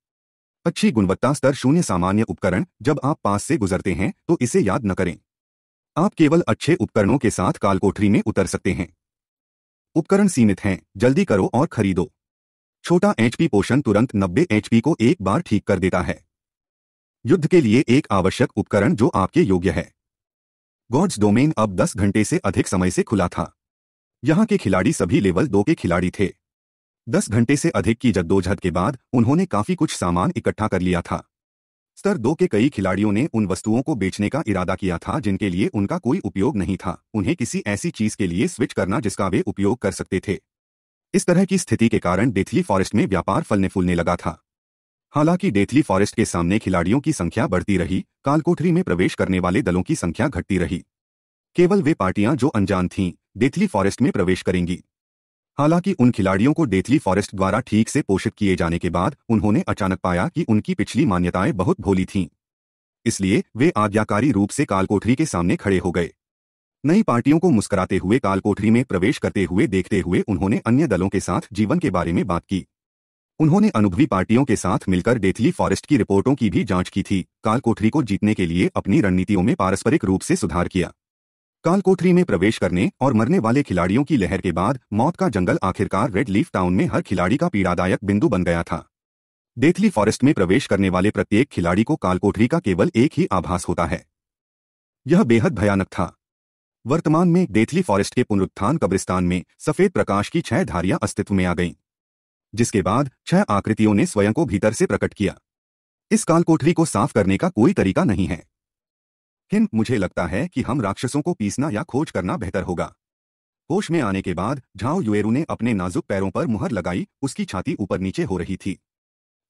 अच्छी गुणवत्ता स्तर शून्य सामान्य उपकरण जब आप पास से गुजरते हैं तो इसे याद न करें आप केवल अच्छे उपकरणों के साथ कालकोठरी में उतर सकते हैं उपकरण सीमित हैं जल्दी करो और खरीदो छोटा एचपी पोषण तुरंत 90 एचपी को एक बार ठीक कर देता है युद्ध के लिए एक आवश्यक उपकरण जो आपके योग्य है गॉड्स डोमेन अब 10 घंटे से अधिक समय से खुला था यहाँ के खिलाड़ी सभी लेवल दो के खिलाड़ी थे दस घंटे से अधिक की जद्दोजहद के बाद उन्होंने काफी कुछ सामान इकट्ठा कर लिया था स्तर दो के कई खिलाड़ियों ने उन वस्तुओं को बेचने का इरादा किया था जिनके लिए उनका कोई उपयोग नहीं था उन्हें किसी ऐसी चीज के लिए स्विच करना जिसका वे उपयोग कर सकते थे इस तरह की स्थिति के कारण डेथली फॉरेस्ट में व्यापार फलने फूलने लगा था हालांकि डेथली फॉरेस्ट के सामने खिलाड़ियों की संख्या बढ़ती रही कालकोठरी में प्रवेश करने वाले दलों की संख्या घटती रही केवल वे पार्टियां जो अनजान थीं डेथली फॉरेस्ट में प्रवेश करेंगी हालांकि उन खिलाड़ियों को डेथली फॉरेस्ट द्वारा ठीक से पोषित किए जाने के बाद उन्होंने अचानक पाया कि उनकी पिछली मान्यताएं बहुत भोली थीं इसलिए वे आज्ञाकारी रूप से कालकोठरी के सामने खड़े हो गए नई पार्टियों को मुस्कराते हुए कालकोठरी में प्रवेश करते हुए देखते हुए उन्होंने अन्य दलों के साथ जीवन के बारे में बात की उन्होंने अनुभवी पार्टियों के साथ मिलकर डेथली फॉरेस्ट की रिपोर्टों की भी जांच की थी कालकोठरी को जीतने के लिए अपनी रणनीतियों में पारस्परिक रूप से सुधार किया काल कोठरी में प्रवेश करने और मरने वाले खिलाड़ियों की लहर के बाद मौत का जंगल आखिरकार रेड लीफ टाउन में हर खिलाड़ी का पीड़ादायक बिंदु बन गया था डेथली फॉरेस्ट में प्रवेश करने वाले प्रत्येक खिलाड़ी को काल कोठरी का केवल एक ही आभास होता है यह बेहद भयानक था वर्तमान में डेथली फॉरेस्ट के पुनरुत्थान कब्रिस्तान में सफेद प्रकाश की छह धारियां अस्तित्व में आ गईं जिसके बाद छह आकृतियों ने स्वयं को भीतर से प्रकट किया इस काल कोठरी को साफ करने का कोई तरीका नहीं है लेकिन मुझे लगता है कि हम राक्षसों को पीसना या खोज करना बेहतर होगा होश में आने के बाद झाओ युएरू ने अपने नाजुक पैरों पर मुहर लगाई उसकी छाती ऊपर नीचे हो रही थी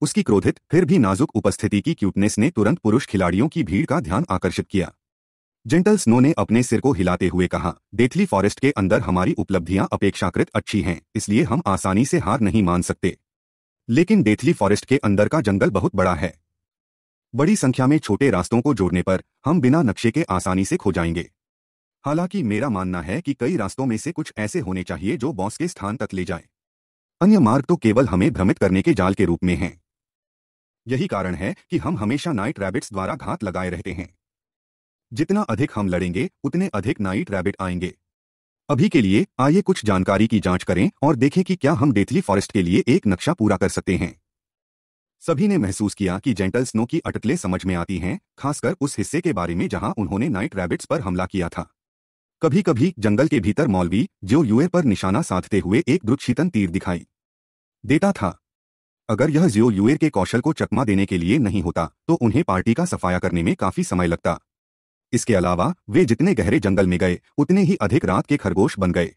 उसकी क्रोधित फिर भी नाजुक उपस्थिति की क्यूटनेस ने तुरंत पुरुष खिलाड़ियों की भीड़ का ध्यान आकर्षित किया जेंटल स्नो ने अपने सिर को हिलाते हुए कहा डेथली फॉरेस्ट के अंदर हमारी उपलब्धियां अपेक्षाकृत अच्छी हैं इसलिए हम आसानी से हार नहीं मान सकते लेकिन डेथली फॉरेस्ट के अंदर का जंगल बहुत बड़ा है बड़ी संख्या में छोटे रास्तों को जोड़ने पर हम बिना नक्शे के आसानी से खो जाएंगे हालांकि मेरा मानना है कि कई रास्तों में से कुछ ऐसे होने चाहिए जो बॉस के स्थान तक ले जाए अन्य मार्ग तो केवल हमें भ्रमित करने के जाल के रूप में हैं यही कारण है कि हम हमेशा नाइट रैबिट्स द्वारा घात लगाए रहते हैं जितना अधिक हम लड़ेंगे उतने अधिक नाइट रैबिट आएंगे अभी के लिए आइए कुछ जानकारी की जांच करें और देखें कि क्या हम डेथली फॉरेस्ट के लिए एक नक्शा पूरा कर सकते हैं सभी ने महसूस किया कि जेंटल स्नो की अटकलें समझ में आती हैं खासकर उस हिस्से के बारे में जहां उन्होंने नाइट रैबिट्स पर हमला किया था कभी कभी जंगल के भीतर मौलवी जो यूए पर निशाना साधते हुए एक द्रुक्षीतन तीर दिखाई देता था अगर यह जियो यूएर के कौशल को चकमा देने के लिए नहीं होता तो उन्हें पार्टी का सफाया करने में काफी समय लगता इसके अलावा वे जितने गहरे जंगल में गए उतने ही अधिक रात के खरगोश बन गए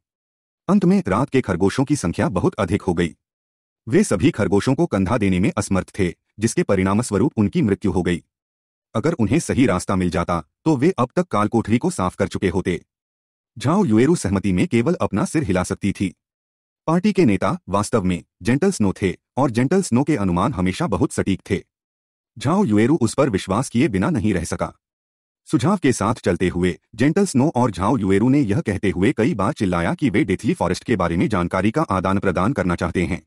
अंत में रात के खरगोशों की संख्या बहुत अधिक हो गई वे सभी खरगोशों को कंधा देने में असमर्थ थे जिसके परिणामस्वरूप उनकी मृत्यु हो गई अगर उन्हें सही रास्ता मिल जाता तो वे अब तक काल कोठरी को साफ कर चुके होते झाओ युएरू सहमति में केवल अपना सिर हिला सकती थी पार्टी के नेता वास्तव में जेंटल स्नो थे और जेंटल स्नो के अनुमान हमेशा बहुत सटीक थे झाओ युएरू उस पर विश्वास किए बिना नहीं रह सका सुझाव के साथ चलते हुए जेंटल स्नो और झाओ युएरू ने यह कहते हुए कई बार चिल्लाया कि वे डेथली फॉरेस्ट के बारे में जानकारी का आदान प्रदान करना चाहते हैं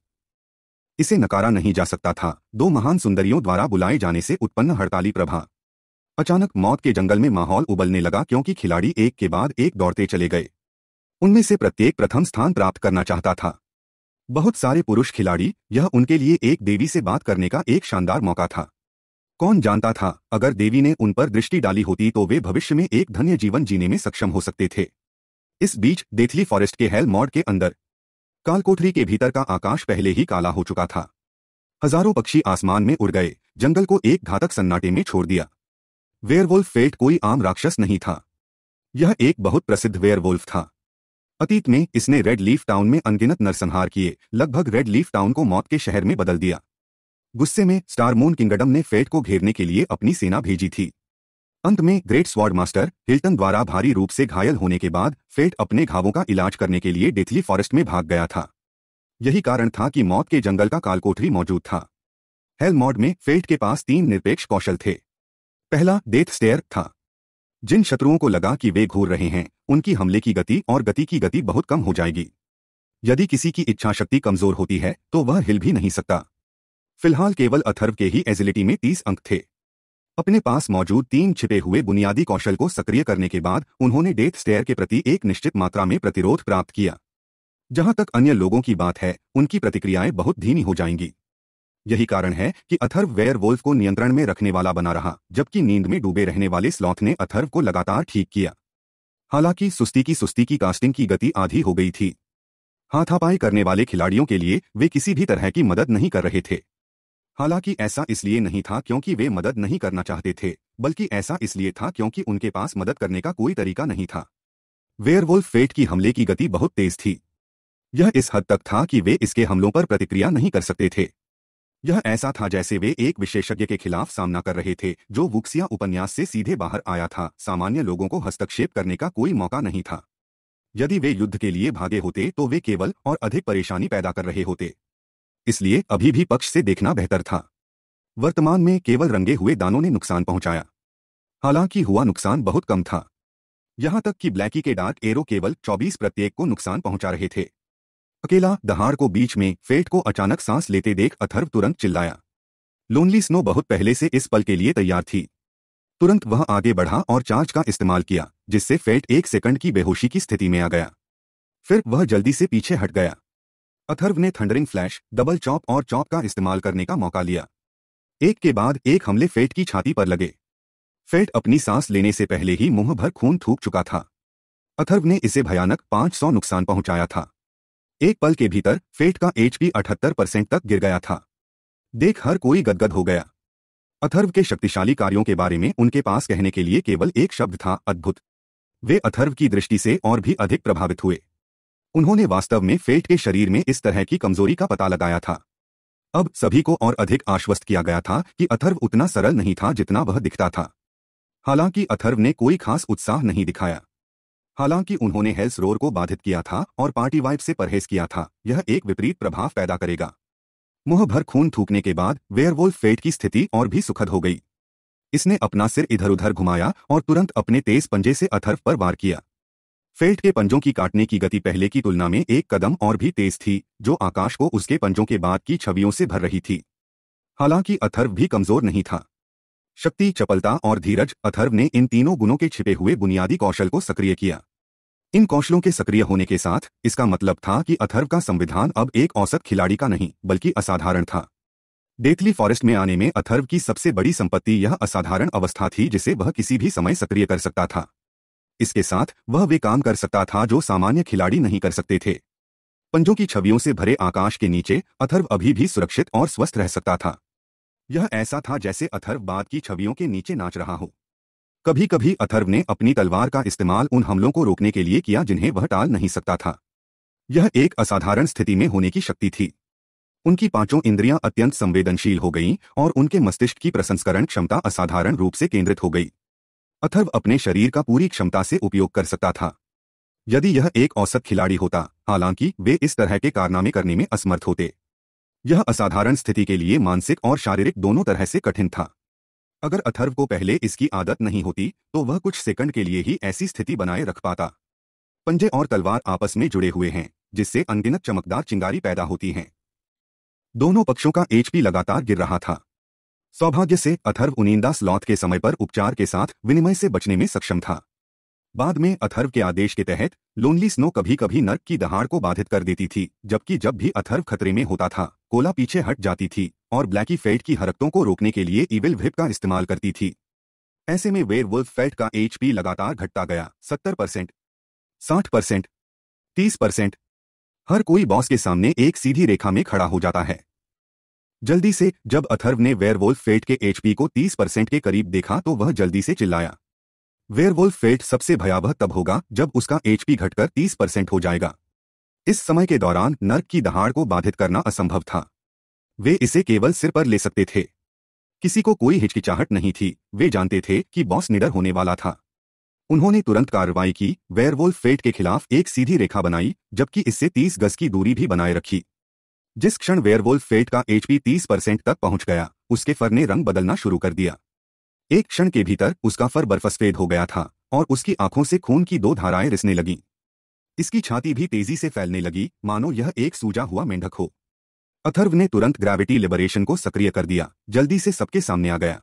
इसे नकारा नहीं जा सकता था दो महान सुंदरियों द्वारा बुलाए जाने से उत्पन्न हड़ताली प्रभा अचानक मौत के जंगल में माहौल उबलने लगा क्योंकि खिलाड़ी एक के बाद एक दौड़ते चले गए उनमें से प्रत्येक प्रथम स्थान प्राप्त करना चाहता था बहुत सारे पुरुष खिलाड़ी यह उनके लिए एक देवी से बात करने का एक शानदार मौका था कौन जानता था अगर देवी ने उन पर दृष्टि डाली होती तो वे भविष्य में एक धन्य जीवन जीने में सक्षम हो सकते थे इस बीच देथली फॉरेस्ट के हेल मॉड के अंदर काल कोठरी के भीतर का आकाश पहले ही काला हो चुका था हजारों पक्षी आसमान में उड़ गए जंगल को एक घातक सन्नाटे में छोड़ दिया वेयरवोल्फ फेट कोई आम राक्षस नहीं था यह एक बहुत प्रसिद्ध वेयरवोल्फ था अतीत में इसने रेड लीफ टाउन में अनगिनत नरसंहार किए लगभग रेड लीफ टाउन को मौत के शहर में बदल दिया गुस्से में स्टारमोन किंगडम ने फेट को घेरने के लिए अपनी सेना भेजी थी अंत में ग्रेट स्वाड मास्टर हिल्टन द्वारा भारी रूप से घायल होने के बाद फेट अपने घावों का इलाज करने के लिए डेथली फॉरेस्ट में भाग गया था यही कारण था कि मौत के जंगल का कालकोठरी मौजूद था हेलमॉड में फेट के पास तीन निरपेक्ष कौशल थे पहला डेथ स्टेयर था जिन शत्रुओं को लगा कि वे घूर रहे हैं उनकी हमले की गति और गति की गति बहुत कम हो जाएगी यदि किसी की इच्छा शक्ति कमजोर होती है तो वह हिल भी नहीं सकता फिलहाल केवल अथर्व के ही एजिलिटी में तीस अंक थे अपने पास मौजूद तीन छिपे हुए बुनियादी कौशल को सक्रिय करने के बाद उन्होंने डेथ स्टेयर के प्रति एक निश्चित मात्रा में प्रतिरोध प्राप्त किया जहां तक अन्य लोगों की बात है उनकी प्रतिक्रियाएं बहुत धीमी हो जाएंगी यही कारण है कि अथर्व वेयर वोल्फ को नियंत्रण में रखने वाला बना रहा जबकि नींद में डूबे रहने वाले स्लॉथ ने अथर्व को लगातार ठीक किया हालांकि सुस्ती की सुस्ती की कास्टिंग की गति आधी हो गई थी हाथापाई करने वाले खिलाड़ियों के लिए वे किसी भी तरह की मदद नहीं कर रहे थे हालांकि ऐसा इसलिए नहीं था क्योंकि वे मदद नहीं करना चाहते थे बल्कि ऐसा इसलिए था क्योंकि उनके पास मदद करने का कोई तरीका नहीं था वेयरवुल्फ फेट की हमले की गति बहुत तेज थी यह इस हद तक था कि वे इसके हमलों पर प्रतिक्रिया नहीं कर सकते थे यह ऐसा था जैसे वे एक विशेषज्ञ के खिलाफ सामना कर रहे थे जो वुक्सिया उपन्यास से सीधे बाहर आया था सामान्य लोगों को हस्तक्षेप करने का कोई मौका नहीं था यदि वे युद्ध के लिए भागे होते तो वे केवल और अधिक परेशानी पैदा कर रहे होते इसलिए अभी भी पक्ष से देखना बेहतर था वर्तमान में केवल रंगे हुए दानों ने नुकसान पहुंचाया हालांकि हुआ नुकसान बहुत कम था यहां तक कि ब्लैकी के डार्क एरो केवल 24 प्रत्येक को नुकसान पहुंचा रहे थे अकेला दहाड़ को बीच में फेट को अचानक सांस लेते देख अथर्व तुरंत चिल्लाया लोनली स्नो बहुत पहले से इस पल के लिए तैयार थी तुरंत वह आगे बढ़ा और चार्ज का इस्तेमाल किया जिससे फेट एक सेकंड की बेहोशी की स्थिति में आ गया फिर वह जल्दी से पीछे हट गया अथर्व ने थंडरिंग फ्लैश डबल चॉप और चॉप का इस्तेमाल करने का मौका लिया एक के बाद एक हमले फेट की छाती पर लगे फेट अपनी सांस लेने से पहले ही मुंह भर खून थूक चुका था अथर्व ने इसे भयानक 500 नुकसान पहुंचाया था एक पल के भीतर फेट का एचपी 78 परसेंट तक गिर गया था देख हर कोई गदगद हो गया अथर्व के शक्तिशाली कार्यों के बारे में उनके पास कहने के लिए केवल एक शब्द था अद्भुत वे अथर्व की दृष्टि से और भी अधिक प्रभावित हुए उन्होंने वास्तव में फेट के शरीर में इस तरह की कमजोरी का पता लगाया था अब सभी को और अधिक आश्वस्त किया गया था कि अथर्व उतना सरल नहीं था जितना वह दिखता था हालांकि अथर्व ने कोई खास उत्साह नहीं दिखाया हालांकि उन्होंने हेल्स रोर को बाधित किया था और पार्टी वाइफ से परहेज किया था यह एक विपरीत प्रभाव पैदा करेगा मुंह भर खून थूकने के बाद वेयरवोल्फ फेट की स्थिति और भी सुखद हो गई इसने अपना सिर इधर उधर घुमाया और तुरंत अपने तेज पंजे से अथर्व पर वार किया फेल्ट के पंजों की काटने की गति पहले की तुलना में एक कदम और भी तेज थी जो आकाश को उसके पंजों के बाद की छवियों से भर रही थी हालांकि अथर्व भी कमजोर नहीं था शक्ति चपलता और धीरज अथर्व ने इन तीनों गुणों के छिपे हुए बुनियादी कौशल को सक्रिय किया इन कौशलों के सक्रिय होने के साथ इसका मतलब था कि अथर्व का संविधान अब एक औसत खिलाड़ी का नहीं बल्कि असाधारण था डेथली फॉरेस्ट में आने में अथर्व की सबसे बड़ी संपत्ति यह असाधारण अवस्था थी जिसे वह किसी भी समय सक्रिय कर सकता था इसके साथ वह वे काम कर सकता था जो सामान्य खिलाड़ी नहीं कर सकते थे पंजों की छवियों से भरे आकाश के नीचे अथर्व अभी भी सुरक्षित और स्वस्थ रह सकता था यह ऐसा था जैसे अथर्व बाद की छवियों के नीचे नाच रहा हो कभी कभी अथर्व ने अपनी तलवार का इस्तेमाल उन हमलों को रोकने के लिए किया जिन्हें वह टाल नहीं सकता था यह एक असाधारण स्थिति में होने की शक्ति थी उनकी पांचों इंद्रियां अत्यंत संवेदनशील हो गईं और उनके मस्तिष्क की प्रसंस्करण क्षमता असाधारण रूप से केंद्रित हो गई अथर्व अपने शरीर का पूरी क्षमता से उपयोग कर सकता था यदि यह एक औसत खिलाड़ी होता हालांकि वे इस तरह के कारनामे करने में असमर्थ होते यह असाधारण स्थिति के लिए मानसिक और शारीरिक दोनों तरह से कठिन था अगर अथर्व को पहले इसकी आदत नहीं होती तो वह कुछ सेकंड के लिए ही ऐसी स्थिति बनाए रख पाता पंजे और तलवार आपस में जुड़े हुए हैं जिससे अनगिनत चमकदार चिंगारी पैदा होती हैं दोनों पक्षों का एचपी लगातार गिर रहा था सौभाग्य से अथर्व उनींदास लौथ के समय पर उपचार के साथ विनिमय से बचने में सक्षम था बाद में अथर्व के आदेश के तहत लोनली स्नो कभी कभी नर्क की दहाड़ को बाधित कर देती थी जबकि जब भी अथर्व खतरे में होता था कोला पीछे हट जाती थी और ब्लैकी फेट की हरकतों को रोकने के लिए इविल व्हिप का इस्तेमाल करती थी ऐसे में वुल्फ फेट का एचपी लगातार घटता गया सत्तर परसेंट साठ परसेंट तीस परसेंट हर कोई बॉस के सामने एक सीधी रेखा में खड़ा हो जाता है जल्दी से जब अथर्व ने वेयरवोल्फ फेट के एचपी को 30 परसेंट के करीब देखा तो वह जल्दी से चिल्लाया वेयरवोल्फ फेट सबसे भयावह तब होगा जब उसका एचपी घटकर 30 परसेंट हो जाएगा इस समय के दौरान नर्क की दहाड़ को बाधित करना असंभव था वे इसे केवल सिर पर ले सकते थे किसी को कोई हिचकिचाहट नहीं थी वे जानते थे कि बॉस निडर होने वाला था उन्होंने तुरंत कार्रवाई की वेयरवोल्फ फेट के खिलाफ एक सीधी रेखा बनाई जबकि इससे 30 गज की दूरी भी बनाए रखी जिस क्षण वेयरवोल्फ फेट का एचपी 30 परसेंट तक पहुंच गया उसके फर ने रंग बदलना शुरू कर दिया एक क्षण के भीतर उसका फर बर्फस्फेद हो गया था और उसकी आंखों से खून की दो धाराएं रिसने लगीं इसकी छाती भी तेजी से फैलने लगी मानो यह एक सूजा हुआ मेंढक हो अथर्व ने तुरंत ग्रेविटी लिबरेशन को सक्रिय कर दिया जल्दी से सबके सामने आ गया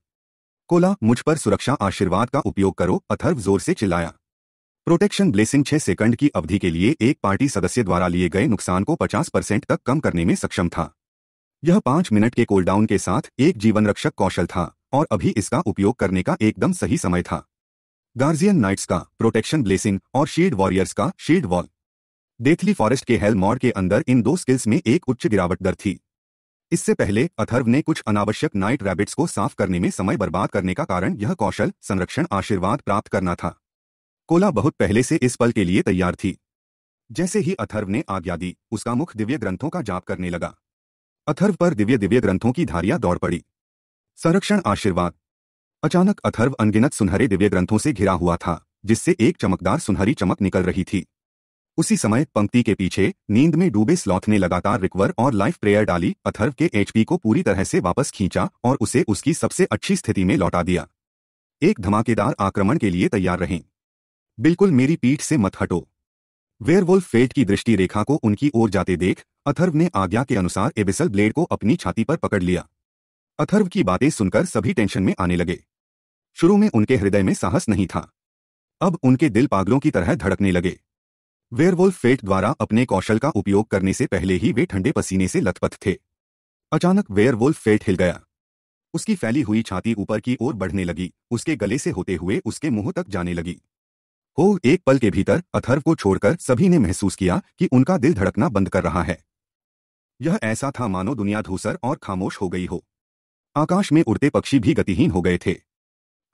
कोला मुझ पर सुरक्षा आशीर्वाद का उपयोग करो अथर्व जोर से चिल्लाया प्रोटेक्शन ब्लेसिंग छह सेकंड की अवधि के लिए एक पार्टी सदस्य द्वारा लिए गए नुकसान को 50 परसेंट तक कम करने में सक्षम था यह पांच मिनट के कोलडाउन के साथ एक जीवन रक्षक कौशल था और अभी इसका उपयोग करने का एकदम सही समय था गार्जियन नाइट्स का प्रोटेक्शन ब्लेसिंग और शील्ड वॉरियर्स का शील्ड वॉल देथली फॉरेस्ट के हेल मॉड के अंदर इन दो स्किल्स में एक उच्च गिरावट दर थी इससे पहले अथर्व ने कुछ अनावश्यक नाइट रैबिट्स को साफ करने में समय बर्बाद करने का कारण यह कौशल संरक्षण आशीर्वाद प्राप्त करना था कोला बहुत पहले से इस पल के लिए तैयार थी जैसे ही अथर्व ने आज्ञा दी उसका मुख दिव्य ग्रंथों का जाप करने लगा अथर्व पर दिव्य दिव्य ग्रंथों की धारियां दौड़ पड़ी संरक्षण आशीर्वाद अचानक अथर्व अनगिनत सुनहरे दिव्य ग्रंथों से घिरा हुआ था जिससे एक चमकदार सुनहरी चमक निकल रही थी उसी समय पंक्ति के पीछे नींद में डूबे स्लॉथ ने लगातार रिकवर और लाइफ प्रेयर डाली अथर्व के एचपी को पूरी तरह से वापस खींचा और उसे उसकी सबसे अच्छी स्थिति में लौटा दिया एक धमाकेदार आक्रमण के लिए तैयार रहें बिल्कुल मेरी पीठ से मत हटो वेयरवुल्फ फेट की दृष्टि रेखा को उनकी ओर जाते देख अथर्व ने आज्ञा के अनुसार एबिसल ब्लेड को अपनी छाती पर पकड़ लिया अथर्व की बातें सुनकर सभी टेंशन में आने लगे शुरू में उनके हृदय में साहस नहीं था अब उनके दिल पागलों की तरह धड़कने लगे वेयरवुल्फ फेट द्वारा अपने कौशल का उपयोग करने से पहले ही वे ठंडे पसीने से लथपथ थे अचानक वेयरवुल्फ फेट हिल गया उसकी फैली हुई छाती ऊपर की ओर बढ़ने लगी उसके गले से होते हुए उसके मुंह तक जाने लगी हो एक पल के भीतर अथर्व को छोड़कर सभी ने महसूस किया कि उनका दिल धड़कना बंद कर रहा है यह ऐसा था मानो दुनिया धूसर और खामोश हो गई हो आकाश में उड़ते पक्षी भी गतिहीन हो गए थे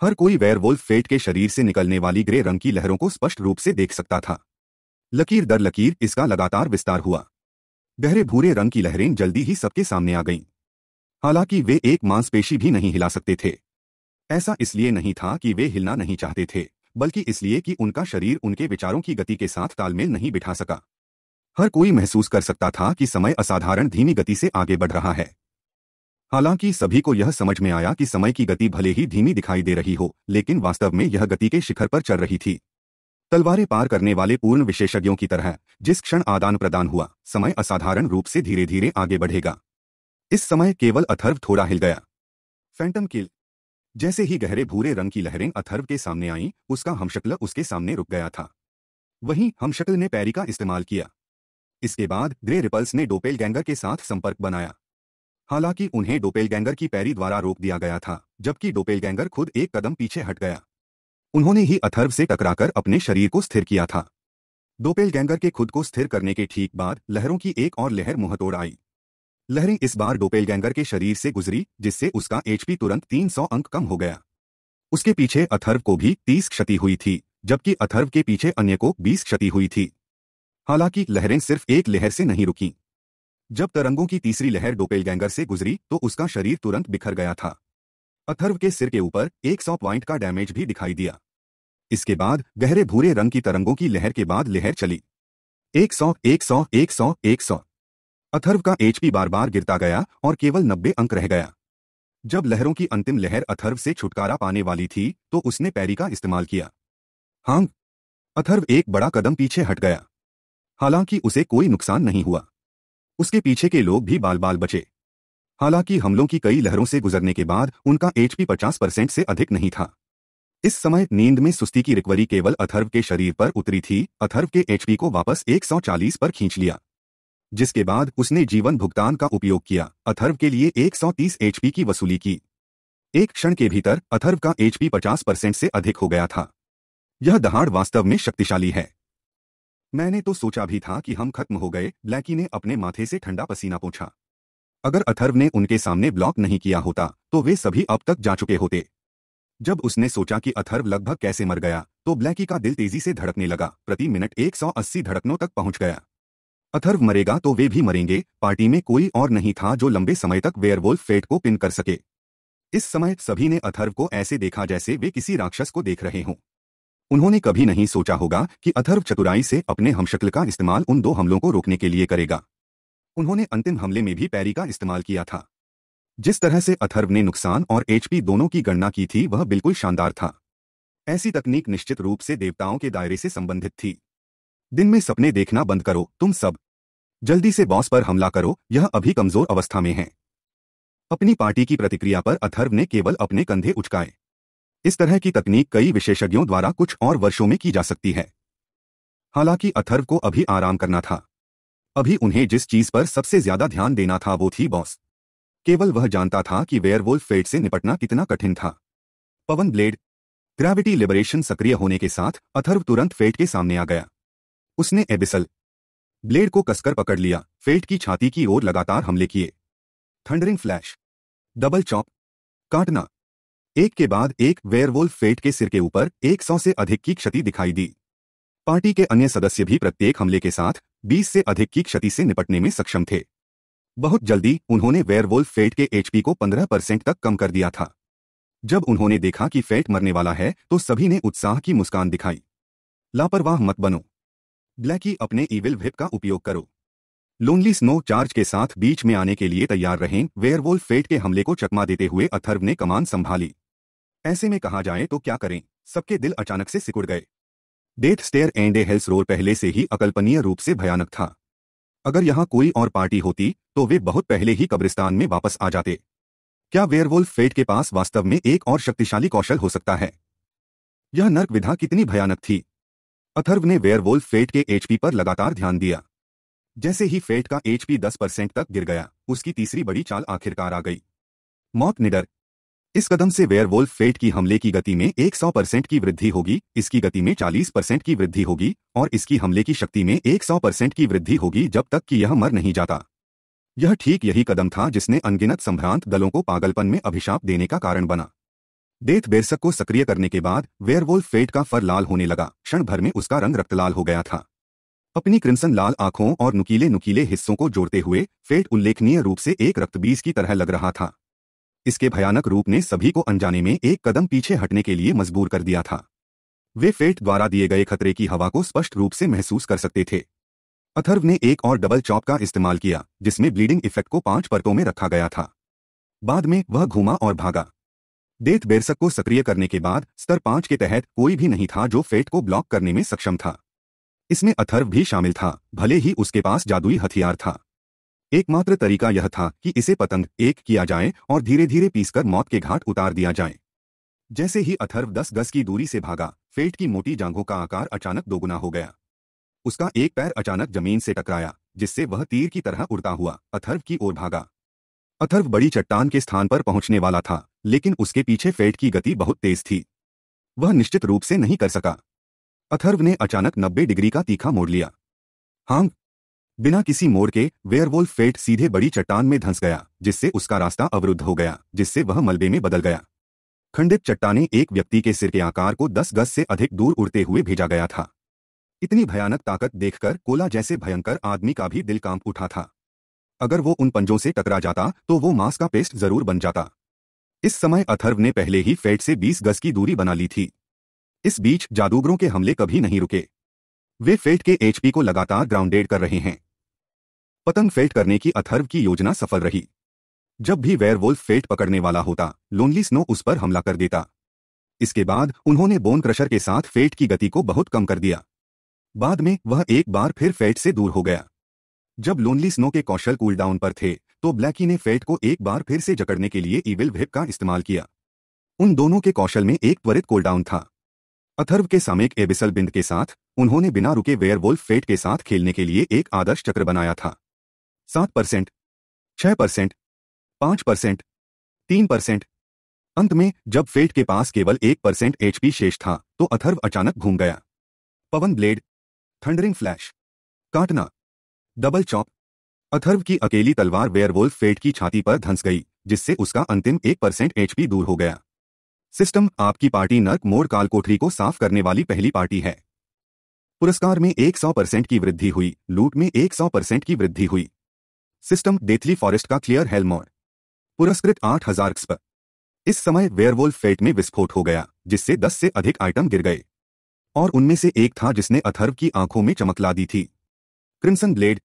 हर कोई वेयरवोल्फ फेट के शरीर से निकलने वाली ग्रे रंग की लहरों को स्पष्ट रूप से देख सकता था लकीर दर लकीर इसका लगातार विस्तार हुआ गहरे भूरे रंग की लहरें जल्दी ही सबके सामने आ गईं हालांकि वे एक मांसपेशी भी नहीं हिला सकते थे ऐसा इसलिए नहीं था कि वे हिलना नहीं चाहते थे बल्कि इसलिए कि उनका शरीर उनके विचारों की गति के साथ तालमेल नहीं बिठा सका हर कोई महसूस कर सकता था कि समय असाधारण धीमी गति से आगे बढ़ रहा है हालांकि सभी को यह समझ में आया कि समय की गति भले ही धीमी दिखाई दे रही हो लेकिन वास्तव में यह गति के शिखर पर चल रही थी तलवारें पार करने वाले पूर्ण विशेषज्ञों की तरह जिस क्षण आदान प्रदान हुआ समय असाधारण रूप से धीरे धीरे आगे बढ़ेगा इस समय केवल अथर्व थोड़ा हिल गया फैंटम किल जैसे ही गहरे भूरे रंग की लहरें अथर्व के सामने आईं उसका हमशक्ल उसके सामने रुक गया था वहीं हमशक्ल ने पैरी का इस्तेमाल किया इसके बाद ग्रे रिपल्स ने डोपेल गैंगर के साथ संपर्क बनाया हालांकि उन्हें डोपेल गैंगर की पैरी द्वारा रोक दिया गया था जबकि डोपेल गैंगर खुद एक कदम पीछे हट गया उन्होंने ही अथर्व से टकराकर अपने शरीर को स्थिर किया था डोपेल गैंगर के खुद को स्थिर करने के ठीक बाद लहरों की एक और लहर मुंहतोड़ आई लहरी इस बार डोपेल के शरीर से गुजरी जिससे उसका एचपी तुरंत 300 अंक कम हो गया उसके पीछे अथर्व को भी 30 क्षति हुई थी जबकि अथर्व के पीछे अन्य को 20 क्षति हुई थी हालांकि लहरें सिर्फ एक लहर से नहीं रुकी जब तरंगों की तीसरी लहर डोपेलगैंगर से गुजरी तो उसका शरीर तुरंत बिखर गया था अथर्व के सिर के ऊपर एक पॉइंट का डैमेज भी दिखाई दिया इसके बाद गहरे भूरे रंग की तरंगों की लहर के बाद लहर चली एक एक सौ सौ एक सौ एक सौ अथर्व का एचपी बार बार गिरता गया और केवल नब्बे अंक रह गया जब लहरों की अंतिम लहर अथर्व से छुटकारा पाने वाली थी तो उसने पैरी का इस्तेमाल किया हांग अथर्व एक बड़ा कदम पीछे हट गया हालांकि उसे कोई नुकसान नहीं हुआ उसके पीछे के लोग भी बाल बाल बचे हालांकि हमलों की कई लहरों से गुजरने के बाद उनका एचपी 50 परसेंट से अधिक नहीं था इस समय नींद में सुस्ती की रिकवरी केवल अथर्व के शरीर पर उतरी थी अथर्व के एचपी को वापस 140 पर खींच लिया जिसके बाद उसने जीवन भुगतान का उपयोग किया अथर्व के लिए 130 एचपी की वसूली की एक क्षण के भीतर अथर्व का एचपी 50 परसेंट से अधिक हो गया था यह दहाड़ वास्तव में शक्तिशाली है मैंने तो सोचा भी था कि हम खत्म हो गए ब्लैकी ने अपने माथे से ठंडा पसीना पूछा अगर अथर्व ने उनके सामने ब्लॉक नहीं किया होता तो वे सभी अब तक जा चुके होते जब उसने सोचा कि अथर्व लगभग कैसे मर गया तो ब्लैकी का दिल तेजी से धड़कने लगा प्रति मिनट 180 धड़कनों तक पहुंच गया अथर्व मरेगा तो वे भी मरेंगे पार्टी में कोई और नहीं था जो लंबे समय तक वेयरवोल्फ फेट को पिन कर सके इस समय सभी ने अथर्व को ऐसे देखा जैसे वे किसी राक्षस को देख रहे हों उन्होंने कभी नहीं सोचा होगा कि अथर्व चतुराई से अपने हमशक्ल का इस्तेमाल उन दो हमलों को रोकने के लिए करेगा उन्होंने अंतिम हमले में भी पैरी का इस्तेमाल किया था जिस तरह से अथर्व ने नुकसान और एचपी दोनों की गणना की थी वह बिल्कुल शानदार था ऐसी तकनीक निश्चित रूप से देवताओं के दायरे से संबंधित थी दिन में सपने देखना बंद करो तुम सब जल्दी से बॉस पर हमला करो यह अभी कमजोर अवस्था में है अपनी पार्टी की प्रतिक्रिया पर अथर्व ने केवल अपने कंधे उचकाए इस तरह की तकनीक कई विशेषज्ञों द्वारा कुछ और वर्षों में की जा सकती है हालांकि अथर्व को अभी आराम करना था अभी उन्हें जिस चीज पर सबसे ज्यादा ध्यान देना था वो थी बॉस केवल वह जानता था कि वेयरवोल्फ फेट से निपटना कितना कठिन था पवन ब्लेड ग्रेविटी लिबरेशन सक्रिय होने के साथ अथर्व तुरंत फेट के सामने आ गया उसने एबिसल ब्लेड को कसकर पकड़ लिया फेल्ट की छाती की ओर लगातार हमले किए थंडरिंग फ्लैश डबल चॉप काटना एक के बाद एक वेयरवोल फेट के सिर के ऊपर 100 से अधिक की क्षति दिखाई दी पार्टी के अन्य सदस्य भी प्रत्येक हमले के साथ 20 से अधिक की क्षति से निपटने में सक्षम थे बहुत जल्दी उन्होंने वेयरवोल फेट के एचपी को 15 परसेंट तक कम कर दिया था जब उन्होंने देखा कि फेट मरने वाला है तो सभी ने उत्साह की मुस्कान दिखाई लापरवाह मत बनो ब्लैकी अपने ईविल व्हिप का उपयोग करो लोनली स्नो चार्ज के साथ बीच में आने के लिए तैयार रहें वेयरवोल्फ फेट के हमले को चकमा देते हुए अथर्व ने कमान संभाली ऐसे में कहा जाए तो क्या करें सबके दिल अचानक से सिकुड़ गए death stare and a hell's roll पहले से ही अकल्पनीय रूप से भयानक था अगर यहां कोई और पार्टी होती तो वे बहुत पहले ही कब्रिस्तान में वापस आ जाते क्या वेयरवोल्फ फेट के पास वास्तव में एक और शक्तिशाली कौशल हो सकता है यह नर्क विधा कितनी भयानक थी अथर्व ने वेयरवोल्फ फेट के एचपी पर लगातार ध्यान दिया जैसे ही फेट का एचपी 10 परसेंट तक गिर गया उसकी तीसरी बड़ी चाल आखिरकार आ गई मौत निडर इस कदम से वेयरवोल्फ फेट की हमले की गति में 100 परसेंट की वृद्धि होगी इसकी गति में 40 परसेंट की वृद्धि होगी और इसकी हमले की शक्ति में 100 परसेंट की वृद्धि होगी जब तक कि यह मर नहीं जाता यह ठीक यही कदम था जिसने अनगिनत संभ्रांत दलों को पागलपन में अभिशाप देने का कारण बना डेथ बेरसक को सक्रिय करने के बाद वेयरवोल्फ फेट का फर लाल होने लगा क्षण भर में उसका रंग रक्तलाल हो गया था अपनी क्रिमसन लाल आंखों और नुकीले नुकीले हिस्सों को जोड़ते हुए फेट उल्लेखनीय रूप से एक रक्तबीज की तरह लग रहा था इसके भयानक रूप ने सभी को अनजाने में एक कदम पीछे हटने के लिए मजबूर कर दिया था वे फेट द्वारा दिए गए खतरे की हवा को स्पष्ट रूप से महसूस कर सकते थे अथर्व ने एक और डबल चॉप का इस्तेमाल किया जिसमें ब्लीडिंग इफेक्ट को पांच परतों में रखा गया था बाद में वह घूमा और भागा डेथ बेरसक को सक्रिय करने के बाद स्तर पांच के तहत कोई भी नहीं था जो फेट को ब्लॉक करने में सक्षम था इसमें अथर्व भी शामिल था भले ही उसके पास जादुई हथियार था एकमात्र तरीका यह था कि इसे पतंग एक किया जाए और धीरे धीरे पीसकर मौत के घाट उतार दिया जाए जैसे ही अथर्व दस गज की दूरी से भागा फेट की मोटी जांघों का आकार अचानक दोगुना हो गया उसका एक पैर अचानक जमीन से टकराया जिससे वह तीर की तरह उड़ता हुआ अथर्व की ओर भागा अथर्व बड़ी चट्टान के स्थान पर पहुंचने वाला था लेकिन उसके पीछे फेट की गति बहुत तेज थी वह निश्चित रूप से नहीं कर सका अथर्व ने अचानक नब्बे डिग्री का तीखा मोड़ लिया हांग बिना किसी मोड़ के वेयरवोल्फ फेट सीधे बड़ी चट्टान में धंस गया जिससे उसका रास्ता अवरुद्ध हो गया जिससे वह मलबे में बदल गया खंडित चट्टाने एक व्यक्ति के सिर के आकार को दस गज से अधिक दूर उड़ते हुए भेजा गया था इतनी भयानक ताकत देखकर कोला जैसे भयंकर आदमी का भी दिल कांप उठा था अगर वो उन पंजों से टकरा जाता तो वो मांस का पेस्ट जरूर बन जाता इस समय अथर्व ने पहले ही फेट से 20 गज की दूरी बना ली थी इस बीच जादूगरों के हमले कभी नहीं रुके वे फेट के एचपी को लगातार ग्राउंडेड कर रहे हैं पतंग फेट करने की अथर्व की योजना सफल रही जब भी वेयरवोल्फ फेट पकड़ने वाला होता लोनली स्नो उस पर हमला कर देता इसके बाद उन्होंने बोन क्रशर के साथ फेट की गति को बहुत कम कर दिया बाद में वह एक बार फिर फेट से दूर हो गया जब लोनली स्नो के कौशल कूलडाउन पर थे तो ब्लैकी ने फेट को एक बार फिर से जकड़ने के लिए इविल वेब का इस्तेमाल किया उन दोनों के कौशल में एक त्वरित कूलडाउन था अथर्व के सामेक एबिसल बिंद के साथ उन्होंने बिना रुके वेयरवोल्फ फेट के साथ खेलने के लिए एक आदर्श चक्र बनाया था सात परसेंट छह परसेंट पांच परसेंट तीन परसेंट अंत में जब फेट के पास केवल एक परसेंट एचपी शेष था तो अथर्व अचानक घूम गया पवन ब्लेड थंडरिंग फ्लैश काटना डबल चौक अथर्व की अकेली तलवार वेयरवोल्फ फेट की छाती पर धंस गई जिससे उसका अंतिम एक परसेंट एचपी दूर हो गया सिस्टम आपकी पार्टी नर्क मोड़ काल कोठरी को साफ करने वाली पहली पार्टी है पुरस्कार में 100 परसेंट की वृद्धि हुई लूट में 100 परसेंट की वृद्धि हुई सिस्टम देथली फॉरेस्ट का क्लियर हेलमोर पुरस्कृत आठ हजार इस समय वेयरवोल्फ फेट में विस्फोट हो गया जिससे दस से अधिक आइटम गिर गए और उनमें से एक था जिसने अथर्व की आंखों में चमकला दी थी क्रिम्सन ब्लेड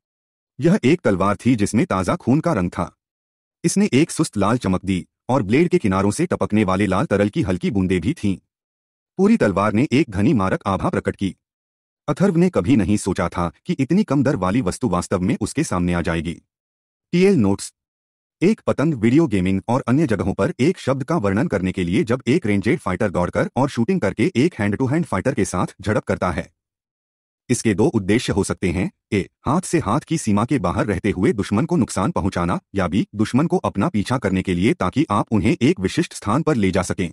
यह एक तलवार थी जिसमें ताज़ा खून का रंग था इसने एक सुस्त लाल चमक दी और ब्लेड के किनारों से टपकने वाले लाल तरल की हल्की बूंदें भी थीं पूरी तलवार ने एक घनी मारक आभा प्रकट की अथर्व ने कभी नहीं सोचा था कि इतनी कम दर वाली वस्तु वास्तव में उसके सामने आ जाएगी टीएल नोट्स एक पतंग वीडियो गेमिंग और अन्य जगहों पर एक शब्द का वर्णन करने के लिए जब एक रेंजेड फाइटर दौड़कर और शूटिंग करके एक हैंड टू हैंड फाइटर के साथ झड़प करता है इसके दो उद्देश्य हो सकते हैं ए हाथ से हाथ की सीमा के बाहर रहते हुए दुश्मन को नुकसान पहुंचाना या बी दुश्मन को अपना पीछा करने के लिए ताकि आप उन्हें एक विशिष्ट स्थान पर ले जा सकें